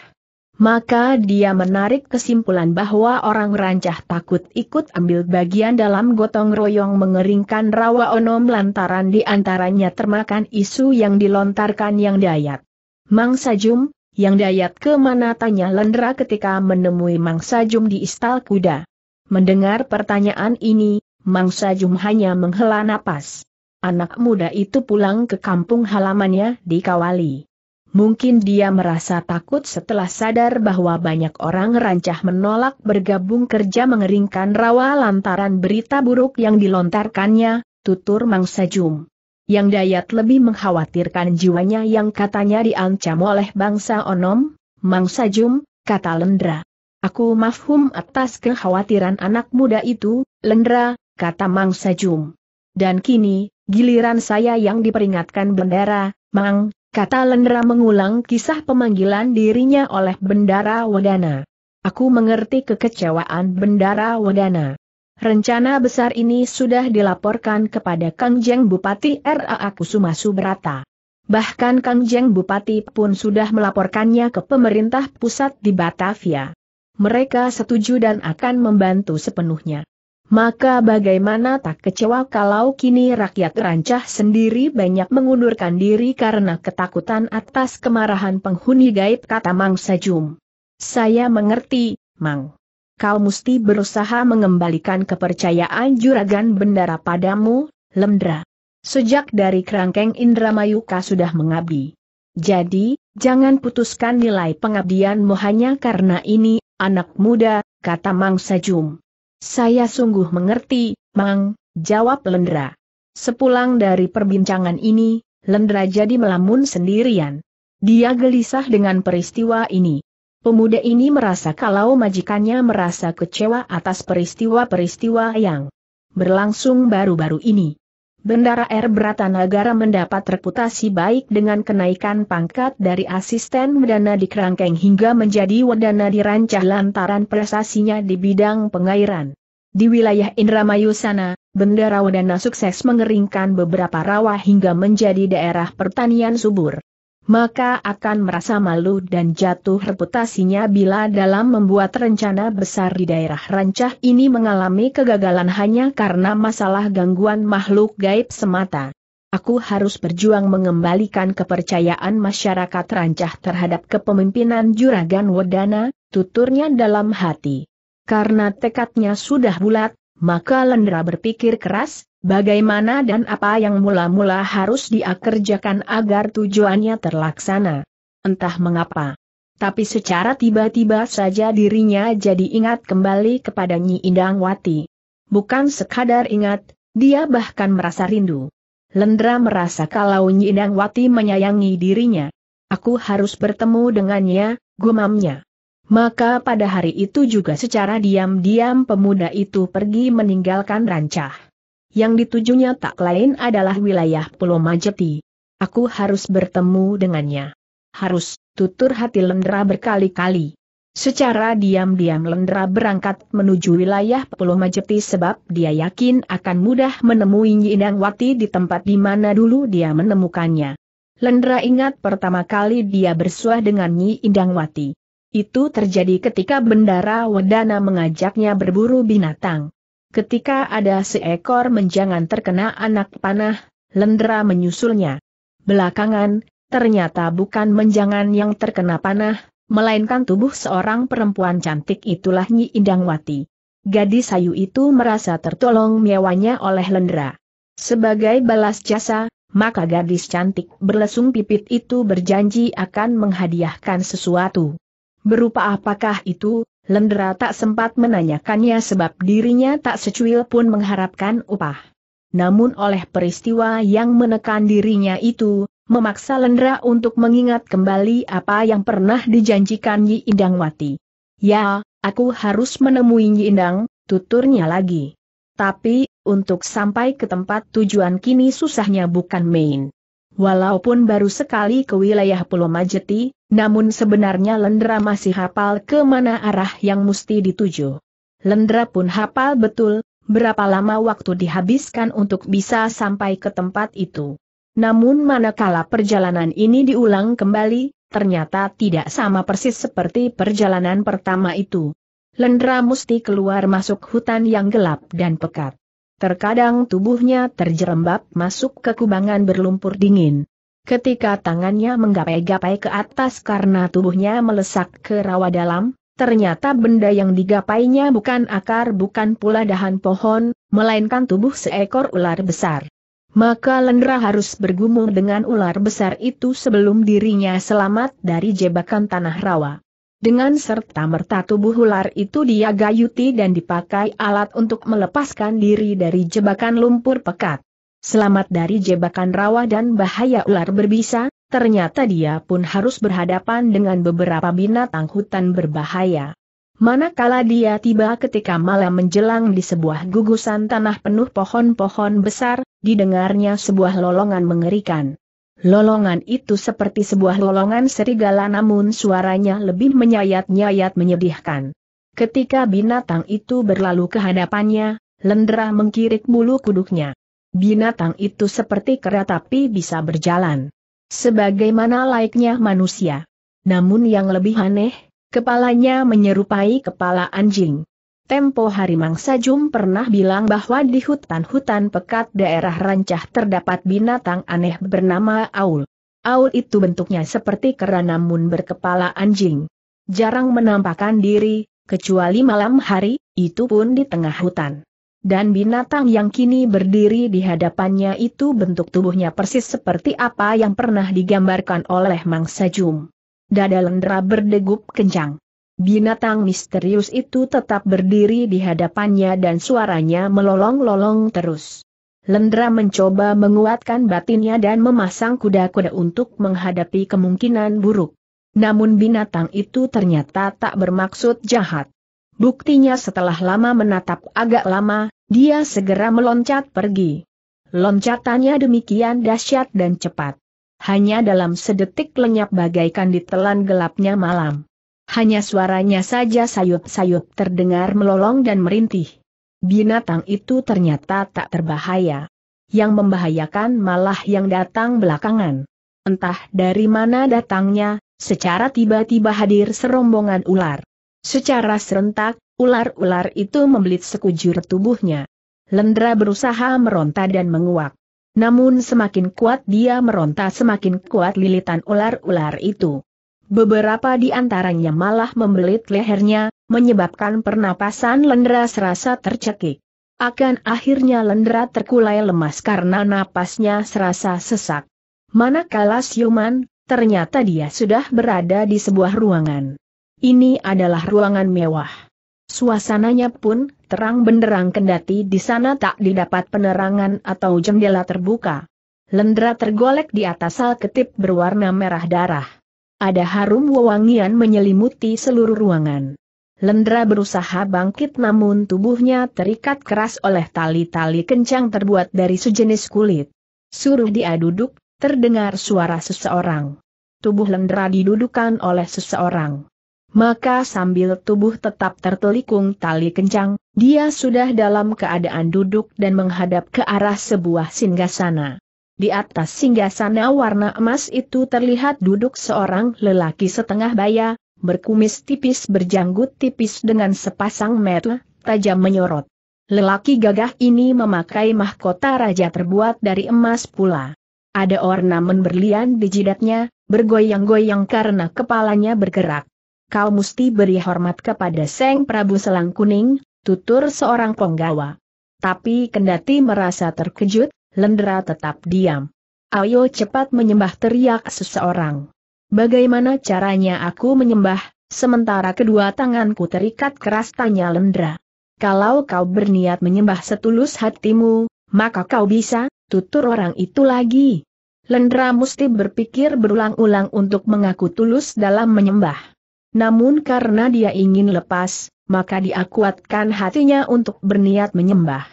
Maka dia menarik kesimpulan bahwa orang Rancah takut ikut ambil bagian dalam gotong royong mengeringkan rawa onom lantaran di antaranya termakan isu yang dilontarkan yang dayat. Mang Sajum, yang dayat ke mana tanya Lendra ketika menemui Mangsa Jum di istal kuda. Mendengar pertanyaan ini, Mangsa Jum hanya menghela napas. Anak muda itu pulang ke kampung halamannya di Kawali. Mungkin dia merasa takut setelah sadar bahwa banyak orang rancah menolak bergabung kerja mengeringkan rawa lantaran berita buruk yang dilontarkannya, tutur Mangsa Jum yang dayat lebih mengkhawatirkan jiwanya yang katanya diancam oleh bangsa Onom, Mangsa Jum, kata Lendra. Aku mafhum atas kekhawatiran anak muda itu, Lendra, kata Mangsa Jum. Dan kini, giliran saya yang diperingatkan bendera, Mang, kata Lendra mengulang kisah pemanggilan dirinya oleh Bendara Wadana. Aku mengerti kekecewaan Bendara Wadana. Rencana besar ini sudah dilaporkan kepada Kang Jeng Bupati RA Kusuma Subrata. Bahkan Kang Jeng Bupati pun sudah melaporkannya ke pemerintah pusat di Batavia. Mereka setuju dan akan membantu sepenuhnya. Maka bagaimana tak kecewa kalau kini rakyat rancah sendiri banyak mengundurkan diri karena ketakutan atas kemarahan penghuni gaib kata Mang Sajum. Saya mengerti, Mang kau mesti berusaha mengembalikan kepercayaan juragan bendara padamu, Lemdra. Sejak dari kerangkeng Indramayu Indramayuka sudah mengabdi. Jadi, jangan putuskan nilai pengabdianmu hanya karena ini, anak muda, kata Mang Sajum. Saya sungguh mengerti, Mang, jawab Lendra. Sepulang dari perbincangan ini, Lendra jadi melamun sendirian. Dia gelisah dengan peristiwa ini. Pemuda ini merasa kalau majikannya merasa kecewa atas peristiwa-peristiwa yang berlangsung baru-baru ini. Bendara R. Bratanagara mendapat reputasi baik dengan kenaikan pangkat dari asisten Wedana di Kerangkeng hingga menjadi Wedana di Rancah lantaran prestasinya di bidang pengairan. Di wilayah Indramayu sana, Bendara Wedana sukses mengeringkan beberapa rawa hingga menjadi daerah pertanian subur maka akan merasa malu dan jatuh reputasinya bila dalam membuat rencana besar di daerah rancah ini mengalami kegagalan hanya karena masalah gangguan makhluk gaib semata. Aku harus berjuang mengembalikan kepercayaan masyarakat rancah terhadap kepemimpinan Juragan Wedana, tuturnya dalam hati. Karena tekadnya sudah bulat, maka Lendra berpikir keras, bagaimana dan apa yang mula-mula harus dia agar tujuannya terlaksana. Entah mengapa. Tapi secara tiba-tiba saja dirinya jadi ingat kembali kepada Nyi Indang Wati. Bukan sekadar ingat, dia bahkan merasa rindu. Lendra merasa kalau Nyi Indang Wati menyayangi dirinya. Aku harus bertemu dengannya, gumamnya. Maka pada hari itu juga secara diam-diam pemuda itu pergi meninggalkan rancah. Yang ditujunya tak lain adalah wilayah Pulau Majeti. Aku harus bertemu dengannya. Harus, tutur hati Lendra berkali-kali. Secara diam-diam Lendra berangkat menuju wilayah Pulau Majeti sebab dia yakin akan mudah menemui Indang Wati di tempat di mana dulu dia menemukannya. Lendra ingat pertama kali dia bersuah dengan Nyi Indang Wati. Itu terjadi ketika Bendara Wedana mengajaknya berburu binatang. Ketika ada seekor menjangan terkena anak panah, Lendra menyusulnya. Belakangan, ternyata bukan menjangan yang terkena panah, melainkan tubuh seorang perempuan cantik itulah Nyi Indangwati. Gadis sayu itu merasa tertolong nyawanya oleh Lendra. Sebagai balas jasa, maka gadis cantik berlesung pipit itu berjanji akan menghadiahkan sesuatu. Berupa apakah itu, Lendra tak sempat menanyakannya sebab dirinya tak secuil pun mengharapkan upah. Namun oleh peristiwa yang menekan dirinya itu, memaksa Lendra untuk mengingat kembali apa yang pernah dijanjikan Yi Indangwati. Ya, aku harus menemui Yi Indang, tuturnya lagi. Tapi, untuk sampai ke tempat tujuan kini susahnya bukan main. Walaupun baru sekali ke wilayah Pulau Majeti, namun sebenarnya Lendra masih hafal ke mana arah yang mesti dituju. Lendra pun hafal betul, berapa lama waktu dihabiskan untuk bisa sampai ke tempat itu. Namun manakala perjalanan ini diulang kembali, ternyata tidak sama persis seperti perjalanan pertama itu. Lendra mesti keluar masuk hutan yang gelap dan pekat. Terkadang tubuhnya terjerembab masuk ke kubangan berlumpur dingin. Ketika tangannya menggapai-gapai ke atas karena tubuhnya melesak ke rawa dalam, ternyata benda yang digapainya bukan akar bukan pula dahan pohon, melainkan tubuh seekor ular besar. Maka Lendra harus bergumul dengan ular besar itu sebelum dirinya selamat dari jebakan tanah rawa. Dengan serta-merta tubuh ular itu dia gayuti dan dipakai alat untuk melepaskan diri dari jebakan lumpur pekat. Selamat dari jebakan rawa dan bahaya ular berbisa, ternyata dia pun harus berhadapan dengan beberapa binatang hutan berbahaya. Manakala dia tiba ketika malam menjelang di sebuah gugusan tanah penuh pohon-pohon besar, didengarnya sebuah lolongan mengerikan. Lolongan itu seperti sebuah lolongan serigala namun suaranya lebih menyayat-nyayat menyedihkan. Ketika binatang itu berlalu ke hadapannya, Lendra mengkirik bulu kuduknya. Binatang itu seperti kera tapi bisa berjalan. Sebagaimana layaknya manusia. Namun yang lebih aneh, kepalanya menyerupai kepala anjing. Tempo hari mangsa Sajum pernah bilang bahwa di hutan-hutan pekat daerah rancah terdapat binatang aneh bernama Aul. Aul itu bentuknya seperti kera namun berkepala anjing. Jarang menampakkan diri, kecuali malam hari, itu pun di tengah hutan. Dan binatang yang kini berdiri di hadapannya itu bentuk tubuhnya persis seperti apa yang pernah digambarkan oleh mangsa jum. Dada Lendra berdegup kencang. Binatang misterius itu tetap berdiri di hadapannya dan suaranya melolong-lolong terus. Lendra mencoba menguatkan batinnya dan memasang kuda-kuda untuk menghadapi kemungkinan buruk. Namun binatang itu ternyata tak bermaksud jahat. Buktinya setelah lama menatap agak lama, dia segera meloncat pergi. Loncatannya demikian dahsyat dan cepat. Hanya dalam sedetik lenyap bagaikan ditelan gelapnya malam. Hanya suaranya saja sayup-sayup terdengar melolong dan merintih. Binatang itu ternyata tak terbahaya. Yang membahayakan malah yang datang belakangan. Entah dari mana datangnya, secara tiba-tiba hadir serombongan ular. Secara serentak, ular-ular itu membelit sekujur tubuhnya. Lendra berusaha meronta dan menguak. Namun semakin kuat dia meronta semakin kuat lilitan ular-ular itu. Beberapa di antaranya malah membelit lehernya, menyebabkan pernapasan Lendra serasa tercekik. Akan akhirnya Lendra terkulai lemas karena napasnya serasa sesak. Manakala siuman, ternyata dia sudah berada di sebuah ruangan. Ini adalah ruangan mewah. Suasananya pun terang benderang kendati di sana tak didapat penerangan atau jendela terbuka. Lendra tergolek di atas sal ketip berwarna merah darah. Ada harum wewangian menyelimuti seluruh ruangan. Lendra berusaha bangkit namun tubuhnya terikat keras oleh tali-tali kencang terbuat dari sejenis kulit. Suruh dia duduk, terdengar suara seseorang. Tubuh Lendra didudukan oleh seseorang. Maka sambil tubuh tetap tertelikung tali kencang, dia sudah dalam keadaan duduk dan menghadap ke arah sebuah singgasana. Di atas singgasana warna emas itu terlihat duduk seorang lelaki setengah baya, berkumis tipis berjanggut tipis dengan sepasang mata tajam menyorot. Lelaki gagah ini memakai mahkota raja terbuat dari emas pula. Ada ornamen berlian di jidatnya, bergoyang-goyang karena kepalanya bergerak kau mesti beri hormat kepada Seng Prabu Selang Kuning, tutur seorang penggawa. Tapi kendati merasa terkejut, Lendra tetap diam. Ayo cepat menyembah teriak seseorang. Bagaimana caranya aku menyembah, sementara kedua tanganku terikat keras tanya Lendra. Kalau kau berniat menyembah setulus hatimu, maka kau bisa, tutur orang itu lagi. Lendra mesti berpikir berulang-ulang untuk mengaku tulus dalam menyembah. Namun karena dia ingin lepas, maka dia kuatkan hatinya untuk berniat menyembah.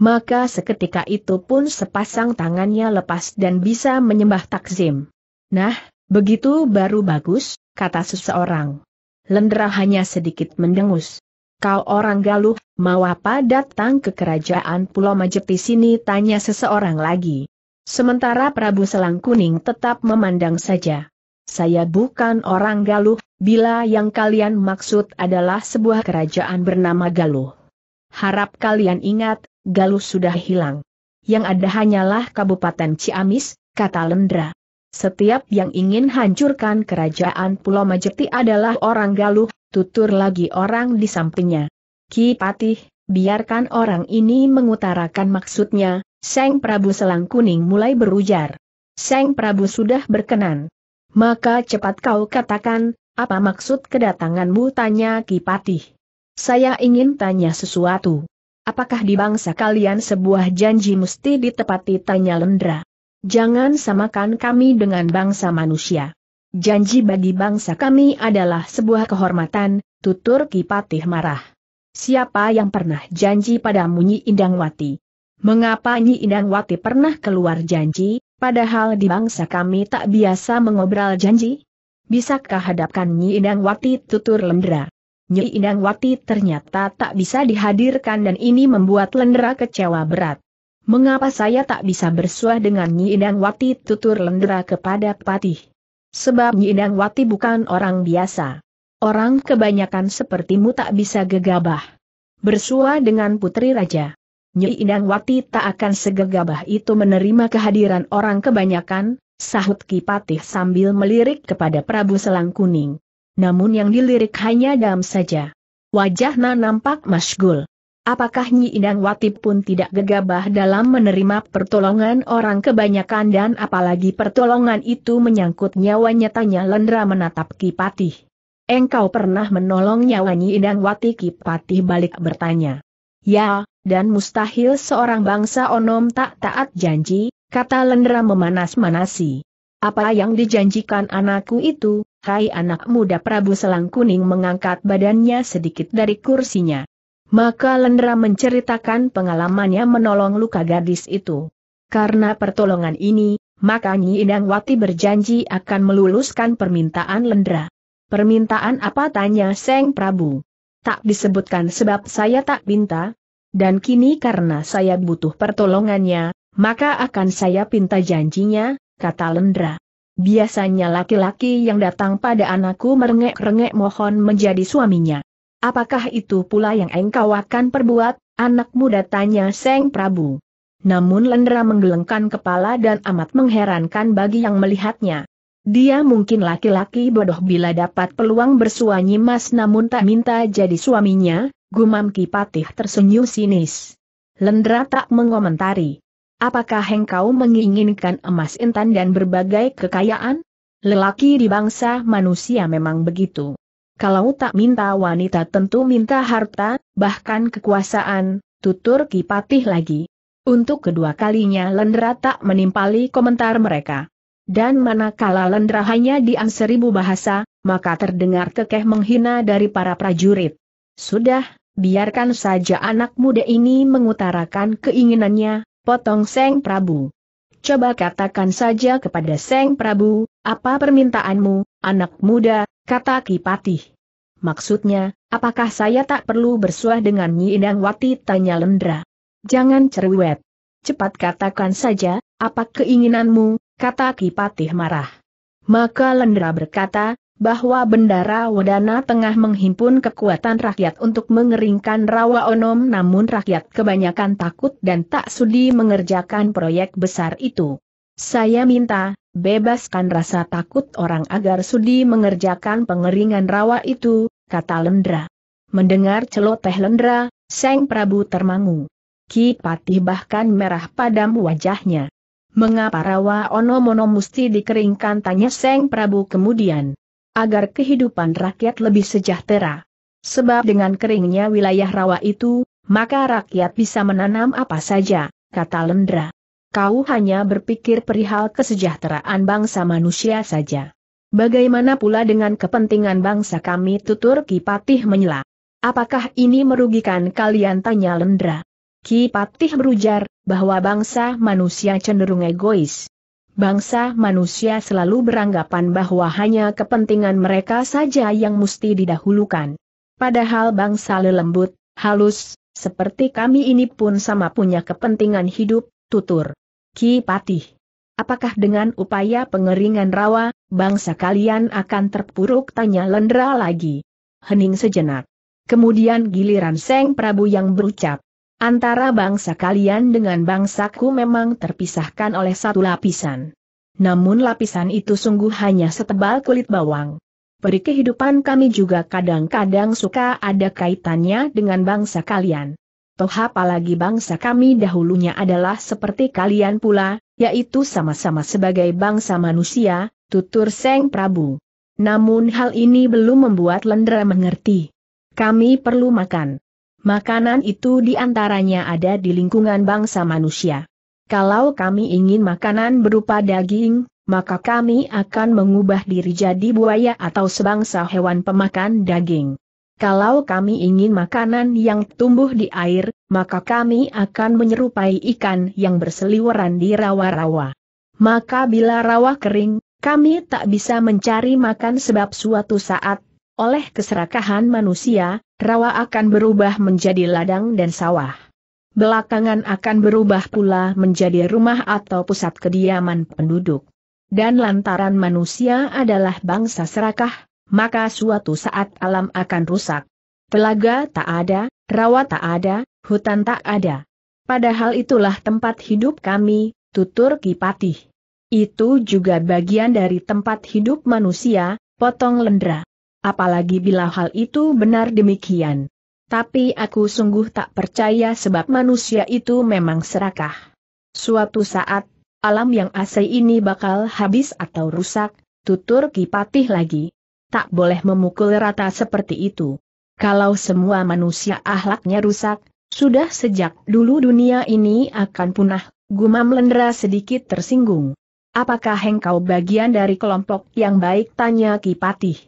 Maka seketika itu pun sepasang tangannya lepas dan bisa menyembah takzim. Nah, begitu baru bagus, kata seseorang. Lendra hanya sedikit mendengus. Kau orang Galuh, mau apa datang ke kerajaan Pulau Majeti sini tanya seseorang lagi. Sementara Prabu Selang Kuning tetap memandang saja. Saya bukan orang Galuh, bila yang kalian maksud adalah sebuah kerajaan bernama Galuh. Harap kalian ingat, Galuh sudah hilang. Yang ada hanyalah Kabupaten Ciamis, kata Lendra. Setiap yang ingin hancurkan kerajaan Pulau Majeti adalah orang Galuh, tutur lagi orang di sampingnya. Ki Patih, biarkan orang ini mengutarakan maksudnya, Seng Prabu Selang Kuning mulai berujar. Seng Prabu sudah berkenan. Maka cepat kau katakan, apa maksud kedatanganmu tanya Kipatih. Saya ingin tanya sesuatu. Apakah di bangsa kalian sebuah janji mesti ditepati tanya Lendra? Jangan samakan kami dengan bangsa manusia. Janji bagi bangsa kami adalah sebuah kehormatan, tutur Kipatih marah. Siapa yang pernah janji pada Nyi Indangwati? Mengapa Nyi Indangwati pernah keluar janji? padahal di bangsa kami tak biasa mengobral janji. Bisakah hadapkan Nyi Indang Wati tutur Lendra? Nyi Indang Wati ternyata tak bisa dihadirkan dan ini membuat Lendra kecewa berat. Mengapa saya tak bisa bersuah dengan Nyi Indang Wati tutur Lendra kepada Patih? Sebab Nyi Indang Wati bukan orang biasa. Orang kebanyakan sepertimu tak bisa gegabah. Bersuah dengan putri raja. Nyi Indangwati Wati tak akan segegabah itu menerima kehadiran orang kebanyakan, sahut Kipatih sambil melirik kepada Prabu Selang Kuning. Namun yang dilirik hanya dam saja. Wajahnya nampak masgul. Apakah Nyi Indangwati Wati pun tidak gegabah dalam menerima pertolongan orang kebanyakan dan apalagi pertolongan itu menyangkut nyawanya tanya Lendra menatap Kipatih. Engkau pernah menolong nyawa Nyi Indang Wati Kipatih balik bertanya. Ya, dan mustahil seorang bangsa onom tak taat janji, kata Lendra memanas-manasi. Apa yang dijanjikan anakku itu, hai anak muda Prabu Selang Kuning mengangkat badannya sedikit dari kursinya. Maka Lendra menceritakan pengalamannya menolong luka gadis itu. Karena pertolongan ini, maka Nyi Idang Wati berjanji akan meluluskan permintaan Lendra. Permintaan apa tanya Seng Prabu? tak disebutkan sebab saya tak minta, dan kini karena saya butuh pertolongannya, maka akan saya pinta janjinya, kata Lendra. Biasanya laki-laki yang datang pada anakku merengek-rengek mohon menjadi suaminya. Apakah itu pula yang engkau akan perbuat, anak muda tanya Seng Prabu. Namun Lendra menggelengkan kepala dan amat mengherankan bagi yang melihatnya. Dia mungkin laki-laki bodoh bila dapat peluang bersua mas namun tak minta jadi suaminya, gumam Kipatih tersenyum sinis. Lendra tak mengomentari. Apakah engkau menginginkan emas intan dan berbagai kekayaan? Lelaki di bangsa manusia memang begitu. Kalau tak minta wanita tentu minta harta, bahkan kekuasaan, tutur Kipatih lagi. Untuk kedua kalinya Lendra tak menimpali komentar mereka. Dan manakala lendra hanya diam seribu bahasa, maka terdengar kekeh menghina dari para prajurit. Sudah, biarkan saja anak muda ini mengutarakan keinginannya, potong Seng Prabu. Coba katakan saja kepada Seng Prabu, apa permintaanmu, anak muda, kata Kipatih. Maksudnya, apakah saya tak perlu bersuah dengan Nyi Indang Wati? Tanya Lendra. Jangan cerewet. Cepat katakan saja, apa keinginanmu, kata Kipatih marah. Maka Lendra berkata, bahwa Bendara Wedana tengah menghimpun kekuatan rakyat untuk mengeringkan Rawa Onom namun rakyat kebanyakan takut dan tak sudi mengerjakan proyek besar itu. Saya minta, bebaskan rasa takut orang agar sudi mengerjakan pengeringan rawa itu, kata Lendra. Mendengar celoteh Lendra, Seng Prabu termangu. Ki Patih bahkan merah padam wajahnya. Mengapa rawa ono mono mesti dikeringkan tanya Seng Prabu kemudian. Agar kehidupan rakyat lebih sejahtera. Sebab dengan keringnya wilayah rawa itu, maka rakyat bisa menanam apa saja, kata Lendra. Kau hanya berpikir perihal kesejahteraan bangsa manusia saja. Bagaimana pula dengan kepentingan bangsa kami tutur Kipatih menyela. Apakah ini merugikan kalian tanya Lendra? Ki Patih berujar, bahwa bangsa manusia cenderung egois. Bangsa manusia selalu beranggapan bahwa hanya kepentingan mereka saja yang mesti didahulukan. Padahal bangsa lelembut, halus, seperti kami ini pun sama punya kepentingan hidup, tutur. Ki Patih. Apakah dengan upaya pengeringan rawa, bangsa kalian akan terpuruk? Tanya Lendra lagi. Hening sejenak. Kemudian giliran Seng Prabu yang berucap. Antara bangsa kalian dengan bangsaku memang terpisahkan oleh satu lapisan. Namun lapisan itu sungguh hanya setebal kulit bawang. Peri kehidupan kami juga kadang-kadang suka ada kaitannya dengan bangsa kalian. Toh apalagi bangsa kami dahulunya adalah seperti kalian pula, yaitu sama-sama sebagai bangsa manusia, tutur Seng Prabu. Namun hal ini belum membuat Lendra mengerti. Kami perlu makan. Makanan itu diantaranya ada di lingkungan bangsa manusia. Kalau kami ingin makanan berupa daging, maka kami akan mengubah diri jadi buaya atau sebangsa hewan pemakan daging. Kalau kami ingin makanan yang tumbuh di air, maka kami akan menyerupai ikan yang berseliweran di rawa-rawa. Maka bila rawa kering, kami tak bisa mencari makan sebab suatu saat oleh keserakahan manusia, rawa akan berubah menjadi ladang dan sawah. Belakangan akan berubah pula menjadi rumah atau pusat kediaman penduduk. Dan lantaran manusia adalah bangsa serakah, maka suatu saat alam akan rusak. Telaga tak ada, rawa tak ada, hutan tak ada. Padahal itulah tempat hidup kami, tutur Kipatih. Itu juga bagian dari tempat hidup manusia, potong Lendra apalagi bila hal itu benar demikian. Tapi aku sungguh tak percaya sebab manusia itu memang serakah. Suatu saat, alam yang asli ini bakal habis atau rusak, tutur Kipatih lagi. Tak boleh memukul rata seperti itu. Kalau semua manusia ahlaknya rusak, sudah sejak dulu dunia ini akan punah, gumam Lendra sedikit tersinggung. Apakah engkau bagian dari kelompok yang baik tanya Kipatih?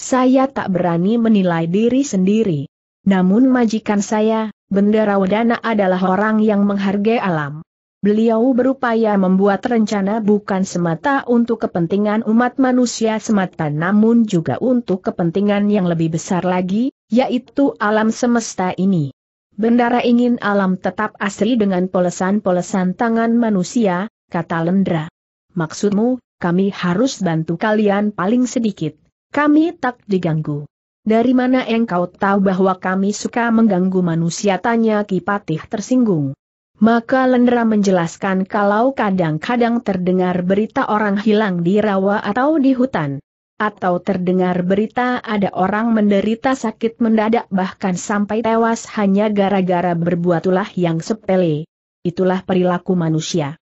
Saya tak berani menilai diri sendiri. Namun majikan saya, Bendera Wadana adalah orang yang menghargai alam. Beliau berupaya membuat rencana bukan semata untuk kepentingan umat manusia semata namun juga untuk kepentingan yang lebih besar lagi, yaitu alam semesta ini. Bendara ingin alam tetap asri dengan polesan-polesan tangan manusia, kata Lendra. Maksudmu, kami harus bantu kalian paling sedikit, kami tak diganggu. Dari mana engkau tahu bahwa kami suka mengganggu manusia? Tanya Kipatih tersinggung. Maka Lendra menjelaskan kalau kadang-kadang terdengar berita orang hilang di rawa atau di hutan. Atau terdengar berita ada orang menderita sakit mendadak bahkan sampai tewas hanya gara-gara berbuatulah yang sepele. Itulah perilaku manusia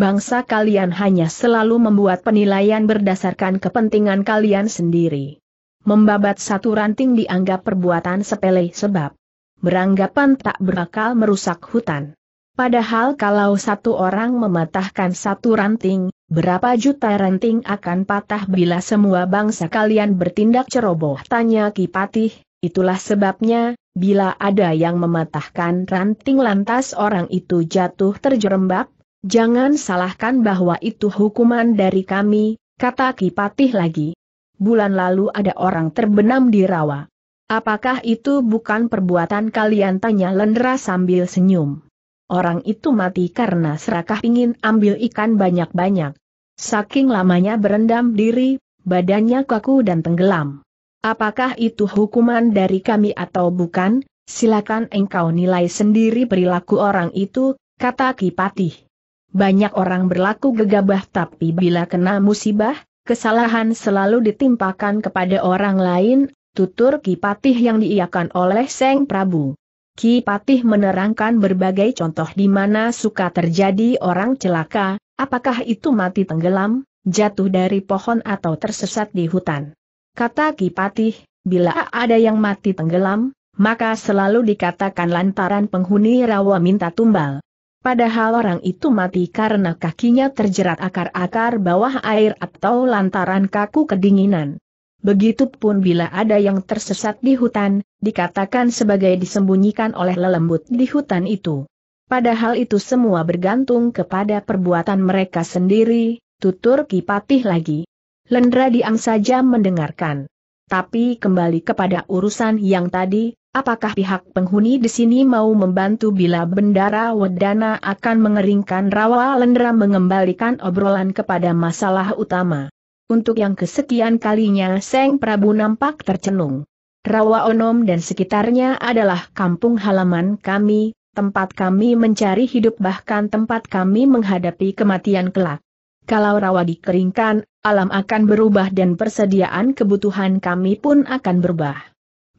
bangsa kalian hanya selalu membuat penilaian berdasarkan kepentingan kalian sendiri. Membabat satu ranting dianggap perbuatan sepele sebab beranggapan tak berakal merusak hutan. Padahal kalau satu orang mematahkan satu ranting, berapa juta ranting akan patah bila semua bangsa kalian bertindak ceroboh? Tanya Kipatih, itulah sebabnya, bila ada yang mematahkan ranting lantas orang itu jatuh terjerembab, Jangan salahkan bahwa itu hukuman dari kami, kata Kipatih lagi. Bulan lalu ada orang terbenam di rawa. Apakah itu bukan perbuatan kalian tanya Lendra sambil senyum? Orang itu mati karena serakah ingin ambil ikan banyak-banyak. Saking lamanya berendam diri, badannya kaku dan tenggelam. Apakah itu hukuman dari kami atau bukan? Silakan engkau nilai sendiri perilaku orang itu, kata Kipatih. Banyak orang berlaku gegabah tapi bila kena musibah, kesalahan selalu ditimpakan kepada orang lain, tutur Ki Patih yang diiakan oleh Seng Prabu. Ki Patih menerangkan berbagai contoh di mana suka terjadi orang celaka, apakah itu mati tenggelam, jatuh dari pohon atau tersesat di hutan. Kata Ki Patih, bila ada yang mati tenggelam, maka selalu dikatakan lantaran penghuni rawa minta tumbal. Padahal orang itu mati karena kakinya terjerat akar-akar bawah air atau lantaran kaku kedinginan. Begitupun bila ada yang tersesat di hutan, dikatakan sebagai disembunyikan oleh lelembut di hutan itu. Padahal itu semua bergantung kepada perbuatan mereka sendiri, tutur Kipatih lagi. Lendra diam saja mendengarkan. Tapi kembali kepada urusan yang tadi, Apakah pihak penghuni di sini mau membantu bila Bendara Wedana akan mengeringkan rawa lendera mengembalikan obrolan kepada masalah utama? Untuk yang kesekian kalinya Seng Prabu nampak tercenung. Rawa Onom dan sekitarnya adalah kampung halaman kami, tempat kami mencari hidup bahkan tempat kami menghadapi kematian kelak. Kalau rawa dikeringkan, alam akan berubah dan persediaan kebutuhan kami pun akan berubah.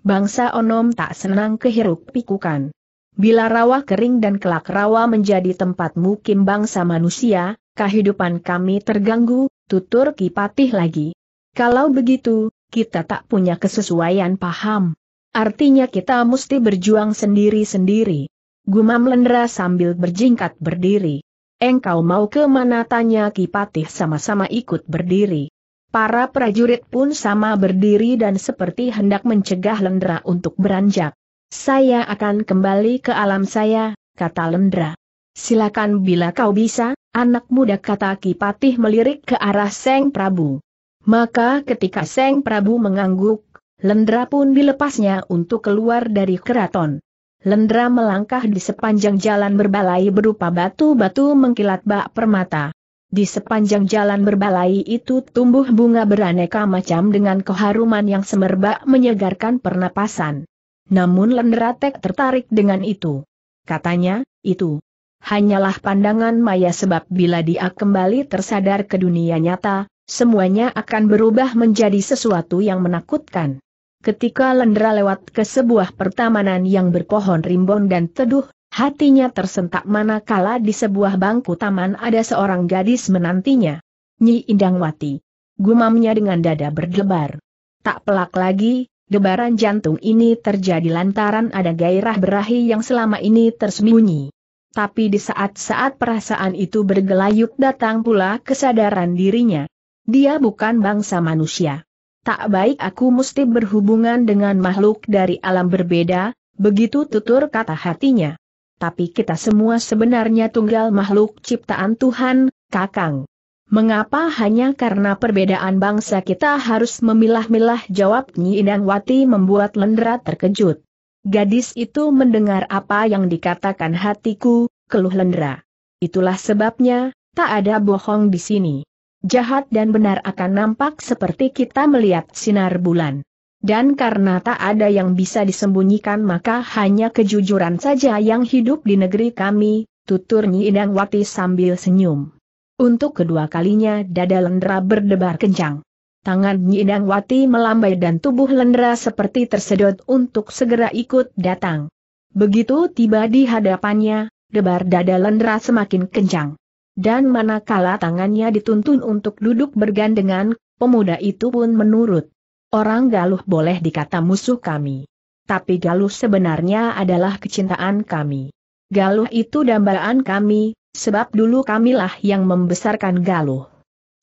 Bangsa onom tak senang kehirup pikukan. Bila rawa kering dan kelak rawa menjadi tempat mukim bangsa manusia, kehidupan kami terganggu, tutur Kipatih lagi. Kalau begitu, kita tak punya kesesuaian paham. Artinya kita mesti berjuang sendiri-sendiri. Gumam Lendra sambil berjingkat berdiri. Engkau mau ke mana tanya Kipatih sama-sama ikut berdiri. Para prajurit pun sama berdiri dan seperti hendak mencegah Lendra untuk beranjak. Saya akan kembali ke alam saya, kata Lendra. Silakan bila kau bisa, anak muda kata Kipatih melirik ke arah Seng Prabu. Maka ketika Seng Prabu mengangguk, Lendra pun dilepasnya untuk keluar dari keraton. Lendra melangkah di sepanjang jalan berbalai berupa batu-batu mengkilat bak permata. Di sepanjang jalan berbalai itu tumbuh bunga beraneka macam dengan keharuman yang semerbak menyegarkan pernapasan. Namun Lendratek tertarik dengan itu. Katanya, itu hanyalah pandangan maya sebab bila dia kembali tersadar ke dunia nyata, semuanya akan berubah menjadi sesuatu yang menakutkan. Ketika Lendra lewat ke sebuah pertamanan yang berpohon rimbun dan teduh, Hatinya tersentak manakala di sebuah bangku taman ada seorang gadis menantinya. Nyi Indangwati. Gumamnya dengan dada berdebar. Tak pelak lagi, debaran jantung ini terjadi lantaran ada gairah berahi yang selama ini tersembunyi. Tapi di saat-saat perasaan itu bergelayut datang pula kesadaran dirinya. Dia bukan bangsa manusia. Tak baik aku mesti berhubungan dengan makhluk dari alam berbeda, begitu tutur kata hatinya tapi kita semua sebenarnya tunggal makhluk ciptaan Tuhan, Kakang. Mengapa hanya karena perbedaan bangsa kita harus memilah-milah jawab Nyi Inang Wati membuat Lendra terkejut. Gadis itu mendengar apa yang dikatakan hatiku, keluh Lendra. Itulah sebabnya, tak ada bohong di sini. Jahat dan benar akan nampak seperti kita melihat sinar bulan dan karena tak ada yang bisa disembunyikan maka hanya kejujuran saja yang hidup di negeri kami, tutur Nyi Indang Wati sambil senyum. Untuk kedua kalinya dada Lendra berdebar kencang. Tangan Nyi Indang Wati melambai dan tubuh Lendra seperti tersedot untuk segera ikut datang. Begitu tiba di hadapannya, debar dada Lendra semakin kencang. Dan manakala tangannya dituntun untuk duduk bergandengan, pemuda itu pun menurut. Orang Galuh boleh dikata musuh kami. Tapi Galuh sebenarnya adalah kecintaan kami. Galuh itu dambaan kami, sebab dulu kamilah yang membesarkan Galuh.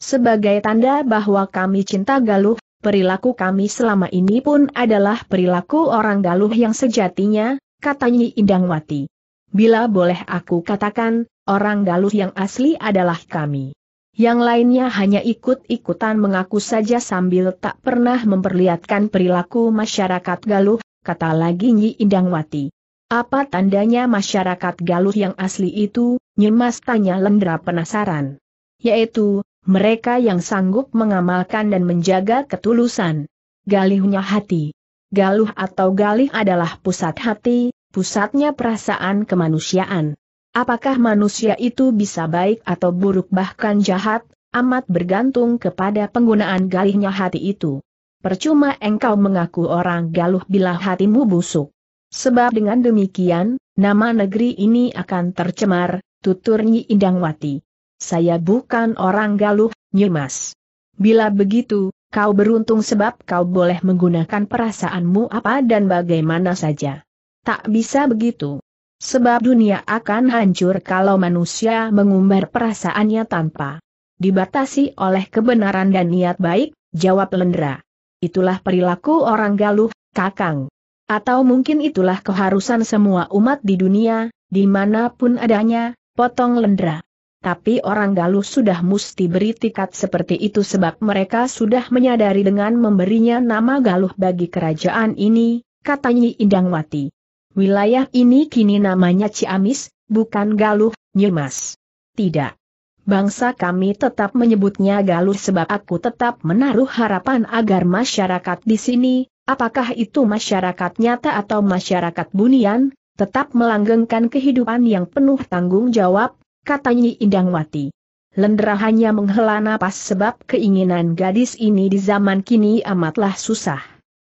Sebagai tanda bahwa kami cinta Galuh, perilaku kami selama ini pun adalah perilaku orang Galuh yang sejatinya, katanya Indangwati. Bila boleh aku katakan, orang Galuh yang asli adalah kami yang lainnya hanya ikut-ikutan mengaku saja sambil tak pernah memperlihatkan perilaku masyarakat Galuh, kata lagi Nyi Indangwati. Apa tandanya masyarakat Galuh yang asli itu? Nyemas tanya Lendra penasaran. Yaitu, mereka yang sanggup mengamalkan dan menjaga ketulusan. Galihnya hati. Galuh atau galih adalah pusat hati, pusatnya perasaan kemanusiaan. Apakah manusia itu bisa baik atau buruk bahkan jahat, amat bergantung kepada penggunaan galihnya hati itu. Percuma engkau mengaku orang galuh bila hatimu busuk. Sebab dengan demikian, nama negeri ini akan tercemar, tutur Nyi Indangwati. Saya bukan orang galuh, Nyimas. Bila begitu, kau beruntung sebab kau boleh menggunakan perasaanmu apa dan bagaimana saja. Tak bisa begitu. Sebab dunia akan hancur kalau manusia mengumbar perasaannya tanpa dibatasi oleh kebenaran dan niat baik, jawab Lendra. Itulah perilaku orang Galuh, Kakang. Atau mungkin itulah keharusan semua umat di dunia, dimanapun adanya, potong Lendra. Tapi orang Galuh sudah mesti beri tikat seperti itu sebab mereka sudah menyadari dengan memberinya nama Galuh bagi kerajaan ini, katanya Indangwati. Wilayah ini kini namanya Ciamis, bukan Galuh, Nyimas. Tidak. Bangsa kami tetap menyebutnya Galuh sebab aku tetap menaruh harapan agar masyarakat di sini, apakah itu masyarakat nyata atau masyarakat bunian, tetap melanggengkan kehidupan yang penuh tanggung jawab, katanya Indangwati. Lendra hanya menghela napas sebab keinginan gadis ini di zaman kini amatlah susah.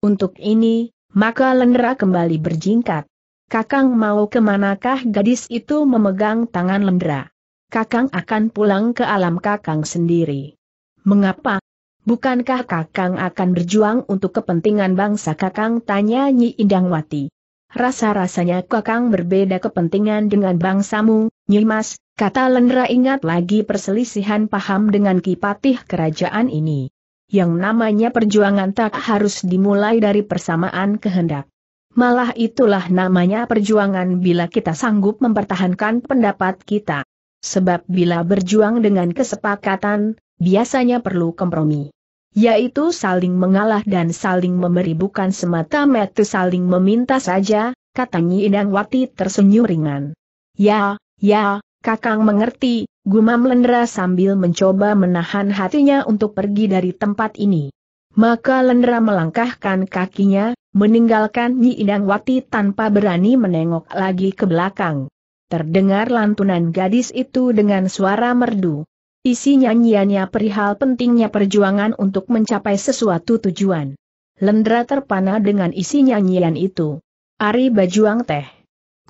Untuk ini, maka Lendra kembali berjingkat. Kakang mau kemanakah gadis itu memegang tangan Lendra? Kakang akan pulang ke alam kakang sendiri. Mengapa? Bukankah kakang akan berjuang untuk kepentingan bangsa kakang tanya Nyi Indangwati. Rasa-rasanya kakang berbeda kepentingan dengan bangsamu, Nyimas, kata Lendra ingat lagi perselisihan paham dengan kipatih kerajaan ini. Yang namanya perjuangan tak harus dimulai dari persamaan kehendak. Malah itulah namanya perjuangan bila kita sanggup mempertahankan pendapat kita. Sebab bila berjuang dengan kesepakatan, biasanya perlu kompromi. Yaitu saling mengalah dan saling memberi bukan semata-mata saling meminta saja, kata Nyi Indang Wati tersenyum ringan. Ya, ya, kakang mengerti, gumam Lendra sambil mencoba menahan hatinya untuk pergi dari tempat ini. Maka Lendra melangkahkan kakinya, meninggalkan Nyi Idang Wati tanpa berani menengok lagi ke belakang. Terdengar lantunan gadis itu dengan suara merdu. Isi nyanyiannya perihal pentingnya perjuangan untuk mencapai sesuatu tujuan. Lendra terpana dengan isi nyanyian itu. Ari bajuang teh.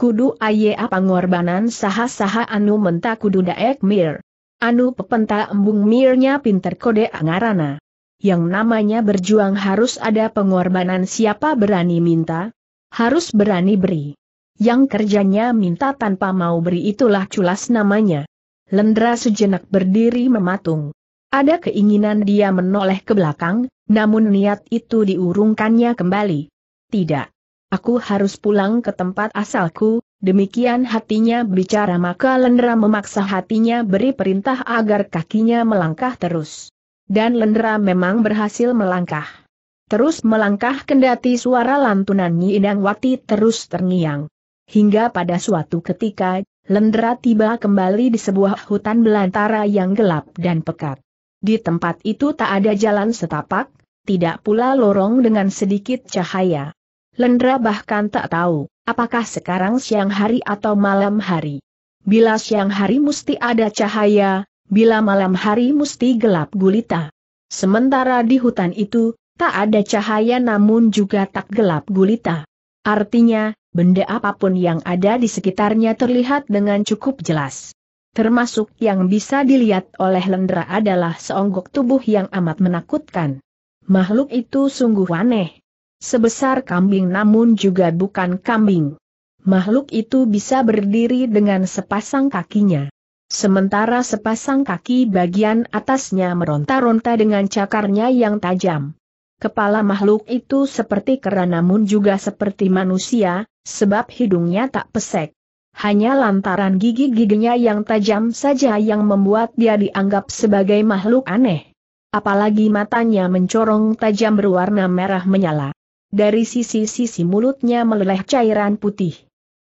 Kudu aye ngorbanan saha-saha anu menta kudu daek mir. Anu pepenta embung mirnya pinter kode angarana yang namanya berjuang harus ada pengorbanan siapa berani minta, harus berani beri. Yang kerjanya minta tanpa mau beri itulah culas namanya. Lendra sejenak berdiri mematung. Ada keinginan dia menoleh ke belakang, namun niat itu diurungkannya kembali. Tidak. Aku harus pulang ke tempat asalku, demikian hatinya bicara maka Lendra memaksa hatinya beri perintah agar kakinya melangkah terus dan Lendra memang berhasil melangkah. Terus melangkah kendati suara lantunan Nyi Indang Wati terus terngiang. Hingga pada suatu ketika, Lendra tiba kembali di sebuah hutan belantara yang gelap dan pekat. Di tempat itu tak ada jalan setapak, tidak pula lorong dengan sedikit cahaya. Lendra bahkan tak tahu, apakah sekarang siang hari atau malam hari. Bila siang hari mesti ada cahaya, bila malam hari mesti gelap gulita. Sementara di hutan itu, tak ada cahaya namun juga tak gelap gulita. Artinya, benda apapun yang ada di sekitarnya terlihat dengan cukup jelas. Termasuk yang bisa dilihat oleh Lendra adalah seonggok tubuh yang amat menakutkan. Makhluk itu sungguh aneh. Sebesar kambing namun juga bukan kambing. Makhluk itu bisa berdiri dengan sepasang kakinya. Sementara sepasang kaki bagian atasnya meronta-ronta dengan cakarnya yang tajam. Kepala makhluk itu seperti kera namun juga seperti manusia, sebab hidungnya tak pesek. Hanya lantaran gigi-giginya yang tajam saja yang membuat dia dianggap sebagai makhluk aneh. Apalagi matanya mencorong tajam berwarna merah menyala. Dari sisi-sisi mulutnya meleleh cairan putih.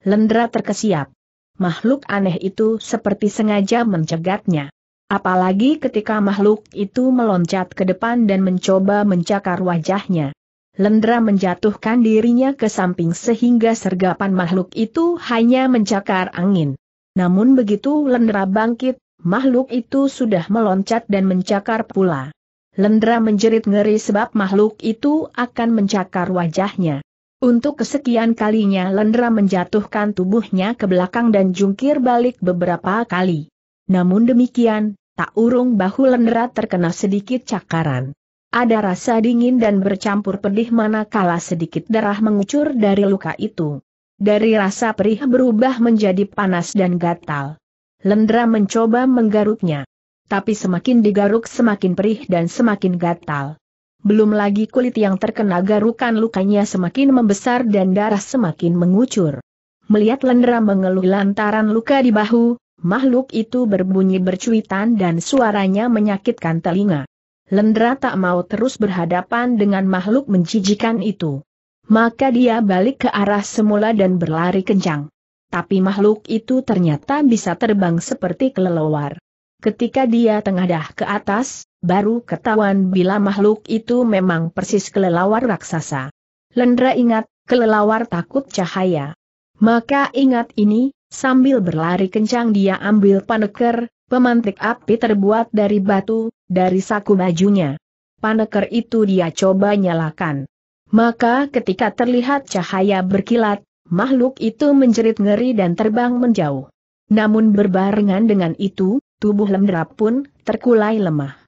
Lendra terkesiap makhluk aneh itu seperti sengaja mencegatnya. Apalagi ketika makhluk itu meloncat ke depan dan mencoba mencakar wajahnya. Lendra menjatuhkan dirinya ke samping sehingga sergapan makhluk itu hanya mencakar angin. Namun begitu Lendra bangkit, makhluk itu sudah meloncat dan mencakar pula. Lendra menjerit ngeri sebab makhluk itu akan mencakar wajahnya. Untuk kesekian kalinya Lendra menjatuhkan tubuhnya ke belakang dan jungkir balik beberapa kali. Namun demikian, tak urung bahu Lendra terkena sedikit cakaran. Ada rasa dingin dan bercampur pedih manakala sedikit darah mengucur dari luka itu. Dari rasa perih berubah menjadi panas dan gatal. Lendra mencoba menggaruknya. Tapi semakin digaruk semakin perih dan semakin gatal belum lagi kulit yang terkena garukan lukanya semakin membesar dan darah semakin mengucur. Melihat Lendra mengeluh lantaran luka di bahu, makhluk itu berbunyi bercuitan dan suaranya menyakitkan telinga. Lendra tak mau terus berhadapan dengan makhluk menjijikan itu. Maka dia balik ke arah semula dan berlari kencang. Tapi makhluk itu ternyata bisa terbang seperti kelelawar. Ketika dia tengadah ke atas, baru ketahuan bila makhluk itu memang persis kelelawar raksasa. Lendra ingat, kelelawar takut cahaya. Maka ingat ini, sambil berlari kencang dia ambil paneker, pemantik api terbuat dari batu, dari saku bajunya. Paneker itu dia coba nyalakan. Maka ketika terlihat cahaya berkilat, makhluk itu menjerit ngeri dan terbang menjauh. Namun berbarengan dengan itu, tubuh Lendra pun terkulai lemah.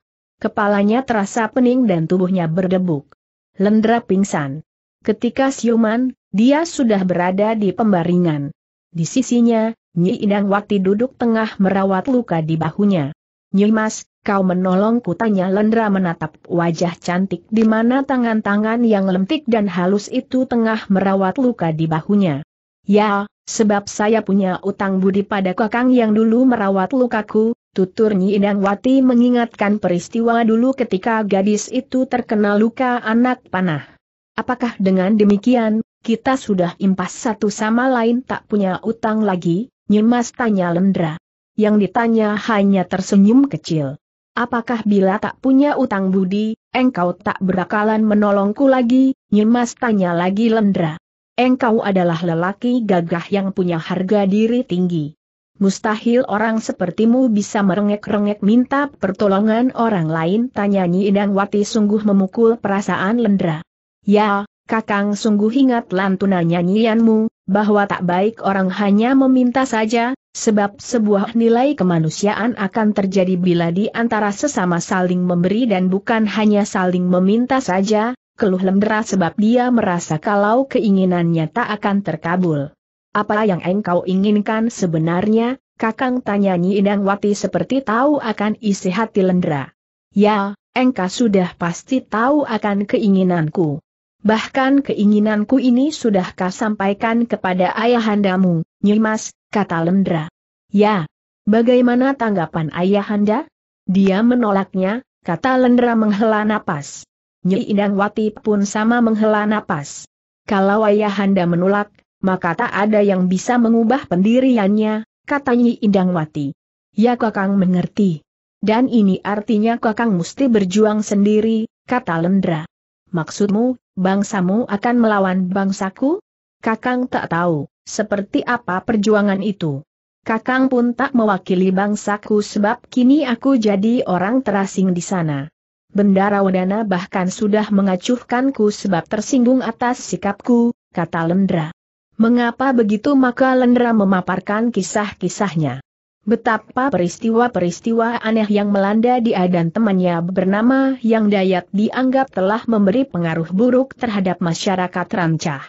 Kepalanya terasa pening dan tubuhnya berdebuk. Lendra pingsan. Ketika siuman, dia sudah berada di pembaringan. Di sisinya, Nyi Indang Wati duduk tengah merawat luka di bahunya. Nyi Mas, kau menolong tanya Lendra menatap wajah cantik di mana tangan-tangan yang lentik dan halus itu tengah merawat luka di bahunya. Ya, sebab saya punya utang budi pada kakang yang dulu merawat lukaku, Tutur Nyi Idang Wati mengingatkan peristiwa dulu ketika gadis itu terkena luka anak panah. Apakah dengan demikian, kita sudah impas satu sama lain tak punya utang lagi? Nyemas tanya Lendra. Yang ditanya hanya tersenyum kecil. Apakah bila tak punya utang budi, engkau tak berakalan menolongku lagi? Nyemas tanya lagi Lendra. Engkau adalah lelaki gagah yang punya harga diri tinggi. Mustahil orang sepertimu bisa merengek-rengek minta pertolongan orang lain tanya Nyi Wati sungguh memukul perasaan Lendra. Ya, Kakang sungguh ingat lantunan nyanyianmu, bahwa tak baik orang hanya meminta saja, sebab sebuah nilai kemanusiaan akan terjadi bila di antara sesama saling memberi dan bukan hanya saling meminta saja, keluh Lendra sebab dia merasa kalau keinginannya tak akan terkabul. Apa yang engkau inginkan sebenarnya, kakang tanya Nyi Indangwati Wati seperti tahu akan isi hati Lendra. Ya, engkau sudah pasti tahu akan keinginanku. Bahkan keinginanku ini sudah kau sampaikan kepada ayahandamu, Nyimas, kata Lendra. Ya. Bagaimana tanggapan ayahanda? Dia menolaknya, kata Lendra menghela napas. Nyi Indangwati Wati pun sama menghela napas. Kalau ayahanda menolak, maka tak ada yang bisa mengubah pendiriannya, katanya Nyi Indangwati. Ya Kakang mengerti. Dan ini artinya Kakang mesti berjuang sendiri, kata Lendra. Maksudmu, bangsamu akan melawan bangsaku? Kakang tak tahu, seperti apa perjuangan itu. Kakang pun tak mewakili bangsaku sebab kini aku jadi orang terasing di sana. Bendara Wadana bahkan sudah mengacuhkanku sebab tersinggung atas sikapku, kata Lendra. Mengapa begitu maka Lendra memaparkan kisah-kisahnya. Betapa peristiwa-peristiwa aneh yang melanda dia dan temannya bernama Yang Dayat dianggap telah memberi pengaruh buruk terhadap masyarakat Rancah.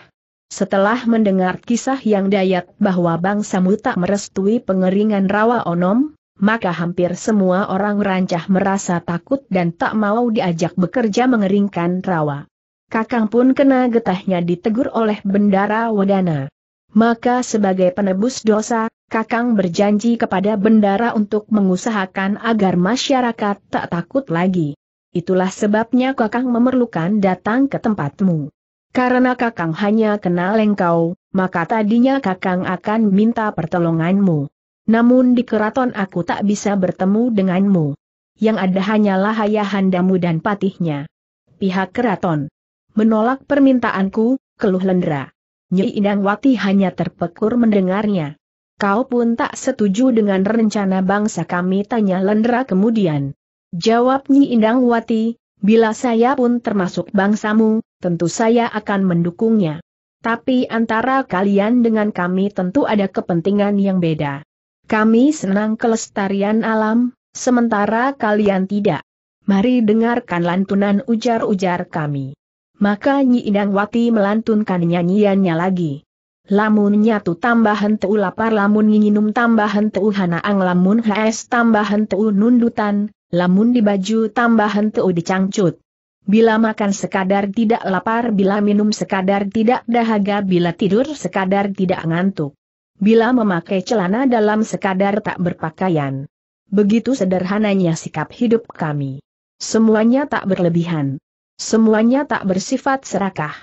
Setelah mendengar kisah Yang Dayat bahwa bangsa Muta merestui pengeringan rawa onom, maka hampir semua orang Rancah merasa takut dan tak mau diajak bekerja mengeringkan rawa. Kakang pun kena getahnya ditegur oleh Bendara Wadana. Maka sebagai penebus dosa, Kakang berjanji kepada Bendara untuk mengusahakan agar masyarakat tak takut lagi. Itulah sebabnya Kakang memerlukan datang ke tempatmu. Karena Kakang hanya kenal engkau, maka tadinya Kakang akan minta pertolonganmu. Namun di keraton aku tak bisa bertemu denganmu. Yang ada hanyalah ayahandamu dan patihnya. Pihak keraton Menolak permintaanku, keluh Lendra. Nyi Indang Wati hanya terpekur mendengarnya. Kau pun tak setuju dengan rencana bangsa kami tanya Lendra kemudian. Jawab Nyi Indang Wati, bila saya pun termasuk bangsamu, tentu saya akan mendukungnya. Tapi antara kalian dengan kami tentu ada kepentingan yang beda. Kami senang kelestarian alam, sementara kalian tidak. Mari dengarkan lantunan ujar-ujar kami maka Nyi Indang Wati melantunkan nyanyiannya lagi. Lamun nyatu tambahan teu lapar lamun nginum tambahan teu ang lamun hs tambahan teu nundutan, lamun di baju tambahan teu dicangcut. Bila makan sekadar tidak lapar bila minum sekadar tidak dahaga bila tidur sekadar tidak ngantuk. Bila memakai celana dalam sekadar tak berpakaian. Begitu sederhananya sikap hidup kami. Semuanya tak berlebihan. Semuanya tak bersifat serakah.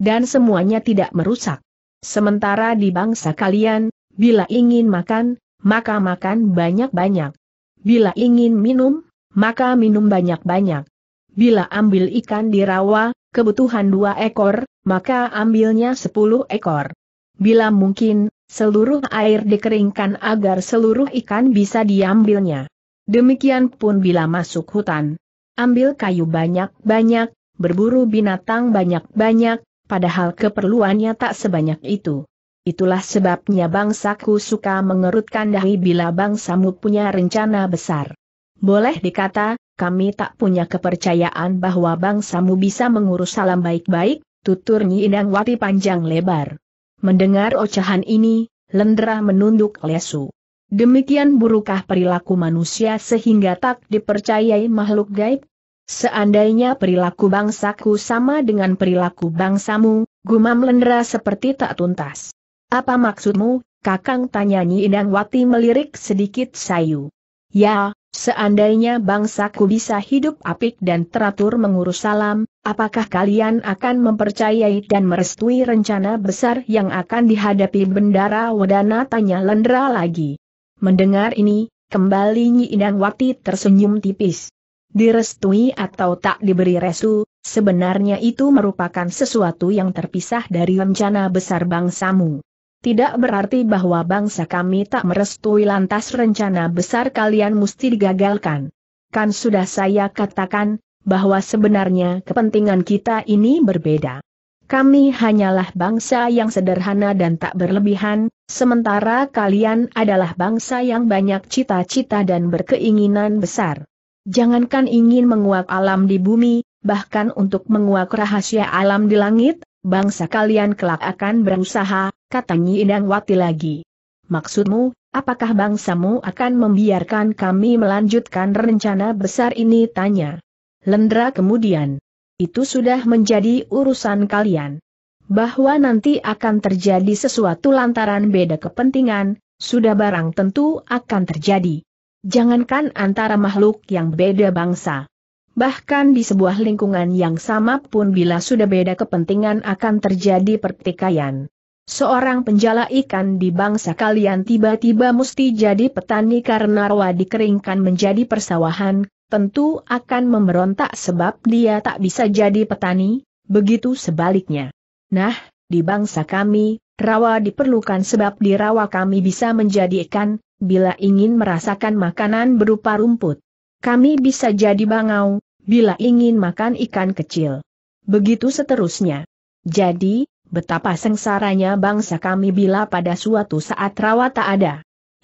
Dan semuanya tidak merusak. Sementara di bangsa kalian, bila ingin makan, maka makan banyak-banyak. Bila ingin minum, maka minum banyak-banyak. Bila ambil ikan di rawa, kebutuhan dua ekor, maka ambilnya sepuluh ekor. Bila mungkin, seluruh air dikeringkan agar seluruh ikan bisa diambilnya. Demikian pun bila masuk hutan, ambil kayu banyak-banyak, berburu binatang banyak-banyak, padahal keperluannya tak sebanyak itu. Itulah sebabnya bangsaku suka mengerutkan dahi bila bangsamu punya rencana besar. Boleh dikata, kami tak punya kepercayaan bahwa bangsamu bisa mengurus salam baik-baik, tutur Nyi Indang Wati panjang lebar. Mendengar ocehan ini, Lendra menunduk lesu. Demikian burukah perilaku manusia sehingga tak dipercayai makhluk gaib? Seandainya perilaku bangsaku sama dengan perilaku bangsamu, gumam Lendra seperti tak tuntas. Apa maksudmu, kakang tanya Indang Wati melirik sedikit sayu. Ya, seandainya bangsaku bisa hidup apik dan teratur mengurus salam, apakah kalian akan mempercayai dan merestui rencana besar yang akan dihadapi Bendara Wedana tanya Lendra lagi. Mendengar ini, kembali Indang Wati tersenyum tipis direstui atau tak diberi restu, sebenarnya itu merupakan sesuatu yang terpisah dari rencana besar bangsamu. Tidak berarti bahwa bangsa kami tak merestui lantas rencana besar kalian mesti digagalkan. Kan sudah saya katakan, bahwa sebenarnya kepentingan kita ini berbeda. Kami hanyalah bangsa yang sederhana dan tak berlebihan, sementara kalian adalah bangsa yang banyak cita-cita dan berkeinginan besar. Jangankan ingin menguak alam di bumi, bahkan untuk menguak rahasia alam di langit, bangsa kalian kelak akan berusaha, kata Nyi Indang Wati lagi. Maksudmu, apakah bangsamu akan membiarkan kami melanjutkan rencana besar ini? Tanya. Lendra kemudian. Itu sudah menjadi urusan kalian. Bahwa nanti akan terjadi sesuatu lantaran beda kepentingan, sudah barang tentu akan terjadi. Jangankan antara makhluk yang beda bangsa. Bahkan di sebuah lingkungan yang sama pun bila sudah beda kepentingan akan terjadi pertikaian. Seorang penjala ikan di bangsa kalian tiba-tiba mesti jadi petani karena rawa dikeringkan menjadi persawahan, tentu akan memberontak sebab dia tak bisa jadi petani, begitu sebaliknya. Nah, di bangsa kami, Rawa diperlukan sebab di rawa kami bisa menjadi ikan, bila ingin merasakan makanan berupa rumput. Kami bisa jadi bangau, bila ingin makan ikan kecil. Begitu seterusnya. Jadi, betapa sengsaranya bangsa kami bila pada suatu saat rawa tak ada.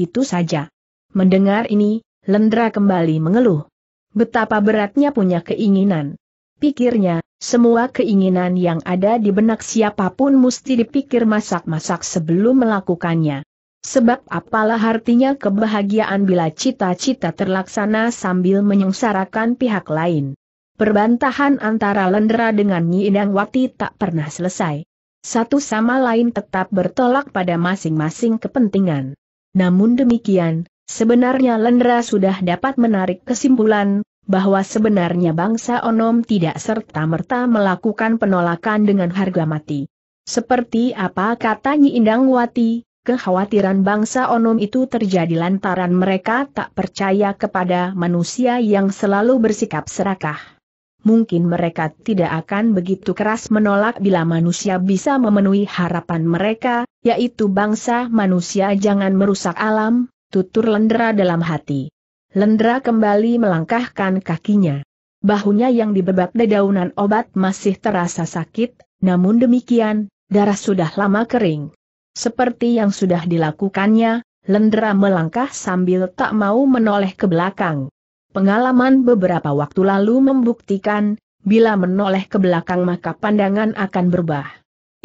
Itu saja. Mendengar ini, Lendra kembali mengeluh. Betapa beratnya punya keinginan. Pikirnya, semua keinginan yang ada di benak siapapun mesti dipikir masak-masak sebelum melakukannya. Sebab apalah artinya kebahagiaan bila cita-cita terlaksana sambil menyengsarakan pihak lain. Perbantahan antara Lendra dengan Nyi Wati tak pernah selesai. Satu sama lain tetap bertolak pada masing-masing kepentingan. Namun demikian, sebenarnya Lendra sudah dapat menarik kesimpulan bahwa sebenarnya bangsa Onom tidak serta-merta melakukan penolakan dengan harga mati. Seperti apa kata Nyi Indang Wati, kekhawatiran bangsa Onom itu terjadi lantaran mereka tak percaya kepada manusia yang selalu bersikap serakah. Mungkin mereka tidak akan begitu keras menolak bila manusia bisa memenuhi harapan mereka, yaitu bangsa manusia jangan merusak alam, tutur lendera dalam hati. Lendra kembali melangkahkan kakinya. Bahunya yang dibebat dedaunan obat masih terasa sakit, namun demikian, darah sudah lama kering. Seperti yang sudah dilakukannya, Lendra melangkah sambil tak mau menoleh ke belakang. Pengalaman beberapa waktu lalu membuktikan, bila menoleh ke belakang maka pandangan akan berubah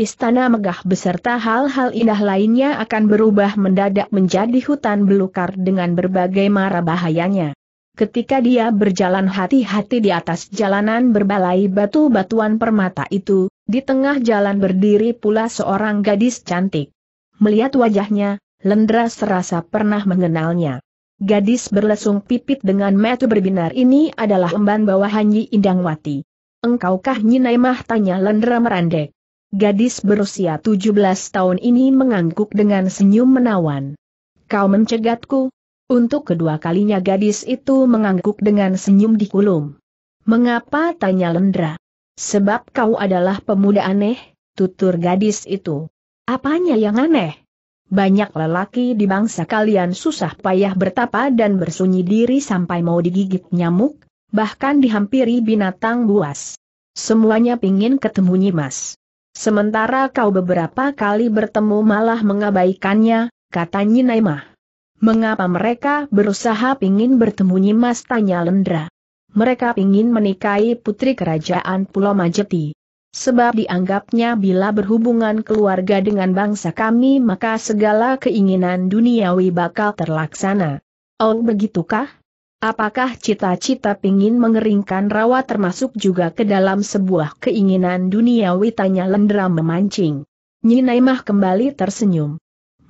istana megah beserta hal-hal indah lainnya akan berubah mendadak menjadi hutan belukar dengan berbagai mara bahayanya. Ketika dia berjalan hati-hati di atas jalanan berbalai batu-batuan permata itu, di tengah jalan berdiri pula seorang gadis cantik. Melihat wajahnya, Lendra serasa pernah mengenalnya. Gadis berlesung pipit dengan metu berbinar ini adalah emban Nyi Indangwati. Engkaukah Nyinai Mah? tanya Lendra merandek. Gadis berusia 17 tahun ini mengangguk dengan senyum menawan. Kau mencegatku? Untuk kedua kalinya gadis itu mengangguk dengan senyum di kulum. Mengapa tanya Lendra? Sebab kau adalah pemuda aneh, tutur gadis itu. Apanya yang aneh? Banyak lelaki di bangsa kalian susah payah bertapa dan bersunyi diri sampai mau digigit nyamuk, bahkan dihampiri binatang buas. Semuanya pingin ketemu Nyimas. Sementara kau beberapa kali bertemu malah mengabaikannya, kata Nyinaimah. Mengapa mereka berusaha ingin bertemu Nyimas tanya Lendra. Mereka ingin menikahi putri kerajaan Pulau Majeti. Sebab dianggapnya bila berhubungan keluarga dengan bangsa kami maka segala keinginan duniawi bakal terlaksana. Oh begitukah? Apakah cita-cita pingin mengeringkan rawa termasuk juga ke dalam sebuah keinginan duniawi tanya Lendra memancing. Nyinaimah kembali tersenyum.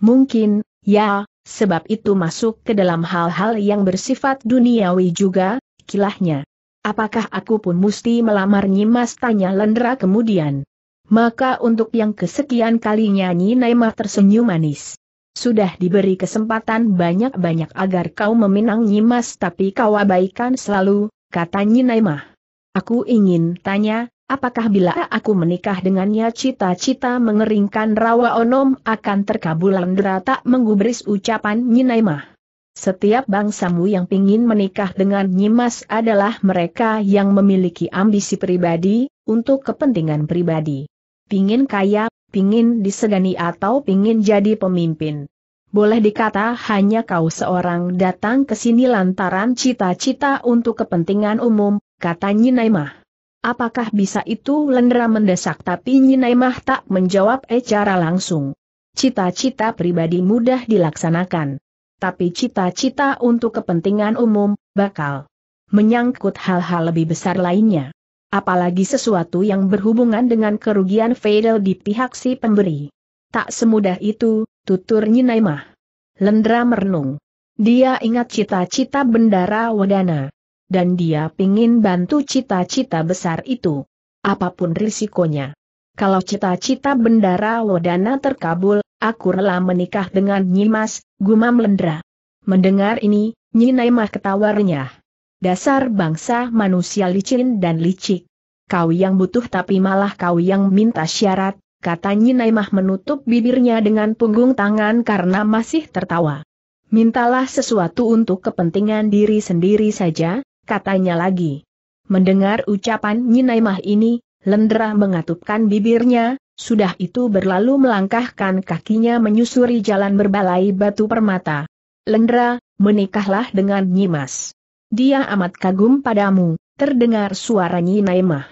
Mungkin, ya, sebab itu masuk ke dalam hal-hal yang bersifat duniawi juga, kilahnya. Apakah aku pun mesti melamar Nyimas tanya Lendra kemudian. Maka untuk yang kesekian kalinya Nyinaimah tersenyum manis. Sudah diberi kesempatan banyak-banyak agar kau meminang Nyimas tapi kau abaikan selalu, kata Nyinaimah. Aku ingin tanya, apakah bila aku menikah dengannya cita-cita mengeringkan rawa onom akan terkabul? terkabulandra tak menggubris ucapan Nyinaimah. Setiap bangsamu yang pingin menikah dengan Nyimas adalah mereka yang memiliki ambisi pribadi, untuk kepentingan pribadi. Pingin kaya, pingin disegani atau pingin jadi pemimpin. Boleh dikata hanya kau seorang datang ke sini lantaran cita-cita untuk kepentingan umum, kata Nyinaimah. Apakah bisa itu Lendra mendesak tapi Nyinaimah tak menjawab secara langsung. Cita-cita pribadi mudah dilaksanakan. Tapi cita-cita untuk kepentingan umum, bakal menyangkut hal-hal lebih besar lainnya apalagi sesuatu yang berhubungan dengan kerugian Fadel di pihak si pemberi. Tak semudah itu, tutur Nyinaimah. Lendra merenung. Dia ingat cita-cita bendara Wadana. Dan dia pingin bantu cita-cita besar itu. Apapun risikonya. Kalau cita-cita bendara Wadana terkabul, aku rela menikah dengan Nyimas, gumam Lendra. Mendengar ini, Nyinaimah ketawarnya dasar bangsa manusia licin dan licik. Kau yang butuh tapi malah kau yang minta syarat, kata Nyinaimah menutup bibirnya dengan punggung tangan karena masih tertawa. Mintalah sesuatu untuk kepentingan diri sendiri saja, katanya lagi. Mendengar ucapan Nyinaimah ini, Lendra mengatupkan bibirnya, sudah itu berlalu melangkahkan kakinya menyusuri jalan berbalai batu permata. Lendra, menikahlah dengan Nyimas. Dia amat kagum padamu, terdengar suara Nyi Naimah.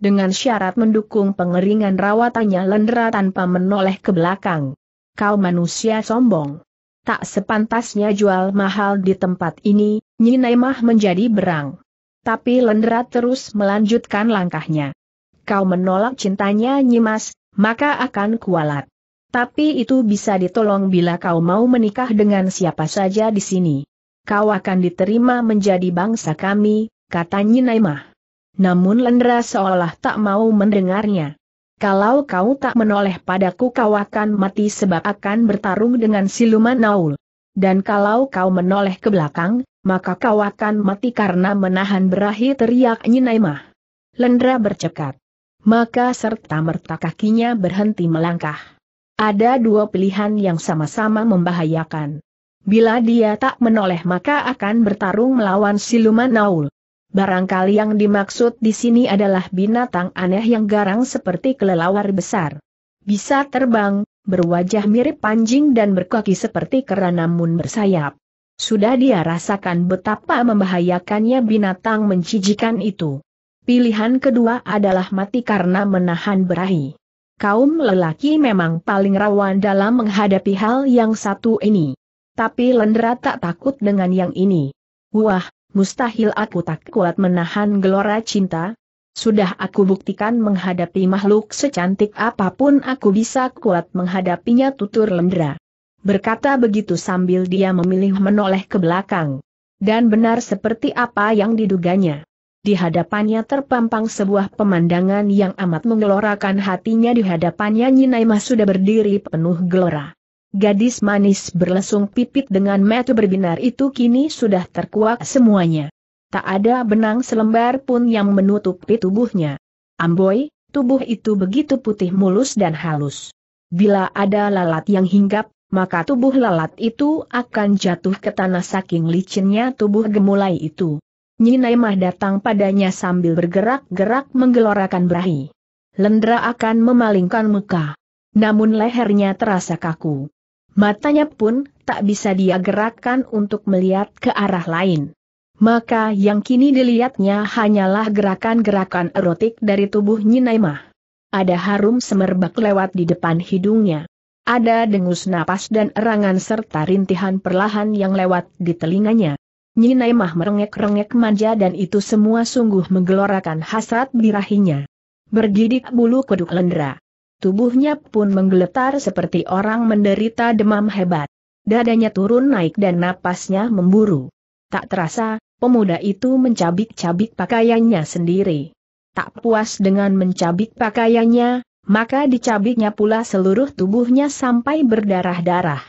Dengan syarat mendukung pengeringan rawatannya lendera tanpa menoleh ke belakang. Kau manusia sombong. Tak sepantasnya jual mahal di tempat ini, Nyi Naimah menjadi berang. Tapi lendera terus melanjutkan langkahnya. Kau menolak cintanya Nyimas, maka akan kualat. Tapi itu bisa ditolong bila kau mau menikah dengan siapa saja di sini kau akan diterima menjadi bangsa kami, kata Nyinaimah. Namun Lendra seolah tak mau mendengarnya. Kalau kau tak menoleh padaku kau akan mati sebab akan bertarung dengan siluman Naul. Dan kalau kau menoleh ke belakang, maka kau akan mati karena menahan berahi teriak Nyinaimah. Lendra bercekat. Maka serta-merta kakinya berhenti melangkah. Ada dua pilihan yang sama-sama membahayakan. Bila dia tak menoleh maka akan bertarung melawan siluman Naul. Barangkali yang dimaksud di sini adalah binatang aneh yang garang seperti kelelawar besar. Bisa terbang, berwajah mirip anjing dan berkaki seperti kera namun bersayap. Sudah dia rasakan betapa membahayakannya binatang menjijikan itu. Pilihan kedua adalah mati karena menahan berahi. Kaum lelaki memang paling rawan dalam menghadapi hal yang satu ini tapi Lendra tak takut dengan yang ini. Wah, mustahil aku tak kuat menahan gelora cinta. Sudah aku buktikan menghadapi makhluk secantik apapun aku bisa kuat menghadapinya tutur Lendra. Berkata begitu sambil dia memilih menoleh ke belakang. Dan benar seperti apa yang diduganya. Di hadapannya terpampang sebuah pemandangan yang amat menggelorakan hatinya di hadapannya Nyinai Mas sudah berdiri penuh gelora. Gadis manis berlesung pipit dengan metu berbinar itu kini sudah terkuak semuanya. Tak ada benang selembar pun yang menutupi tubuhnya. Amboi, tubuh itu begitu putih mulus dan halus. Bila ada lalat yang hinggap, maka tubuh lalat itu akan jatuh ke tanah saking licinnya tubuh gemulai itu. Nyinaimah datang padanya sambil bergerak-gerak menggelorakan berahi. Lendra akan memalingkan muka. Namun lehernya terasa kaku. Matanya pun tak bisa dia gerakkan untuk melihat ke arah lain. Maka yang kini dilihatnya hanyalah gerakan-gerakan erotik dari tubuh Nyinaimah. Ada harum semerbak lewat di depan hidungnya. Ada dengus napas dan erangan serta rintihan perlahan yang lewat di telinganya. Nyinaimah merengek-rengek manja dan itu semua sungguh menggelorakan hasrat birahinya. Bergidik bulu kuduk lendra. Tubuhnya pun menggeletar seperti orang menderita demam hebat. Dadanya turun naik dan napasnya memburu. Tak terasa, pemuda itu mencabik-cabik pakaiannya sendiri. Tak puas dengan mencabik pakaiannya, maka dicabiknya pula seluruh tubuhnya sampai berdarah-darah.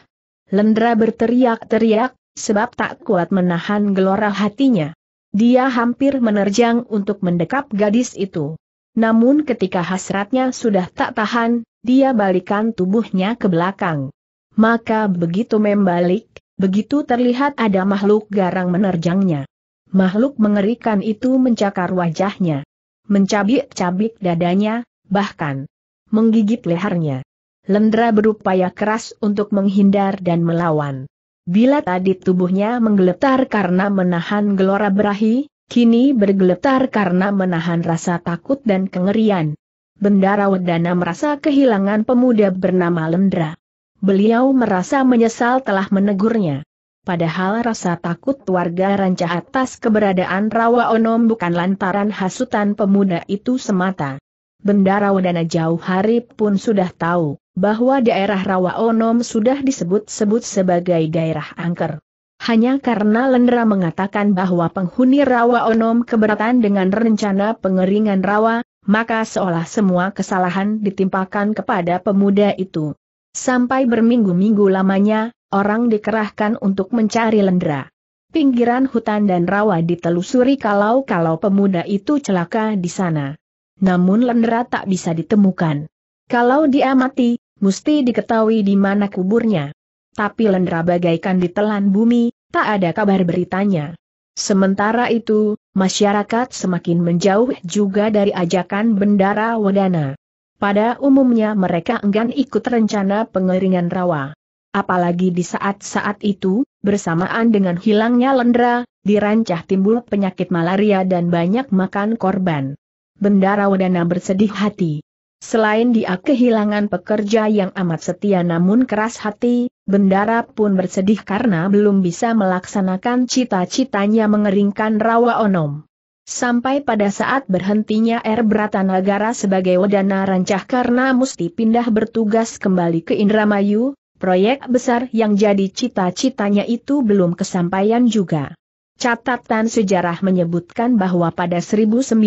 Lendra berteriak-teriak, sebab tak kuat menahan gelora hatinya. Dia hampir menerjang untuk mendekap gadis itu. Namun ketika hasratnya sudah tak tahan, dia balikan tubuhnya ke belakang. Maka begitu membalik, begitu terlihat ada makhluk garang menerjangnya. Makhluk mengerikan itu mencakar wajahnya. Mencabik-cabik dadanya, bahkan menggigit lehernya. Lendra berupaya keras untuk menghindar dan melawan. Bila tadi tubuhnya menggeletar karena menahan gelora berahi, Kini bergeletar karena menahan rasa takut dan kengerian. Bendara Wedana merasa kehilangan pemuda bernama Lendra. Beliau merasa menyesal telah menegurnya. Padahal rasa takut warga rancah atas keberadaan Rawa Onom bukan lantaran hasutan pemuda itu semata. Bendara Wedana jauh hari pun sudah tahu bahwa daerah Rawa Onom sudah disebut-sebut sebagai daerah angker hanya karena Lendra mengatakan bahwa penghuni rawa Onom keberatan dengan rencana pengeringan rawa, maka seolah semua kesalahan ditimpakan kepada pemuda itu. Sampai berminggu-minggu lamanya, orang dikerahkan untuk mencari Lendra. Pinggiran hutan dan rawa ditelusuri kalau-kalau pemuda itu celaka di sana. Namun Lendra tak bisa ditemukan. Kalau diamati, mesti diketahui di mana kuburnya tapi Lendra bagaikan ditelan bumi, tak ada kabar beritanya. Sementara itu, masyarakat semakin menjauh juga dari ajakan Bendara Wedana. Pada umumnya mereka enggan ikut rencana pengeringan rawa. Apalagi di saat-saat itu, bersamaan dengan hilangnya lendra, dirancah timbul penyakit malaria dan banyak makan korban. Bendara Wedana bersedih hati. Selain dia kehilangan pekerja yang amat setia namun keras hati, Bendara pun bersedih karena belum bisa melaksanakan cita-citanya mengeringkan rawa onom. Sampai pada saat berhentinya R. Bratanagara sebagai wadana rancah karena mesti pindah bertugas kembali ke Indramayu, proyek besar yang jadi cita-citanya itu belum kesampaian juga. Catatan sejarah menyebutkan bahwa pada 1917,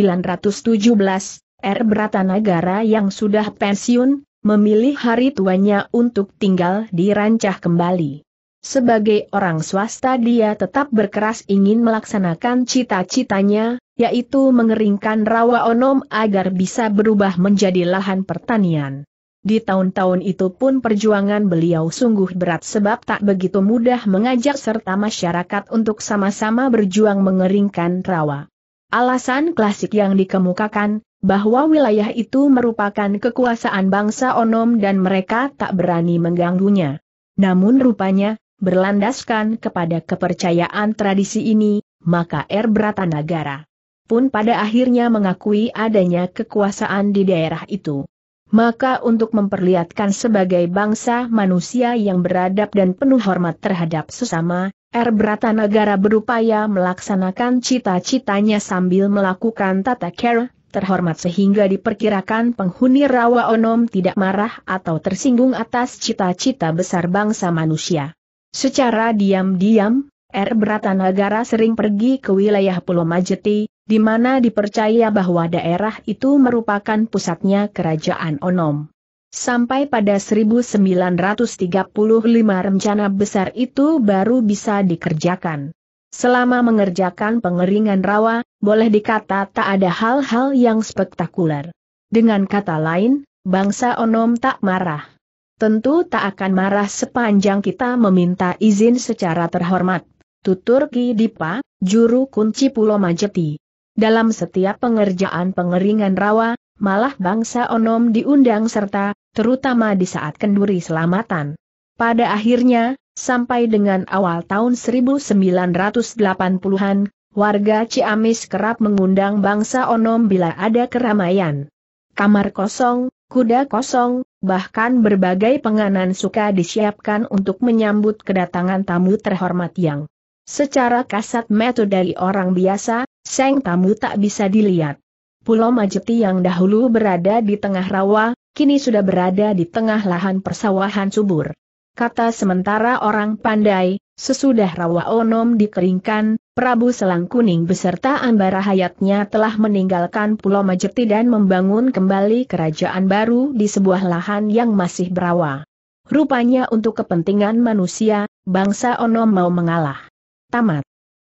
R. Bratanagara yang sudah pensiun, memilih hari tuanya untuk tinggal di rancah kembali. Sebagai orang swasta dia tetap berkeras ingin melaksanakan cita-citanya, yaitu mengeringkan rawa onom agar bisa berubah menjadi lahan pertanian. Di tahun-tahun itu pun perjuangan beliau sungguh berat sebab tak begitu mudah mengajak serta masyarakat untuk sama-sama berjuang mengeringkan rawa. Alasan klasik yang dikemukakan, bahwa wilayah itu merupakan kekuasaan bangsa Onom dan mereka tak berani mengganggunya. Namun rupanya, berlandaskan kepada kepercayaan tradisi ini, maka Er Bratanagara pun pada akhirnya mengakui adanya kekuasaan di daerah itu. Maka untuk memperlihatkan sebagai bangsa manusia yang beradab dan penuh hormat terhadap sesama, Er Bratanagara berupaya melaksanakan cita-citanya sambil melakukan tata care terhormat sehingga diperkirakan penghuni rawa onom tidak marah atau tersinggung atas cita-cita besar bangsa manusia. Secara diam-diam, R. Er Bratanagara sering pergi ke wilayah Pulau Majeti, di mana dipercaya bahwa daerah itu merupakan pusatnya kerajaan onom. Sampai pada 1935 rencana besar itu baru bisa dikerjakan. Selama mengerjakan pengeringan rawa, boleh dikata tak ada hal-hal yang spektakuler. Dengan kata lain, bangsa onom tak marah. Tentu tak akan marah sepanjang kita meminta izin secara terhormat. Tutur Ki Dipa, juru kunci Pulau Majeti. Dalam setiap pengerjaan pengeringan rawa, malah bangsa onom diundang serta, terutama di saat kenduri selamatan. Pada akhirnya, Sampai dengan awal tahun 1980-an, warga Ciamis kerap mengundang bangsa onom bila ada keramaian. Kamar kosong, kuda kosong, bahkan berbagai penganan suka disiapkan untuk menyambut kedatangan tamu terhormat yang secara kasat mata dari orang biasa, seng tamu tak bisa dilihat. Pulau Majeti yang dahulu berada di tengah rawa, kini sudah berada di tengah lahan persawahan subur kata sementara orang pandai, sesudah rawa onom dikeringkan, Prabu Selang Kuning beserta ambara hayatnya telah meninggalkan Pulau Majeti dan membangun kembali kerajaan baru di sebuah lahan yang masih berawa. Rupanya untuk kepentingan manusia, bangsa Onom mau mengalah. Tamat.